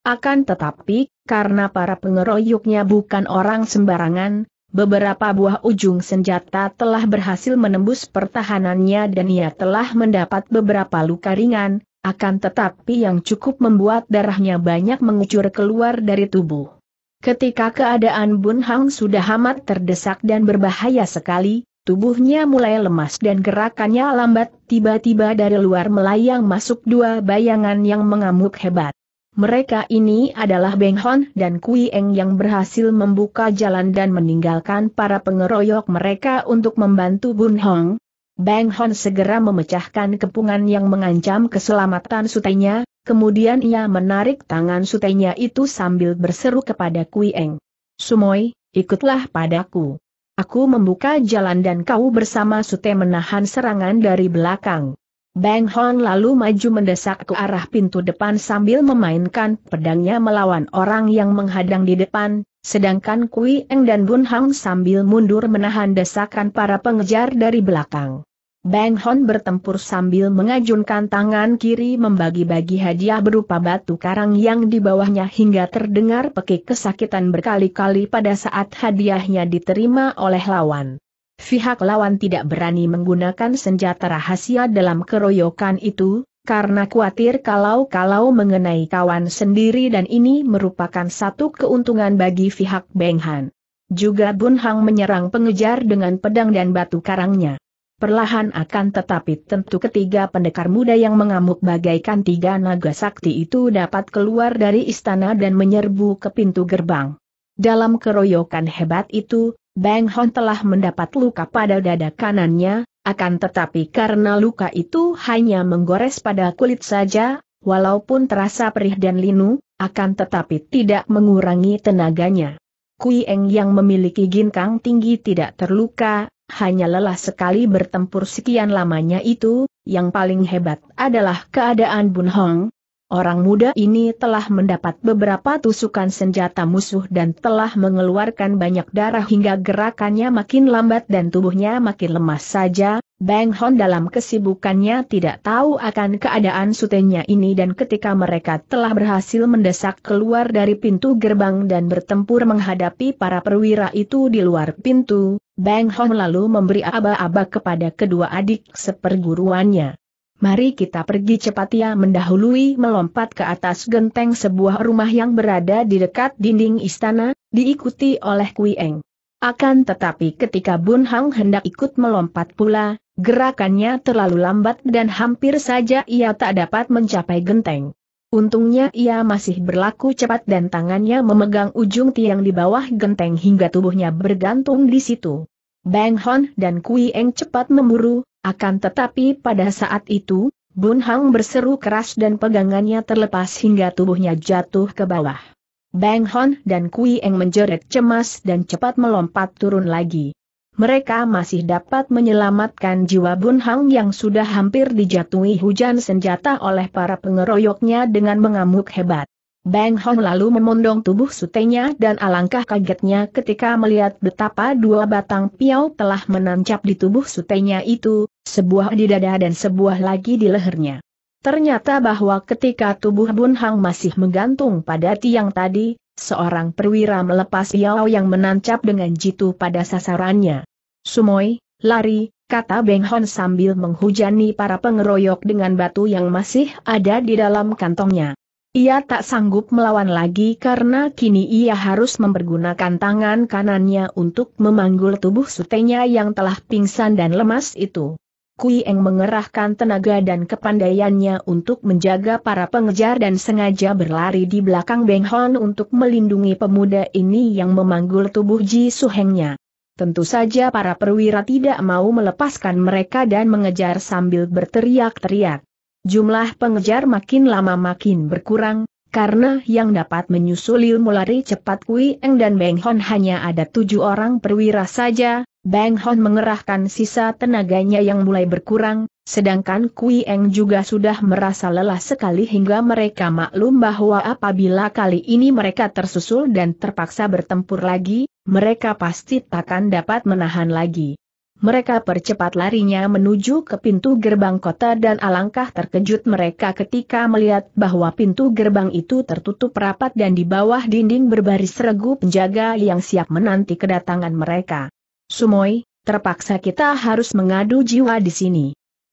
Akan tetapi, karena para pengeroyoknya bukan orang sembarangan, beberapa buah ujung senjata telah berhasil menembus pertahanannya dan ia telah mendapat beberapa luka ringan, akan tetapi yang cukup membuat darahnya banyak mengucur keluar dari tubuh. Ketika keadaan Bun Hang sudah amat terdesak dan berbahaya sekali, tubuhnya mulai lemas dan gerakannya lambat, tiba-tiba dari luar melayang masuk dua bayangan yang mengamuk hebat. Mereka ini adalah Beng Hon dan Kui Eng yang berhasil membuka jalan dan meninggalkan para pengeroyok mereka untuk membantu Bun Hong. Beng Hon segera memecahkan kepungan yang mengancam keselamatan sutenya, kemudian ia menarik tangan sutenya itu sambil berseru kepada Kui Eng. Sumoy, ikutlah padaku. Aku membuka jalan dan kau bersama sute menahan serangan dari belakang. Bang Hon lalu maju mendesak ke arah pintu depan sambil memainkan pedangnya melawan orang yang menghadang di depan, sedangkan Kui Eng dan Bun Hang sambil mundur menahan desakan para pengejar dari belakang. Bang Hon bertempur sambil mengajunkan tangan kiri membagi-bagi hadiah berupa batu karang yang di bawahnya hingga terdengar pekik kesakitan berkali-kali pada saat hadiahnya diterima oleh lawan. Pihak lawan tidak berani menggunakan senjata rahasia dalam keroyokan itu, karena khawatir kalau-kalau mengenai kawan sendiri dan ini merupakan satu keuntungan bagi pihak Beng Han. Juga Bun Hang menyerang pengejar dengan pedang dan batu karangnya. Perlahan akan tetapi tentu ketiga pendekar muda yang mengamuk bagaikan tiga naga sakti itu dapat keluar dari istana dan menyerbu ke pintu gerbang. Dalam keroyokan hebat itu, Bang Hon telah mendapat luka pada dada kanannya, akan tetapi karena luka itu hanya menggores pada kulit saja, walaupun terasa perih dan linu, akan tetapi tidak mengurangi tenaganya. Kui Eng yang memiliki ginkang tinggi tidak terluka, hanya lelah sekali bertempur sekian lamanya itu, yang paling hebat adalah keadaan Bun Hong, Orang muda ini telah mendapat beberapa tusukan senjata musuh dan telah mengeluarkan banyak darah hingga gerakannya makin lambat dan tubuhnya makin lemas saja. Bang Hon dalam kesibukannya tidak tahu akan keadaan sutenya ini dan ketika mereka telah berhasil mendesak keluar dari pintu gerbang dan bertempur menghadapi para perwira itu di luar pintu, Bang Hon lalu memberi aba-aba kepada kedua adik seperguruannya. Mari kita pergi cepat ia ya, mendahului melompat ke atas genteng sebuah rumah yang berada di dekat dinding istana, diikuti oleh Kui Eng. Akan tetapi ketika Bun Hang hendak ikut melompat pula, gerakannya terlalu lambat dan hampir saja ia tak dapat mencapai genteng. Untungnya ia masih berlaku cepat dan tangannya memegang ujung tiang di bawah genteng hingga tubuhnya bergantung di situ. Bang Hon dan Kui Eng cepat memburu, akan tetapi pada saat itu, Bun Hang berseru keras dan pegangannya terlepas hingga tubuhnya jatuh ke bawah. Bang Hon dan Kui Eng menjerit cemas dan cepat melompat turun lagi. Mereka masih dapat menyelamatkan jiwa Bun Hang yang sudah hampir dijatuhi hujan senjata oleh para pengeroyoknya dengan mengamuk hebat. Bang Hon lalu memondong tubuh sutenya dan alangkah kagetnya ketika melihat betapa dua batang piau telah menancap di tubuh sutenya itu, sebuah di dada dan sebuah lagi di lehernya. Ternyata bahwa ketika tubuh Bun Hang masih menggantung pada tiang tadi, seorang perwira melepas piau yang menancap dengan jitu pada sasarannya. Sumoi, lari, kata Beng Hon sambil menghujani para pengeroyok dengan batu yang masih ada di dalam kantongnya. Ia tak sanggup melawan lagi karena kini ia harus mempergunakan tangan kanannya untuk memanggul tubuh sutenya yang telah pingsan dan lemas itu. Kui Eng mengerahkan tenaga dan kepandaiannya untuk menjaga para pengejar dan sengaja berlari di belakang Beng Hon untuk melindungi pemuda ini yang memanggul tubuh Ji Su Hengnya. Tentu saja para perwira tidak mau melepaskan mereka dan mengejar sambil berteriak-teriak. Jumlah pengejar makin lama makin berkurang, karena yang dapat menyusul ilmu lari cepat Kui Eng dan Beng Hon hanya ada tujuh orang perwira saja, Beng Hon mengerahkan sisa tenaganya yang mulai berkurang, sedangkan Kui Eng juga sudah merasa lelah sekali hingga mereka maklum bahwa apabila kali ini mereka tersusul dan terpaksa bertempur lagi, mereka pasti takkan dapat menahan lagi. Mereka percepat larinya menuju ke pintu gerbang kota dan alangkah terkejut mereka ketika melihat bahwa pintu gerbang itu tertutup rapat dan di bawah dinding berbaris regu penjaga yang siap menanti kedatangan mereka. Sumoy, terpaksa kita harus mengadu jiwa di sini.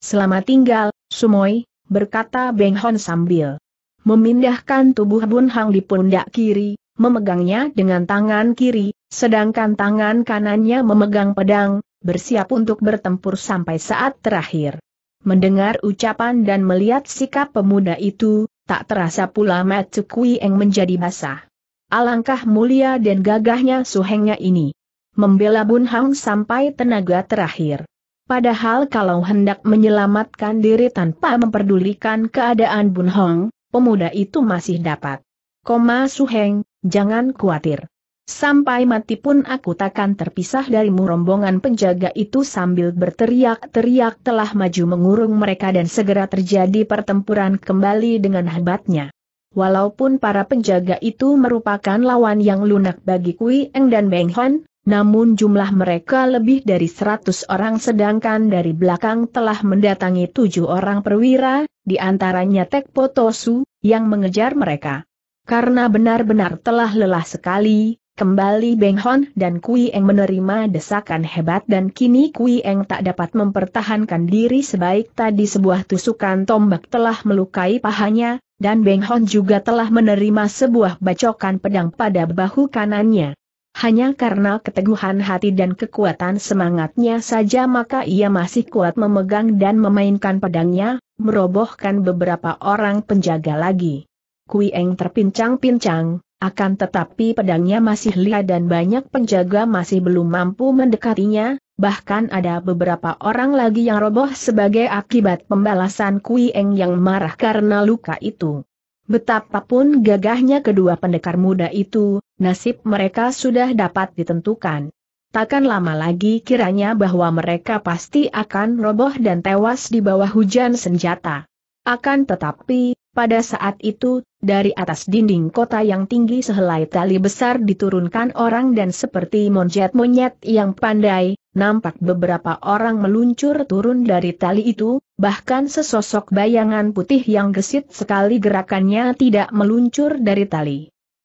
Selamat tinggal, Sumoy, berkata Beng Hon sambil memindahkan tubuh Bun Hang di pundak kiri, memegangnya dengan tangan kiri, sedangkan tangan kanannya memegang pedang, bersiap untuk bertempur sampai saat terakhir. Mendengar ucapan dan melihat sikap pemuda itu, tak terasa pula Matsukui Eng menjadi basah. Alangkah mulia dan gagahnya suhengnya ini. Membela Bun Hang sampai tenaga terakhir. Padahal kalau hendak menyelamatkan diri tanpa memperdulikan keadaan Bun Hong, pemuda itu masih dapat. Koma Suheng, jangan khawatir. Sampai mati pun aku takkan terpisah darimu rombongan penjaga itu sambil berteriak-teriak telah maju mengurung mereka dan segera terjadi pertempuran kembali dengan hebatnya. Walaupun para penjaga itu merupakan lawan yang lunak bagi Kui Eng dan Beng Hon, namun jumlah mereka lebih dari 100 orang sedangkan dari belakang telah mendatangi tujuh orang perwira, di antaranya Tek Potosu, yang mengejar mereka. Karena benar-benar telah lelah sekali, Kembali Beng Hon dan Kui Eng menerima desakan hebat dan kini Kui Eng tak dapat mempertahankan diri sebaik tadi sebuah tusukan tombak telah melukai pahanya, dan Beng Hon juga telah menerima sebuah bacokan pedang pada bahu kanannya. Hanya karena keteguhan hati dan kekuatan semangatnya saja maka ia masih kuat memegang dan memainkan pedangnya, merobohkan beberapa orang penjaga lagi. Kui Eng terpincang-pincang, akan tetapi pedangnya masih lia dan banyak penjaga masih belum mampu mendekatinya, bahkan ada beberapa orang lagi yang roboh sebagai akibat pembalasan Kui Eng yang marah karena luka itu. Betapapun gagahnya kedua pendekar muda itu, nasib mereka sudah dapat ditentukan. Takkan lama lagi kiranya bahwa mereka pasti akan roboh dan tewas di bawah hujan senjata. Akan tetapi, pada saat itu, dari atas dinding kota yang tinggi sehelai tali besar diturunkan orang dan seperti monjet monyet yang pandai, nampak beberapa orang meluncur turun dari tali itu, bahkan sesosok bayangan putih yang gesit sekali gerakannya tidak meluncur dari tali.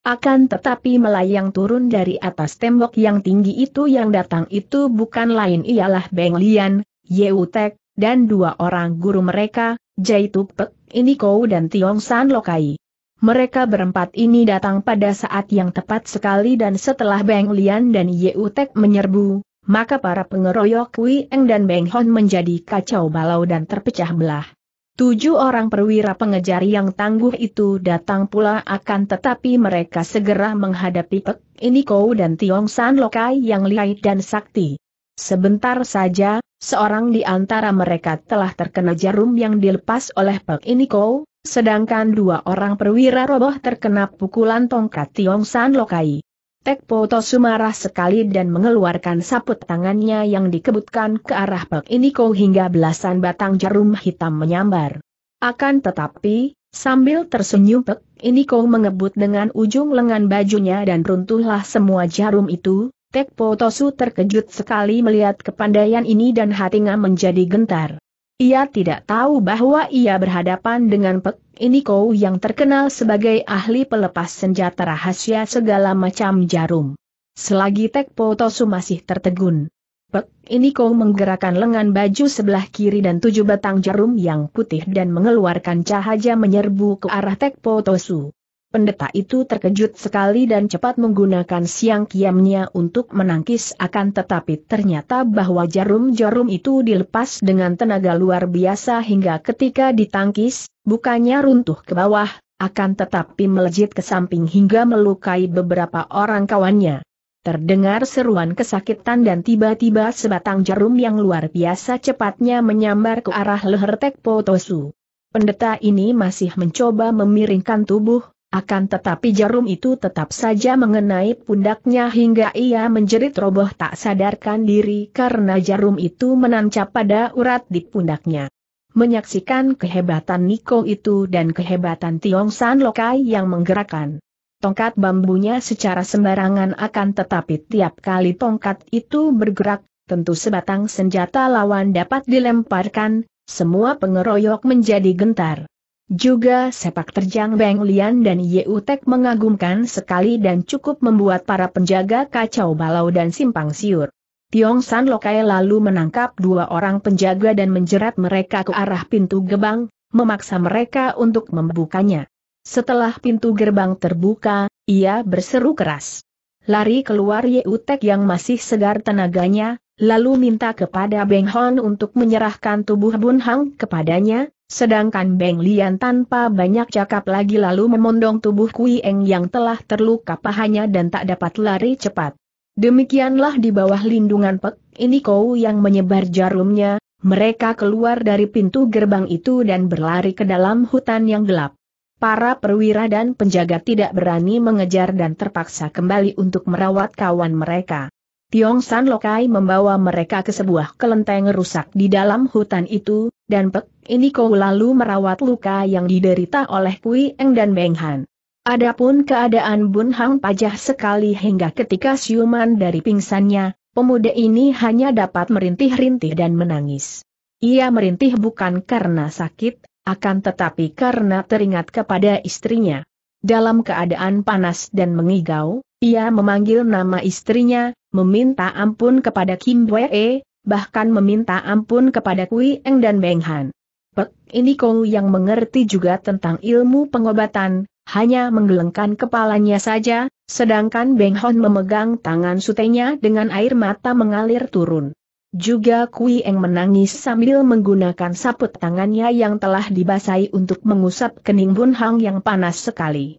Akan tetapi melayang turun dari atas tembok yang tinggi itu yang datang itu bukan lain ialah Beng Lian, Yeutek, dan dua orang guru mereka, Jai Tupek, Kau dan Tiong San Lokai. Mereka berempat ini datang pada saat yang tepat sekali dan setelah Beng Lian dan Ye Utek menyerbu, maka para pengeroyok Wei Eng dan Beng Hon menjadi kacau balau dan terpecah belah. Tujuh orang perwira pengejar yang tangguh itu datang pula akan tetapi mereka segera menghadapi Pek, Iniko dan Tiong San Lokai yang lihai dan sakti. Sebentar saja, seorang di antara mereka telah terkena jarum yang dilepas oleh Pek Iniko, sedangkan dua orang perwira roboh terkena pukulan tongkat Tiong San Lokai. Tek Potosu marah sekali dan mengeluarkan saput tangannya yang dikebutkan ke arah Pek Iniko hingga belasan batang jarum hitam menyambar. Akan tetapi, sambil tersenyum Pek Iniko mengebut dengan ujung lengan bajunya dan runtuhlah semua jarum itu, Tek Potosu terkejut sekali melihat kepandaian ini dan hatinya menjadi gentar. Ia tidak tahu bahwa ia berhadapan dengan Pek Iniko yang terkenal sebagai ahli pelepas senjata rahasia segala macam jarum. Selagi Tek Potosu masih tertegun, Pek Iniko menggerakkan lengan baju sebelah kiri dan tujuh batang jarum yang putih dan mengeluarkan cahaya menyerbu ke arah Tek Potosu. Pendeta itu terkejut sekali dan cepat menggunakan siang kiamnya untuk menangkis akan tetapi ternyata bahwa jarum-jarum itu dilepas dengan tenaga luar biasa hingga ketika ditangkis, bukannya runtuh ke bawah, akan tetapi melejit ke samping hingga melukai beberapa orang kawannya. Terdengar seruan kesakitan dan tiba-tiba sebatang jarum yang luar biasa cepatnya menyambar ke arah leher Tekpo Tosu. Pendeta ini masih mencoba memiringkan tubuh, akan tetapi jarum itu tetap saja mengenai pundaknya hingga ia menjerit roboh tak sadarkan diri karena jarum itu menancap pada urat di pundaknya. Menyaksikan kehebatan Niko itu dan kehebatan Tiong San Lokai yang menggerakkan tongkat bambunya secara sembarangan akan tetapi tiap kali tongkat itu bergerak, tentu sebatang senjata lawan dapat dilemparkan, semua pengeroyok menjadi gentar. Juga sepak terjang Beng Lian dan Ye Utek mengagumkan sekali dan cukup membuat para penjaga kacau balau dan simpang siur. Tiong San Lokai lalu menangkap dua orang penjaga dan menjerat mereka ke arah pintu gerbang, memaksa mereka untuk membukanya. Setelah pintu gerbang terbuka, ia berseru keras. Lari keluar Ye Utek yang masih segar tenaganya, lalu minta kepada Beng Hon untuk menyerahkan tubuh Bun Hang kepadanya, Sedangkan Beng Lian tanpa banyak cakap lagi lalu memondong tubuh Kui Eng yang telah terluka pahanya dan tak dapat lari cepat. Demikianlah di bawah lindungan Pek, ini kau yang menyebar jarumnya, mereka keluar dari pintu gerbang itu dan berlari ke dalam hutan yang gelap. Para perwira dan penjaga tidak berani mengejar dan terpaksa kembali untuk merawat kawan mereka. Tiong San Lokai membawa mereka ke sebuah kelenteng rusak di dalam hutan itu, dan Pek kau lalu merawat luka yang diderita oleh Kui Eng dan Beng Han. Adapun keadaan Bun Hang pajah sekali hingga ketika siuman dari pingsannya, pemuda ini hanya dapat merintih-rintih dan menangis. Ia merintih bukan karena sakit, akan tetapi karena teringat kepada istrinya. Dalam keadaan panas dan mengigau, ia memanggil nama istrinya, meminta ampun kepada Kim Wee, bahkan meminta ampun kepada Kui Eng dan Beng Han. Pek ini Kou yang mengerti juga tentang ilmu pengobatan, hanya menggelengkan kepalanya saja, sedangkan Beng Hon memegang tangan sutenya dengan air mata mengalir turun. Juga Kui Eng menangis sambil menggunakan saput tangannya yang telah dibasahi untuk mengusap kening Bun Hang yang panas sekali.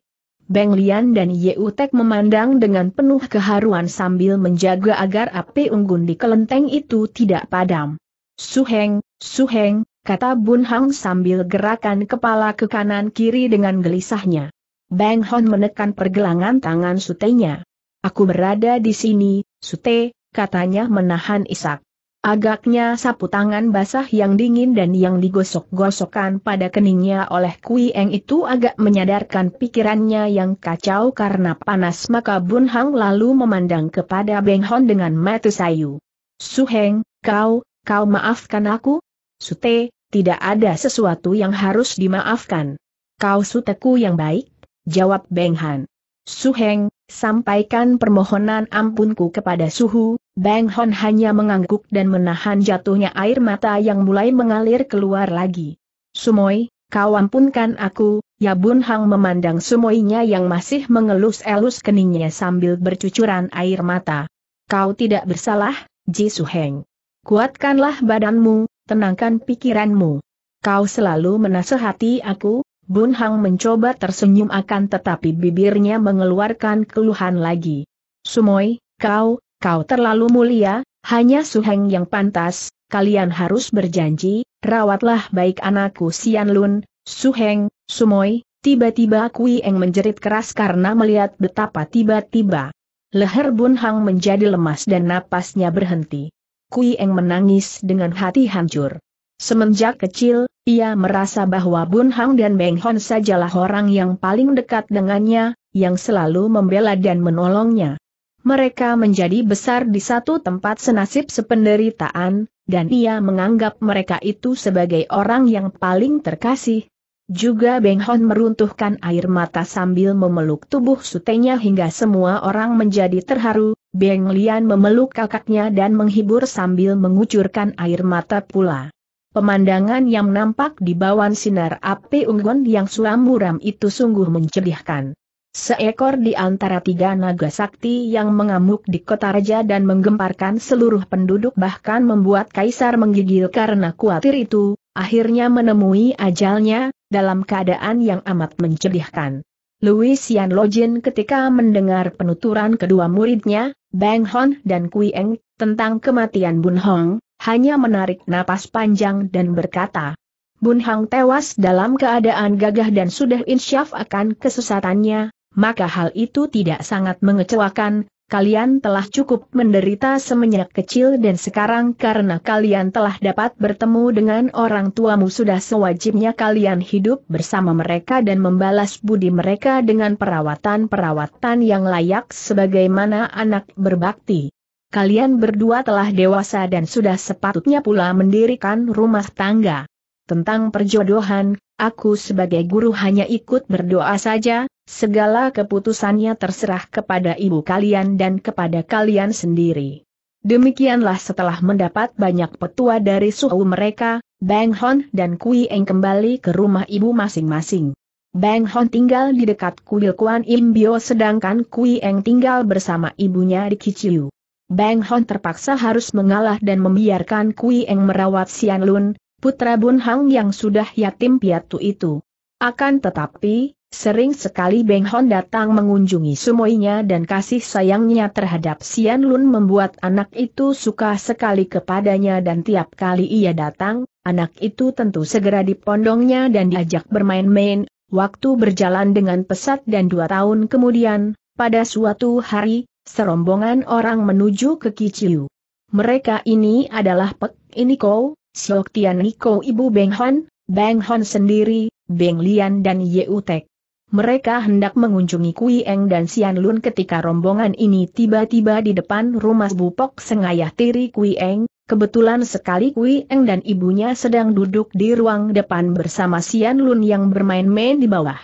Beng Lian dan Ye Utek memandang dengan penuh keharuan sambil menjaga agar api unggun di kelenteng itu tidak padam. Suheng, Suheng, kata Bun Hang sambil gerakan kepala ke kanan kiri dengan gelisahnya. Bang Hon menekan pergelangan tangan sutenya. Aku berada di sini, sute, katanya menahan isak. Agaknya sapu tangan basah yang dingin dan yang digosok-gosokkan pada keningnya oleh Kui Eng itu agak menyadarkan pikirannya yang kacau karena panas maka Bun Hang lalu memandang kepada Beng Hon dengan mata sayu. Su Heng, kau, kau maafkan aku? Sute, tidak ada sesuatu yang harus dimaafkan. Kau suteku yang baik, jawab Beng Han. Su Heng sampaikan permohonan ampunku kepada Suhu, Bang Hon hanya mengangguk dan menahan jatuhnya air mata yang mulai mengalir keluar lagi. Sumoy, kau ampunkan aku, ya Bun Hang memandang Sumoinya yang masih mengelus-elus keningnya sambil bercucuran air mata. Kau tidak bersalah, Ji Su-heng. Kuatkanlah badanmu, tenangkan pikiranmu. Kau selalu menasehati aku, Bun Hang mencoba tersenyum akan tetapi bibirnya mengeluarkan keluhan lagi. Sumoy, kau, kau terlalu mulia, hanya Su Heng yang pantas, kalian harus berjanji, rawatlah baik anakku Sian Lun, Su Heng, Sumoy, tiba-tiba Kui Eng menjerit keras karena melihat betapa tiba-tiba. Leher Bun Hang menjadi lemas dan napasnya berhenti. Kui Eng menangis dengan hati hancur. Semenjak kecil, ia merasa bahwa Bun Hang dan Beng Hon sajalah orang yang paling dekat dengannya, yang selalu membela dan menolongnya. Mereka menjadi besar di satu tempat senasib sependeritaan, dan ia menganggap mereka itu sebagai orang yang paling terkasih. Juga Beng Hon meruntuhkan air mata sambil memeluk tubuh sutenya hingga semua orang menjadi terharu, Beng Lian memeluk kakaknya dan menghibur sambil mengucurkan air mata pula. Pemandangan yang nampak di bawah sinar api unggun yang suram muram itu sungguh mencedihkan. Seekor di antara tiga naga sakti yang mengamuk di kota raja dan menggemparkan seluruh penduduk bahkan membuat kaisar menggigil karena khawatir itu, akhirnya menemui ajalnya, dalam keadaan yang amat mencedihkan. Louis Yan Lojin ketika mendengar penuturan kedua muridnya, Bang Hon dan Kui Eng, tentang kematian Bun Hong, hanya menarik napas panjang dan berkata, Bun Hang tewas dalam keadaan gagah dan sudah insyaf akan kesesatannya, maka hal itu tidak sangat mengecewakan, kalian telah cukup menderita semenjak kecil dan sekarang karena kalian telah dapat bertemu dengan orang tuamu sudah sewajibnya kalian hidup bersama mereka dan membalas budi mereka dengan perawatan-perawatan yang layak sebagaimana anak berbakti kalian berdua telah dewasa dan sudah sepatutnya pula mendirikan rumah tangga. Tentang perjodohan, aku sebagai guru hanya ikut berdoa saja, segala keputusannya terserah kepada ibu kalian dan kepada kalian sendiri. Demikianlah setelah mendapat banyak petua dari suhu mereka, Bang Hon dan Kui Eng kembali ke rumah ibu masing-masing. Bang Hon tinggal di dekat kuil Kuan Im Bio sedangkan Kui Eng tinggal bersama ibunya di Kichiu. Bang Hon terpaksa harus mengalah dan membiarkan Kui Eng merawat Sian Lun, putra Bun Hang yang sudah yatim piatu itu. Akan tetapi, sering sekali Bang Hon datang mengunjungi sumoinya dan kasih sayangnya terhadap Sian Lun membuat anak itu suka sekali kepadanya dan tiap kali ia datang, anak itu tentu segera dipondongnya dan diajak bermain-main, Waktu berjalan dengan pesat dan dua tahun kemudian, pada suatu hari, Serombongan orang menuju ke Kiciu. Mereka ini adalah Pek Iniko, Siok Tian Niko Ibu Beng Hon, Beng Hon sendiri, Beng Lian dan Ye Utek. Mereka hendak mengunjungi Kui Eng dan Sian Lun ketika rombongan ini tiba-tiba di depan rumah Bupok Sengayah Tiri Kui Eng, kebetulan sekali Kui Eng dan ibunya sedang duduk di ruang depan bersama Sian Lun yang bermain-main di bawah.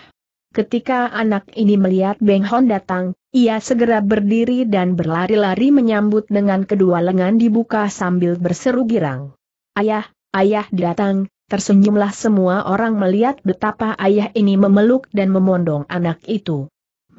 Ketika anak ini melihat Beng Hon datang, ia segera berdiri dan berlari-lari menyambut dengan kedua lengan dibuka sambil berseru girang. Ayah, ayah datang, tersenyumlah semua orang melihat betapa ayah ini memeluk dan memondong anak itu.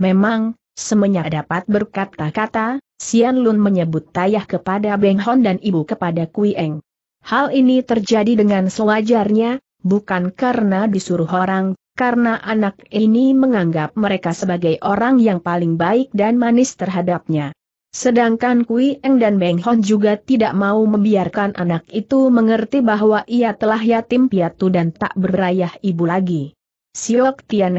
Memang, semenyak dapat berkata-kata, Sian Lun menyebut tayah kepada Beng Hon dan ibu kepada Kui Eng. Hal ini terjadi dengan sewajarnya, bukan karena disuruh orang, karena anak ini menganggap mereka sebagai orang yang paling baik dan manis terhadapnya. Sedangkan Kui Eng dan Beng Hon juga tidak mau membiarkan anak itu mengerti bahwa ia telah yatim piatu dan tak berayah ibu lagi. Siok Tian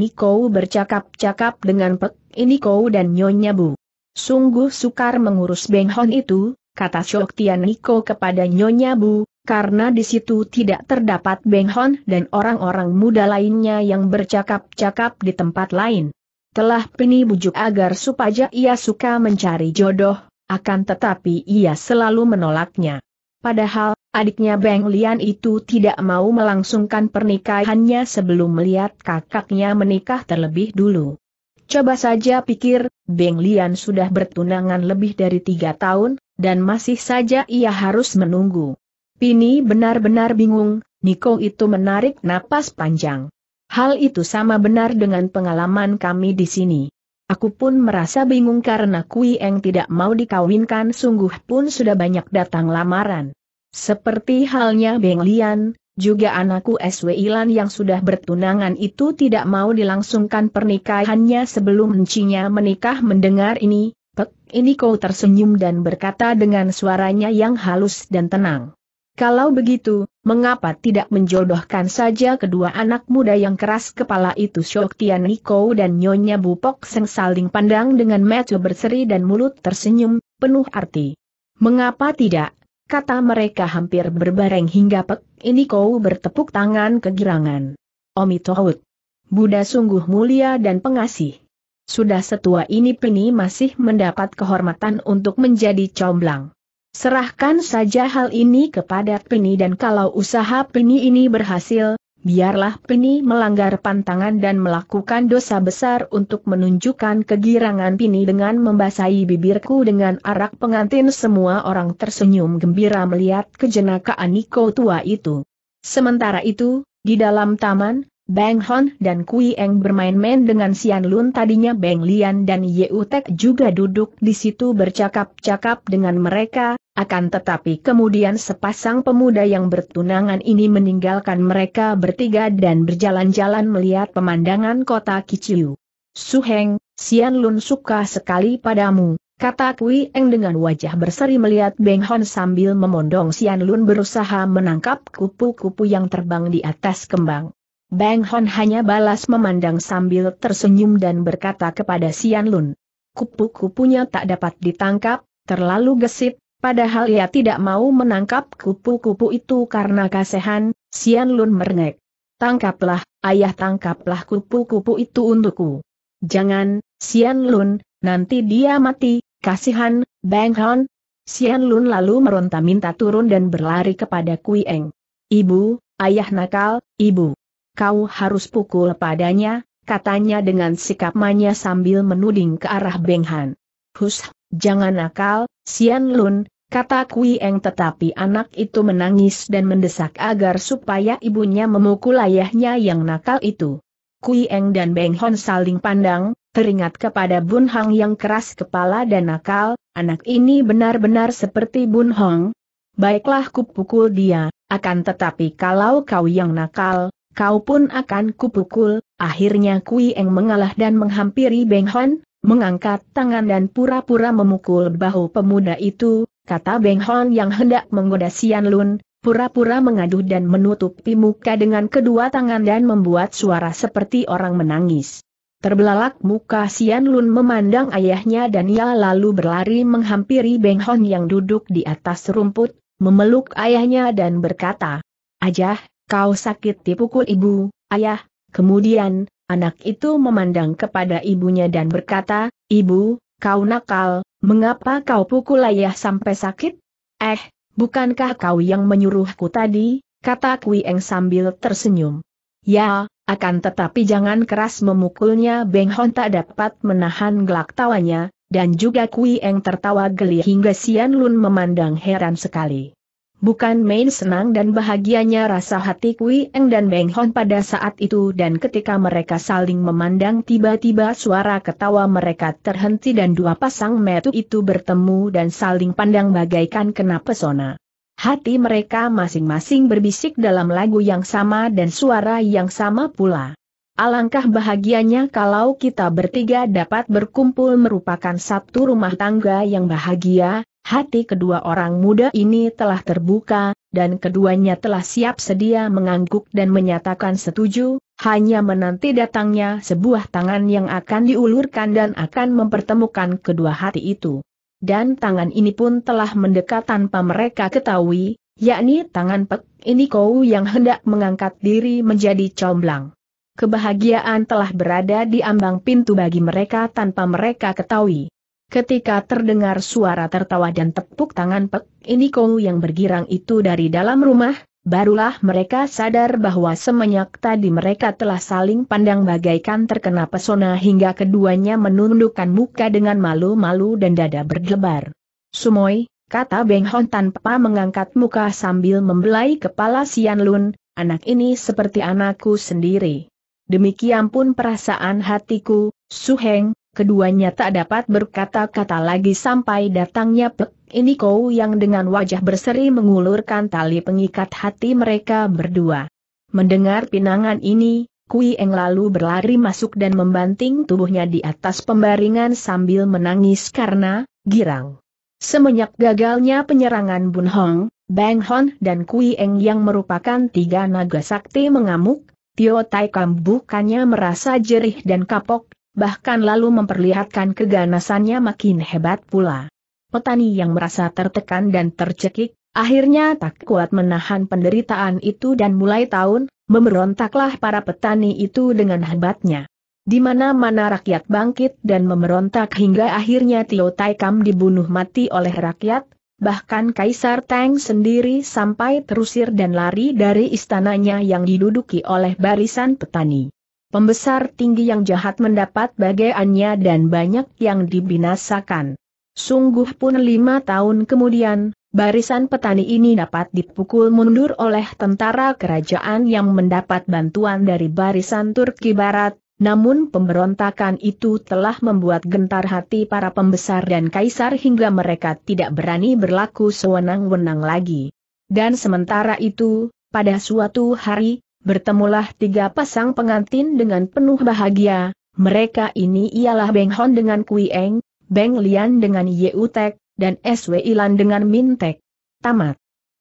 bercakap-cakap dengan Pek Kou dan Nyonya Bu. Sungguh sukar mengurus Beng Hon itu, kata Siok Tian kepada Nyonya Bu, karena di situ tidak terdapat Beng Hon dan orang-orang muda lainnya yang bercakap-cakap di tempat lain. Telah Pini bujuk agar supaya ia suka mencari jodoh, akan tetapi ia selalu menolaknya. Padahal, adiknya Beng Lian itu tidak mau melangsungkan pernikahannya sebelum melihat kakaknya menikah terlebih dulu. Coba saja pikir, Beng Lian sudah bertunangan lebih dari tiga tahun, dan masih saja ia harus menunggu. Pini benar-benar bingung, Niko itu menarik napas panjang. Hal itu sama benar dengan pengalaman kami di sini. Aku pun merasa bingung karena Kui Eng tidak mau dikawinkan sungguh pun sudah banyak datang lamaran. Seperti halnya Beng Lian, juga anakku SW Ilan yang sudah bertunangan itu tidak mau dilangsungkan pernikahannya sebelum mencinya menikah mendengar ini, Pek, ini kau tersenyum dan berkata dengan suaranya yang halus dan tenang. Kalau begitu, mengapa tidak menjodohkan saja kedua anak muda yang keras kepala itu Shok Tian Niko dan Nyonya Bupok Seng saling pandang dengan mata berseri dan mulut tersenyum, penuh arti. Mengapa tidak? Kata mereka hampir berbareng hingga pek, ini kau bertepuk tangan kegirangan. Omitohut. Buddha sungguh mulia dan pengasih. Sudah setua ini Pini masih mendapat kehormatan untuk menjadi comblang. Serahkan saja hal ini kepada Pini dan kalau usaha Pini ini berhasil, biarlah Pini melanggar pantangan dan melakukan dosa besar untuk menunjukkan kegirangan Pini dengan membasahi bibirku dengan arak pengantin semua orang tersenyum gembira melihat kejenakaan Niko tua itu. Sementara itu, di dalam taman, Bang Hon dan Kui Eng bermain-main dengan Sian Lun tadinya Bang Lian dan Ye Utek juga duduk di situ bercakap-cakap dengan mereka, akan tetapi kemudian sepasang pemuda yang bertunangan ini meninggalkan mereka bertiga dan berjalan-jalan melihat pemandangan kota Kiciu. Suheng, Sian Lun suka sekali padamu, kata Kui Eng dengan wajah berseri melihat Bang Hon sambil memondong Sian Lun berusaha menangkap kupu-kupu yang terbang di atas kembang. Bang Hon hanya balas memandang sambil tersenyum dan berkata kepada Sian Lun. Kupu-kupunya tak dapat ditangkap, terlalu gesit, padahal ia tidak mau menangkap kupu-kupu itu karena kasihan. Sian Lun merengek. Tangkaplah, ayah tangkaplah kupu-kupu itu untukku. Jangan, Sian Lun, nanti dia mati, kasihan, Bang Hon. Sian Lun lalu meronta minta turun dan berlari kepada Kui Eng. Ibu, ayah nakal, ibu kau harus pukul padanya, katanya dengan sikap manya sambil menuding ke arah Beng Han. Hus, jangan nakal, Sian Lun, kata Kui Eng tetapi anak itu menangis dan mendesak agar supaya ibunya memukul ayahnya yang nakal itu. Kui Eng dan Beng Hon saling pandang, teringat kepada Bun Hang yang keras kepala dan nakal, anak ini benar-benar seperti Bun Hong. Baiklah kupukul dia, akan tetapi kalau kau yang nakal, kau pun akan kupukul, akhirnya Kui Eng mengalah dan menghampiri Beng Hon, mengangkat tangan dan pura-pura memukul bahu pemuda itu, kata Beng Hon yang hendak menggoda Sian Lun, pura-pura mengaduh dan menutupi muka dengan kedua tangan dan membuat suara seperti orang menangis. Terbelalak muka Sian Lun memandang ayahnya dan ia lalu berlari menghampiri Beng Hon yang duduk di atas rumput, memeluk ayahnya dan berkata, Ajah, Kau sakit dipukul ibu, ayah, kemudian, anak itu memandang kepada ibunya dan berkata, Ibu, kau nakal, mengapa kau pukul ayah sampai sakit? Eh, bukankah kau yang menyuruhku tadi, kata Kui Eng sambil tersenyum. Ya, akan tetapi jangan keras memukulnya Beng Hon tak dapat menahan gelak tawanya, dan juga Kui Eng tertawa geli hingga Sian Lun memandang heran sekali. Bukan main senang dan bahagianya rasa hati Kui Eng dan Beng Hon pada saat itu dan ketika mereka saling memandang tiba-tiba suara ketawa mereka terhenti dan dua pasang metu itu bertemu dan saling pandang bagaikan kena pesona. Hati mereka masing-masing berbisik dalam lagu yang sama dan suara yang sama pula. Alangkah bahagianya kalau kita bertiga dapat berkumpul merupakan satu rumah tangga yang bahagia, hati kedua orang muda ini telah terbuka, dan keduanya telah siap sedia mengangguk dan menyatakan setuju, hanya menanti datangnya sebuah tangan yang akan diulurkan dan akan mempertemukan kedua hati itu. Dan tangan ini pun telah mendekat tanpa mereka ketahui, yakni tangan Pek kau yang hendak mengangkat diri menjadi comblang. Kebahagiaan telah berada di ambang pintu bagi mereka tanpa mereka ketahui. Ketika terdengar suara tertawa dan tepuk tangan Pek ini kau yang bergirang itu dari dalam rumah, barulah mereka sadar bahwa semenyak tadi mereka telah saling pandang bagaikan terkena pesona hingga keduanya menundukkan muka dengan malu-malu dan dada berdebar. Sumoy, kata Beng Hon tanpa mengangkat muka sambil membelai kepala Sian Lun, anak ini seperti anakku sendiri. Demikian pun perasaan hatiku, Su Heng keduanya tak dapat berkata-kata lagi sampai datangnya Pek ini yang dengan wajah berseri mengulurkan tali pengikat hati mereka berdua. Mendengar pinangan ini, Kui Eng lalu berlari masuk dan membanting tubuhnya di atas pembaringan sambil menangis karena girang. Semenjak gagalnya penyerangan Bun Hong, Bang Hon dan Kui Eng yang merupakan tiga naga sakti mengamuk, Tio Tai Kam bukannya merasa jerih dan kapok, bahkan lalu memperlihatkan keganasannya makin hebat pula. Petani yang merasa tertekan dan tercekik, akhirnya tak kuat menahan penderitaan itu dan mulai tahun, memberontaklah para petani itu dengan hebatnya. Di mana-mana rakyat bangkit dan memberontak hingga akhirnya Tio Taikam dibunuh mati oleh rakyat, bahkan Kaisar Tang sendiri sampai terusir dan lari dari istananya yang diduduki oleh barisan petani pembesar tinggi yang jahat mendapat bagaiannya dan banyak yang dibinasakan. Sungguh pun lima tahun kemudian, barisan petani ini dapat dipukul mundur oleh tentara kerajaan yang mendapat bantuan dari barisan Turki Barat, namun pemberontakan itu telah membuat gentar hati para pembesar dan kaisar hingga mereka tidak berani berlaku sewenang-wenang lagi. Dan sementara itu, pada suatu hari, bertemulah tiga pasang pengantin dengan penuh bahagia, mereka ini ialah Beng Hon dengan Kui Eng, Beng Lian dengan Yeu Tek, dan SW Ilan dengan Mintek. Tamat.